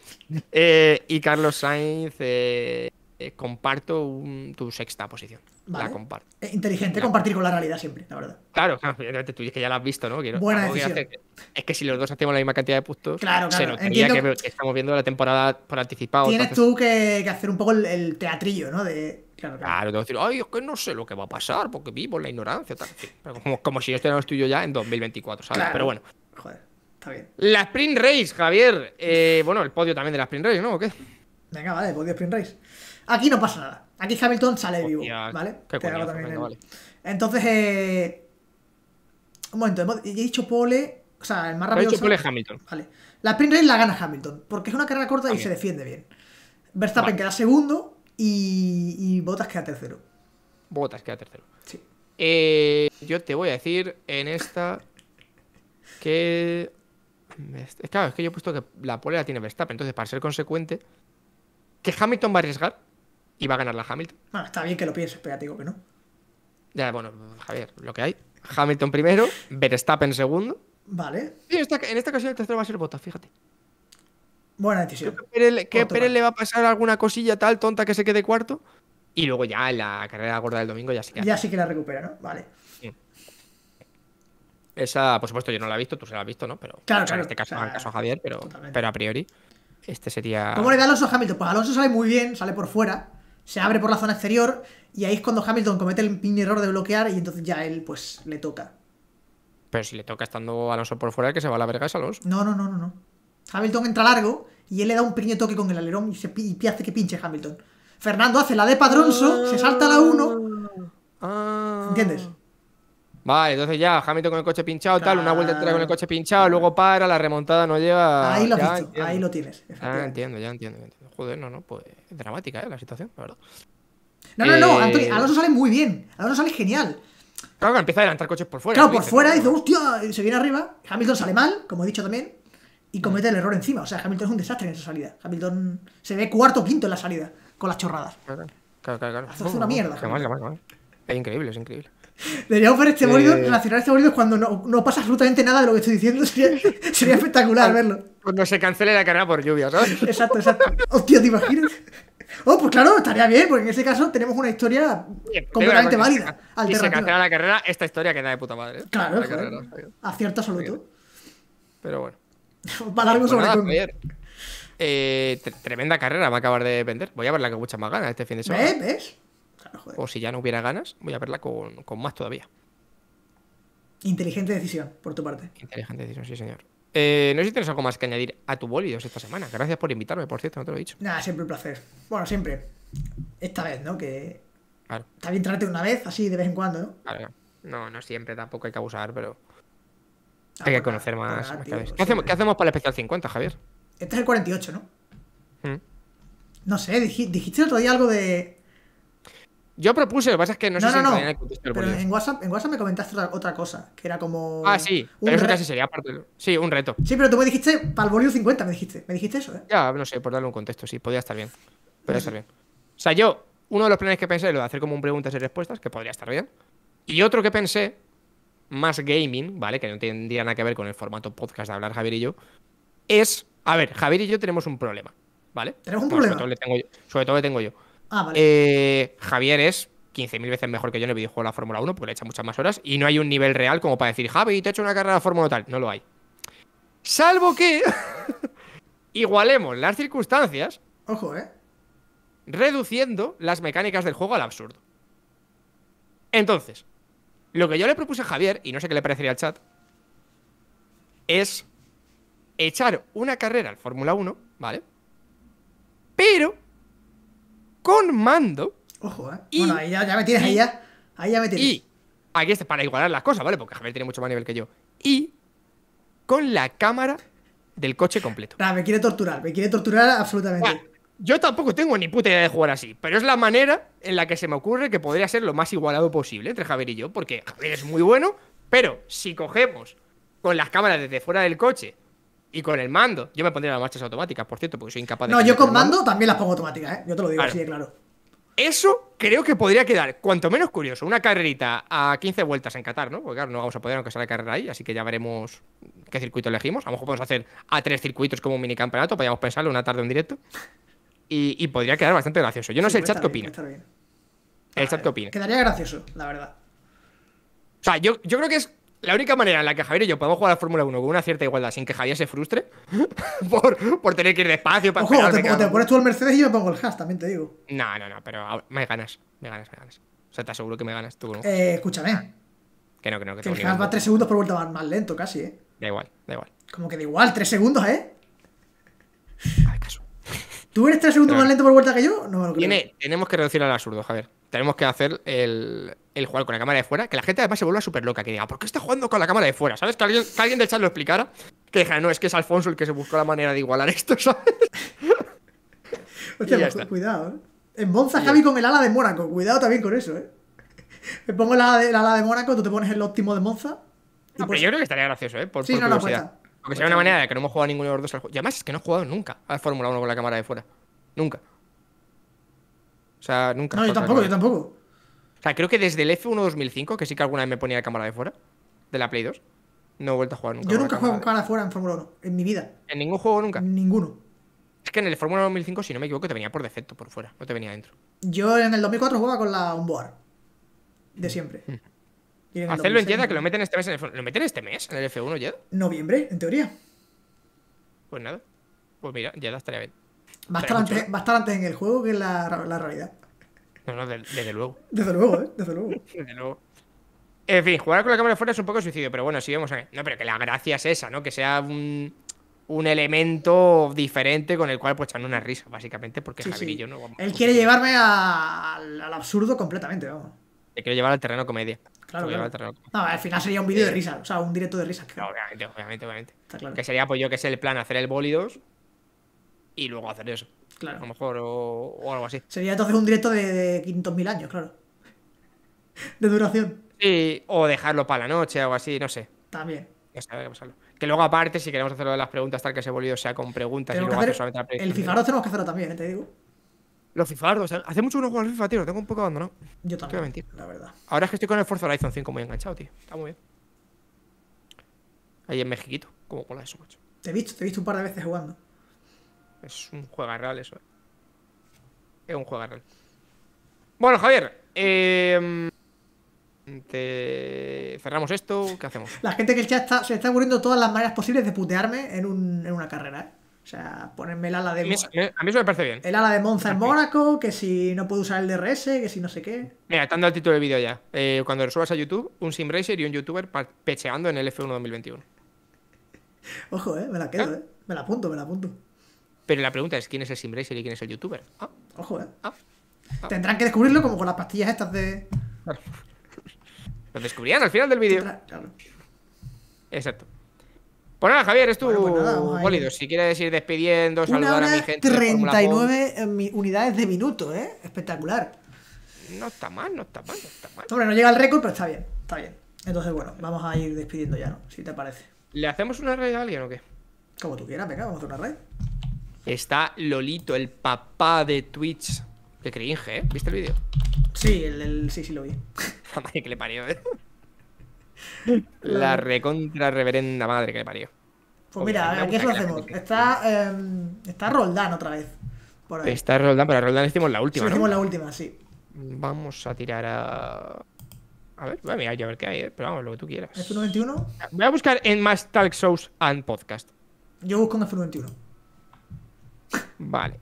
Eh, y Carlos Sainz, eh, eh, comparto tu sexta posición. La comparto. Eh, inteligente compartir con la realidad siempre, la verdad. Claro, tú dices que ya la has visto, ¿no? bueno es que si los dos hacemos la misma cantidad de puntos, claro, claro. se que, que, estamos viendo la temporada por anticipado. Tienes tú que, hacer un poco el, teatrillo, ¿no? De... Claro, claro. tengo que decir, ay, es que no sé lo que va a pasar porque vivo en la ignorancia. Tal. Pero como, como, si yo estuviera en el estudio ya en 2024, ¿sabes? Pero bueno. Joder, está bien. La Sprint Race, Javier. Eh, bueno, el podio también de la Sprint Race, ¿no? ¿O qué? Venga, vale, podio Sprint Race. Aquí no pasa nada. Aquí Hamilton sale vivo, ¿vale? Entonces, eh, un momento, he dicho pole, o sea, el más rápido. He dicho pole Hamilton. Vale. La sprint race la gana Hamilton, porque es una carrera corta y se defiende bien. Verstappen queda segundo y... y Bottas queda tercero. Bottas queda tercero. Sí. Eh, yo te voy a decir en esta que. Claro, es que yo he puesto que la pole la tiene Verstappen, entonces para ser consecuente, que Hamilton va a arriesgar y va a ganar la Hamilton. Bueno, está bien que lo pienses, pero te digo que no. Ya, bueno, Javier, lo que hay. Hamilton primero, Verstappen segundo. Vale. Y en esta, en esta ocasión el tercero va a ser Bota, fíjate. Buena decisión. qué que Pérez, Pérez le va a pasar alguna cosilla tal tonta que se quede cuarto. Y luego ya en la carrera gorda del domingo ya sí que. Ya sí que la recupera, ¿no? Vale. Esa, por supuesto, yo no la he visto, tú se la has visto, ¿no? Pero claro, claro. en este caso, a Javier, pero, pero a priori, este sería. ¿Cómo le da Alonso a Hamilton? Pues Alonso sale muy bien, sale por fuera se abre por la zona exterior y ahí es cuando Hamilton comete el pin error de bloquear y entonces ya él pues le toca. Pero si le toca estando Alonso por fuera, que se va a la verga es los No, no, no, no, no. Hamilton entra largo y él le da un pequeño toque con el alerón y, se hace que pinche Hamilton. Fernando hace la de Padronso, se salta la 1. Ah, ¿Entiendes? Vale, entonces ya, Hamilton con el coche pinchado, tal, una vuelta entera con el coche pinchado, luego para, la remontada no lleva Ahí lo ahí lo tienes. Ah, entiendo, ya entiendo, entiendo. Joder, no, no, pues dramática ¿eh? la situación, la verdad. No, no, no, eh, Antonio. Alonso sale muy bien. Alonso sale genial. Claro que empieza a adelantar coches por fuera. Claro, por fuera, dice, hostia, se viene arriba. Hamilton sale mal, como he dicho también, y comete el error encima. O sea, Hamilton es un desastre en esa salida. Hamilton se ve cuarto o quinto en la salida, con las chorradas. Claro, claro, claro. Hace una mierda. Es increíble, es increíble. Deberíamos ver este bolido, eh. relacionar este bolido cuando no, no, pasa absolutamente nada de lo que estoy diciendo. sería espectacular verlo cuando se cancele la carrera por lluvia, ¿sabes? Exacto, exacto. Hostia, ¿te imaginas? Oh, pues claro, estaría bien, porque en ese caso tenemos una historia completamente válida. Si se cancela la carrera, esta historia queda de puta madre. ¿eh? Claro, claro. acierto todo. Pero bueno. Va largo un pues sobre nada, eh, Tremenda carrera, va a acabar de vender. Voy a verla con muchas más ganas este fin de semana. ¿Ves? Claro, joder. O si ya no hubiera ganas, voy a verla con, con más todavía. Inteligente decisión, por tu parte. Inteligente decisión, sí, señor. Eh, no sé si tienes algo más que añadir a tu bolidos esta semana. Gracias por invitarme, por cierto, no te lo he dicho. Nada, siempre un placer. Bueno, siempre. Esta vez, ¿no? Que. Claro. Está bien trate una vez, así de vez en cuando, ¿no? Claro. No, no siempre, tampoco hay que abusar, pero. Ah, hay que pues conocer más. Pues ¿Qué, hacemos, ¿Qué hacemos para el especial 50, Javier? Este es el 48, ¿no? Mm. No sé, dijiste, el otro día algo de. Yo propuse, lo que pasa es que no, sé no, si no. en Pero en WhatsApp, en WhatsApp me comentaste otra, cosa, que era como. Ah, sí, pero eso casi sería Sí, un reto. Sí, pero tú me dijiste para 50, me dijiste. Me dijiste eso, ¿eh? Ya, no sé, por darle un contexto, sí, podría estar bien. Podría pues estar bien. O sea, yo, uno de los planes que pensé lo de hacer como un preguntas y respuestas, que podría estar bien. Y otro que pensé, más gaming, ¿vale? Que no tendría nada que ver con el formato podcast de hablar Javier y yo, es. A ver, Javier y yo tenemos un problema, ¿vale? Tenemos un problema. Sobre todo, le tengo yo, sobre todo le tengo yo Ah, vale. Eh, Javier es 15.000 veces mejor que yo en el videojuego de la Fórmula 1 porque le echa muchas más horas y no hay un nivel real como para decir, Javi, te echo hecho una carrera de Fórmula tal. No lo hay. Salvo que igualemos las circunstancias. Ojo, ¿eh? Reduciendo las mecánicas del juego al absurdo. Entonces, lo que yo le propuse a Javier, y no sé qué le parecería al chat, es echar una carrera al Fórmula 1, ¿vale? Pero con mando. Ojo, ¿eh? Y, bueno, ahí ya, me tienes, ahí ya. Ahí ya me tienes. Y aquí está para igualar las cosas, ¿vale? Porque Javier tiene mucho más nivel que yo. Y con la cámara del coche completo. me quiere torturar, me quiere torturar absolutamente. yo tampoco tengo ni puta idea de jugar así, pero es la manera en la que se me ocurre que podría ser lo más igualado posible entre Javier y yo, porque Javier es muy bueno, pero si cogemos con las cámaras desde fuera del coche y con el mando. Yo me pondría las marchas automáticas, por cierto, porque soy incapaz de. No, yo con mando, también las pongo automáticas, ¿eh? Yo te lo digo así de claro. Eso creo que podría quedar, cuanto menos curioso, una carrerita a 15 vueltas en Qatar, ¿no? Porque claro, no vamos a poder aunque sea la carrera ahí, así que ya veremos qué circuito elegimos. A lo mejor podemos hacer a tres circuitos como un mini campeonato, podríamos pensarlo una tarde en directo. Y, podría quedar bastante gracioso. Yo no sé el chat qué opina. El chat ah, qué opina. Quedaría gracioso, la verdad. O sea, yo creo que es la única manera en la que Javier y yo podemos jugar a Fórmula 1 con una cierta igualdad sin que Javier se frustre por, tener que ir despacio para Ojo, te, te, pones tú el Mercedes y yo pongo el Haas, también te digo. No, no, no, pero me ganas, me ganas, me ganas. O sea, te aseguro que me ganas tú. ¿no? Eh, escúchame. Que no, que no, que, que el Haas va 3 segundos por vuelta más, lento casi, ¿eh? Da igual, da igual. Como que da igual, 3 segundos, ¿eh? A caso. ¿Tú eres 3 segundos más lento por vuelta que yo? No me lo creo. Tiene, tenemos que reducir al absurdo, Javier. Tenemos que hacer el, el jugar con la cámara de fuera, que la gente además se vuelva súper loca, que diga, ¿por qué está jugando con la cámara de fuera? ¿Sabes? Que alguien, que alguien del chat lo explicara. Que dijera, no, es que es Alfonso el que se buscó la manera de igualar esto, ¿sabes? Hostia, pues, cuidado, ¿eh? En Monza, Javi, con el ala de Mónaco. Cuidado también con eso, ¿eh? Me pongo el ala de, Monaco Mónaco, tú te pones el óptimo de Monza. pues... yo creo que estaría gracioso, ¿eh? Por, sí, no, Aunque sea una manera de que no hemos jugado ninguno de los dos al juego. Y además es que no he jugado nunca al Fórmula 1 con la cámara de fuera. Nunca. O sea, nunca. No, yo tampoco, yo tampoco. O sea, creo que desde el F1 2005, que sí que alguna vez me ponía la cámara de fuera, de la Play 2, no he vuelto a jugar nunca. Yo nunca he jugado con cámara de fuera en Fórmula 1, en mi vida. ¿En ningún juego nunca? Ninguno. Es que en el Fórmula 2005, si no me equivoco, te venía por defecto, por fuera, no te venía dentro. Yo en el 2004 jugaba con la onboard, de mm. siempre. Mm. Hacerlo en Jeddah, que lo meten este mes en el, ¿Lo meten este mes en el F1 Jeddah? Noviembre, en teoría. Pues nada. Pues mira, ya estaría bien. Va a, estar antes, en el juego que en la realidad. No, desde, luego. Desde luego, ¿eh? Desde luego. desde luego. En fin, jugar con la cámara fuera es un poco suicidio, pero bueno, si vemos a No, pero que la gracia es esa, ¿no? Que sea un, un elemento diferente con el cual pues echan una risa, básicamente, porque sí, Javier y yo no Él quiere llevarme al, absurdo completamente, vamos. Te quiero llevar al terreno comedia. Claro, claro. Al, final sería un vídeo de risa, o sea, un directo de risa. obviamente, obviamente, obviamente. Que sería, pues yo que sé, el plan hacer el bólidos y luego hacer eso. Claro. A lo mejor, o, algo así. Sería entonces un directo de, de 500.000 años, claro. De duración. Sí, o dejarlo para la noche, o algo así, no sé. También. Ya Que luego, aparte, si queremos hacerlo de las preguntas, tal que ha volvió sea con preguntas y luego hacer, solamente El fifardo tenemos que hacerlo también, eh, te digo. Los fifardos. Hace mucho que no juego al FIFA, tío. tengo un poco abandonado. Yo también. La verdad. Ahora es que estoy con el Forza Horizon 5 muy enganchado, tío. Está muy bien. Ahí en Mexiquito, como con la de su macho. Te he visto, te he visto un par de veces jugando. Es un real eso. Eh. Es un real Bueno, Javier. Em, te... ¿Cerramos esto? ¿Qué hacemos? La gente que el chat está, se está muriendo todas las maneras posibles de putearme en, una carrera, ¿eh? O sea, ponerme el ala de... A mí, a mí me parece bien. El ala de Monza en Mónaco, que si no puedo usar el DRS, que si no sé qué. Mira, estando al título del vídeo ya. Eh, cuando lo subas a YouTube, un simracer y un youtuber pecheando en el F1 2021. Ojo, eh, me la quedo, ¿Eh? eh. Me la apunto, me la apunto. Pero la pregunta es: ¿quién es el Simbracer y quién es el youtuber? Ah, Ojo, ¿eh? Ah, ah. Tendrán que descubrirlo como con las pastillas estas de. Lo descubrían al final del vídeo. Exacto. Pues nada, Javier, es tu pues Si quieres ir despidiendo, saludar a mi gente. 39 unidades de minuto, ¿eh? Espectacular. No está mal, no está mal, no está mal. Hombre, no llega al récord, pero está bien, está bien. Entonces, bueno, vamos a ir despidiendo ya, ¿no? Si te parece. ¿Le hacemos una raid a alguien o qué? Como tú quieras, venga, vamos a hacer una red Está Lolito, el papá de Twitch. que cringe, ¿eh? ¿Viste el vídeo? Sí, el, sí, sí lo vi. La madre que le parió, ¿eh? La recontra reverenda madre que le parió. Pues mira, ¿qué lo hacemos? Está, em, está Roldán otra vez. Está Roldán, pero a Roldán hicimos la última. Sí, hicimos la última, sí. Vamos a tirar a. A ver, voy a mirar yo a ver qué hay, ¿eh? pero vamos, lo que tú quieras. ¿F91? Voy a buscar en más Talk Shows and Podcast. Yo busco en F91. Vale.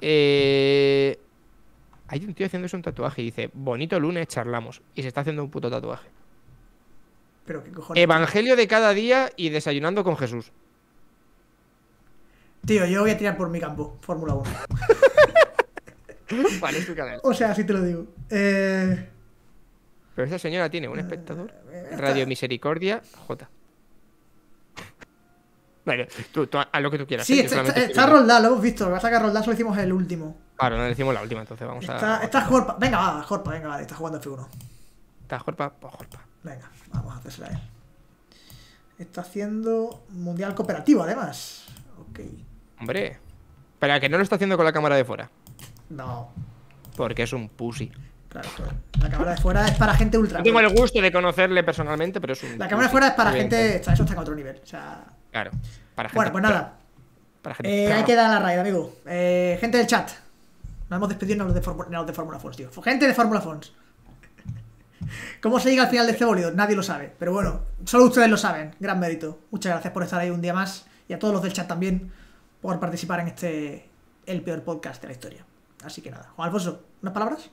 Eh, hay un tío haciéndose un tatuaje y dice, bonito lunes, charlamos. Y se está haciendo un puto tatuaje. Pero qué cojones. Evangelio de cada día y desayunando con Jesús. Tío, yo voy a tirar por mi campo, Fórmula 1. O sea, así te lo digo. Eh, Pero esta señora tiene un eh, espectador. Radio Misericordia J. Vale, tú, a lo que tú quieras. Sí, ¿eh? está, está, lo hemos visto. Lo que pasa es solo hicimos el último. Claro, no le hicimos la última, entonces vamos a. Está Jorpa. Venga, va, Jorpa, venga, vale, está jugando F1. Está Jorpa, pues Jorpa. Venga, vamos a hacerse la él. E. Está haciendo Mundial Cooperativo, además. Ok. Hombre. Para que no lo está haciendo con la cámara de fuera. No. Porque es un pussy. Claro, claro. La cámara de fuera es para gente ultra. tengo el gusto de conocerle personalmente, pero es un. La cámara de fuera es para gente. eso está en otro nivel. O sea. Claro. Para gente, bueno, pues nada. hay que dar la raid, amigo. Eh, gente del chat. Nos hemos despedido en los de, Fórmula Fons, tío. Gente de Fórmula Fons. ¿Cómo se llega al final de este bolido? Nadie lo sabe. Pero bueno, solo ustedes lo saben. Gran mérito. Muchas gracias por estar ahí un día más. Y a todos los del chat también por participar en este, el peor podcast de la historia. Así que nada. Juan Alfonso, ¿unas palabras?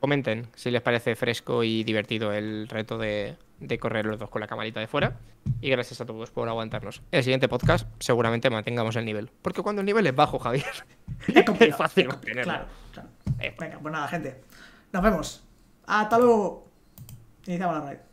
Comenten si les parece fresco y divertido el reto de de correr los dos con la camarita de fuera. Y gracias a todos por aguantarnos. el siguiente podcast seguramente mantengamos el nivel. Porque cuando el nivel es bajo, Javier, es, es fácil mantenerlo. claro. Venga, pues nada, gente. Nos vemos. Hasta luego. Iniciamos la raid.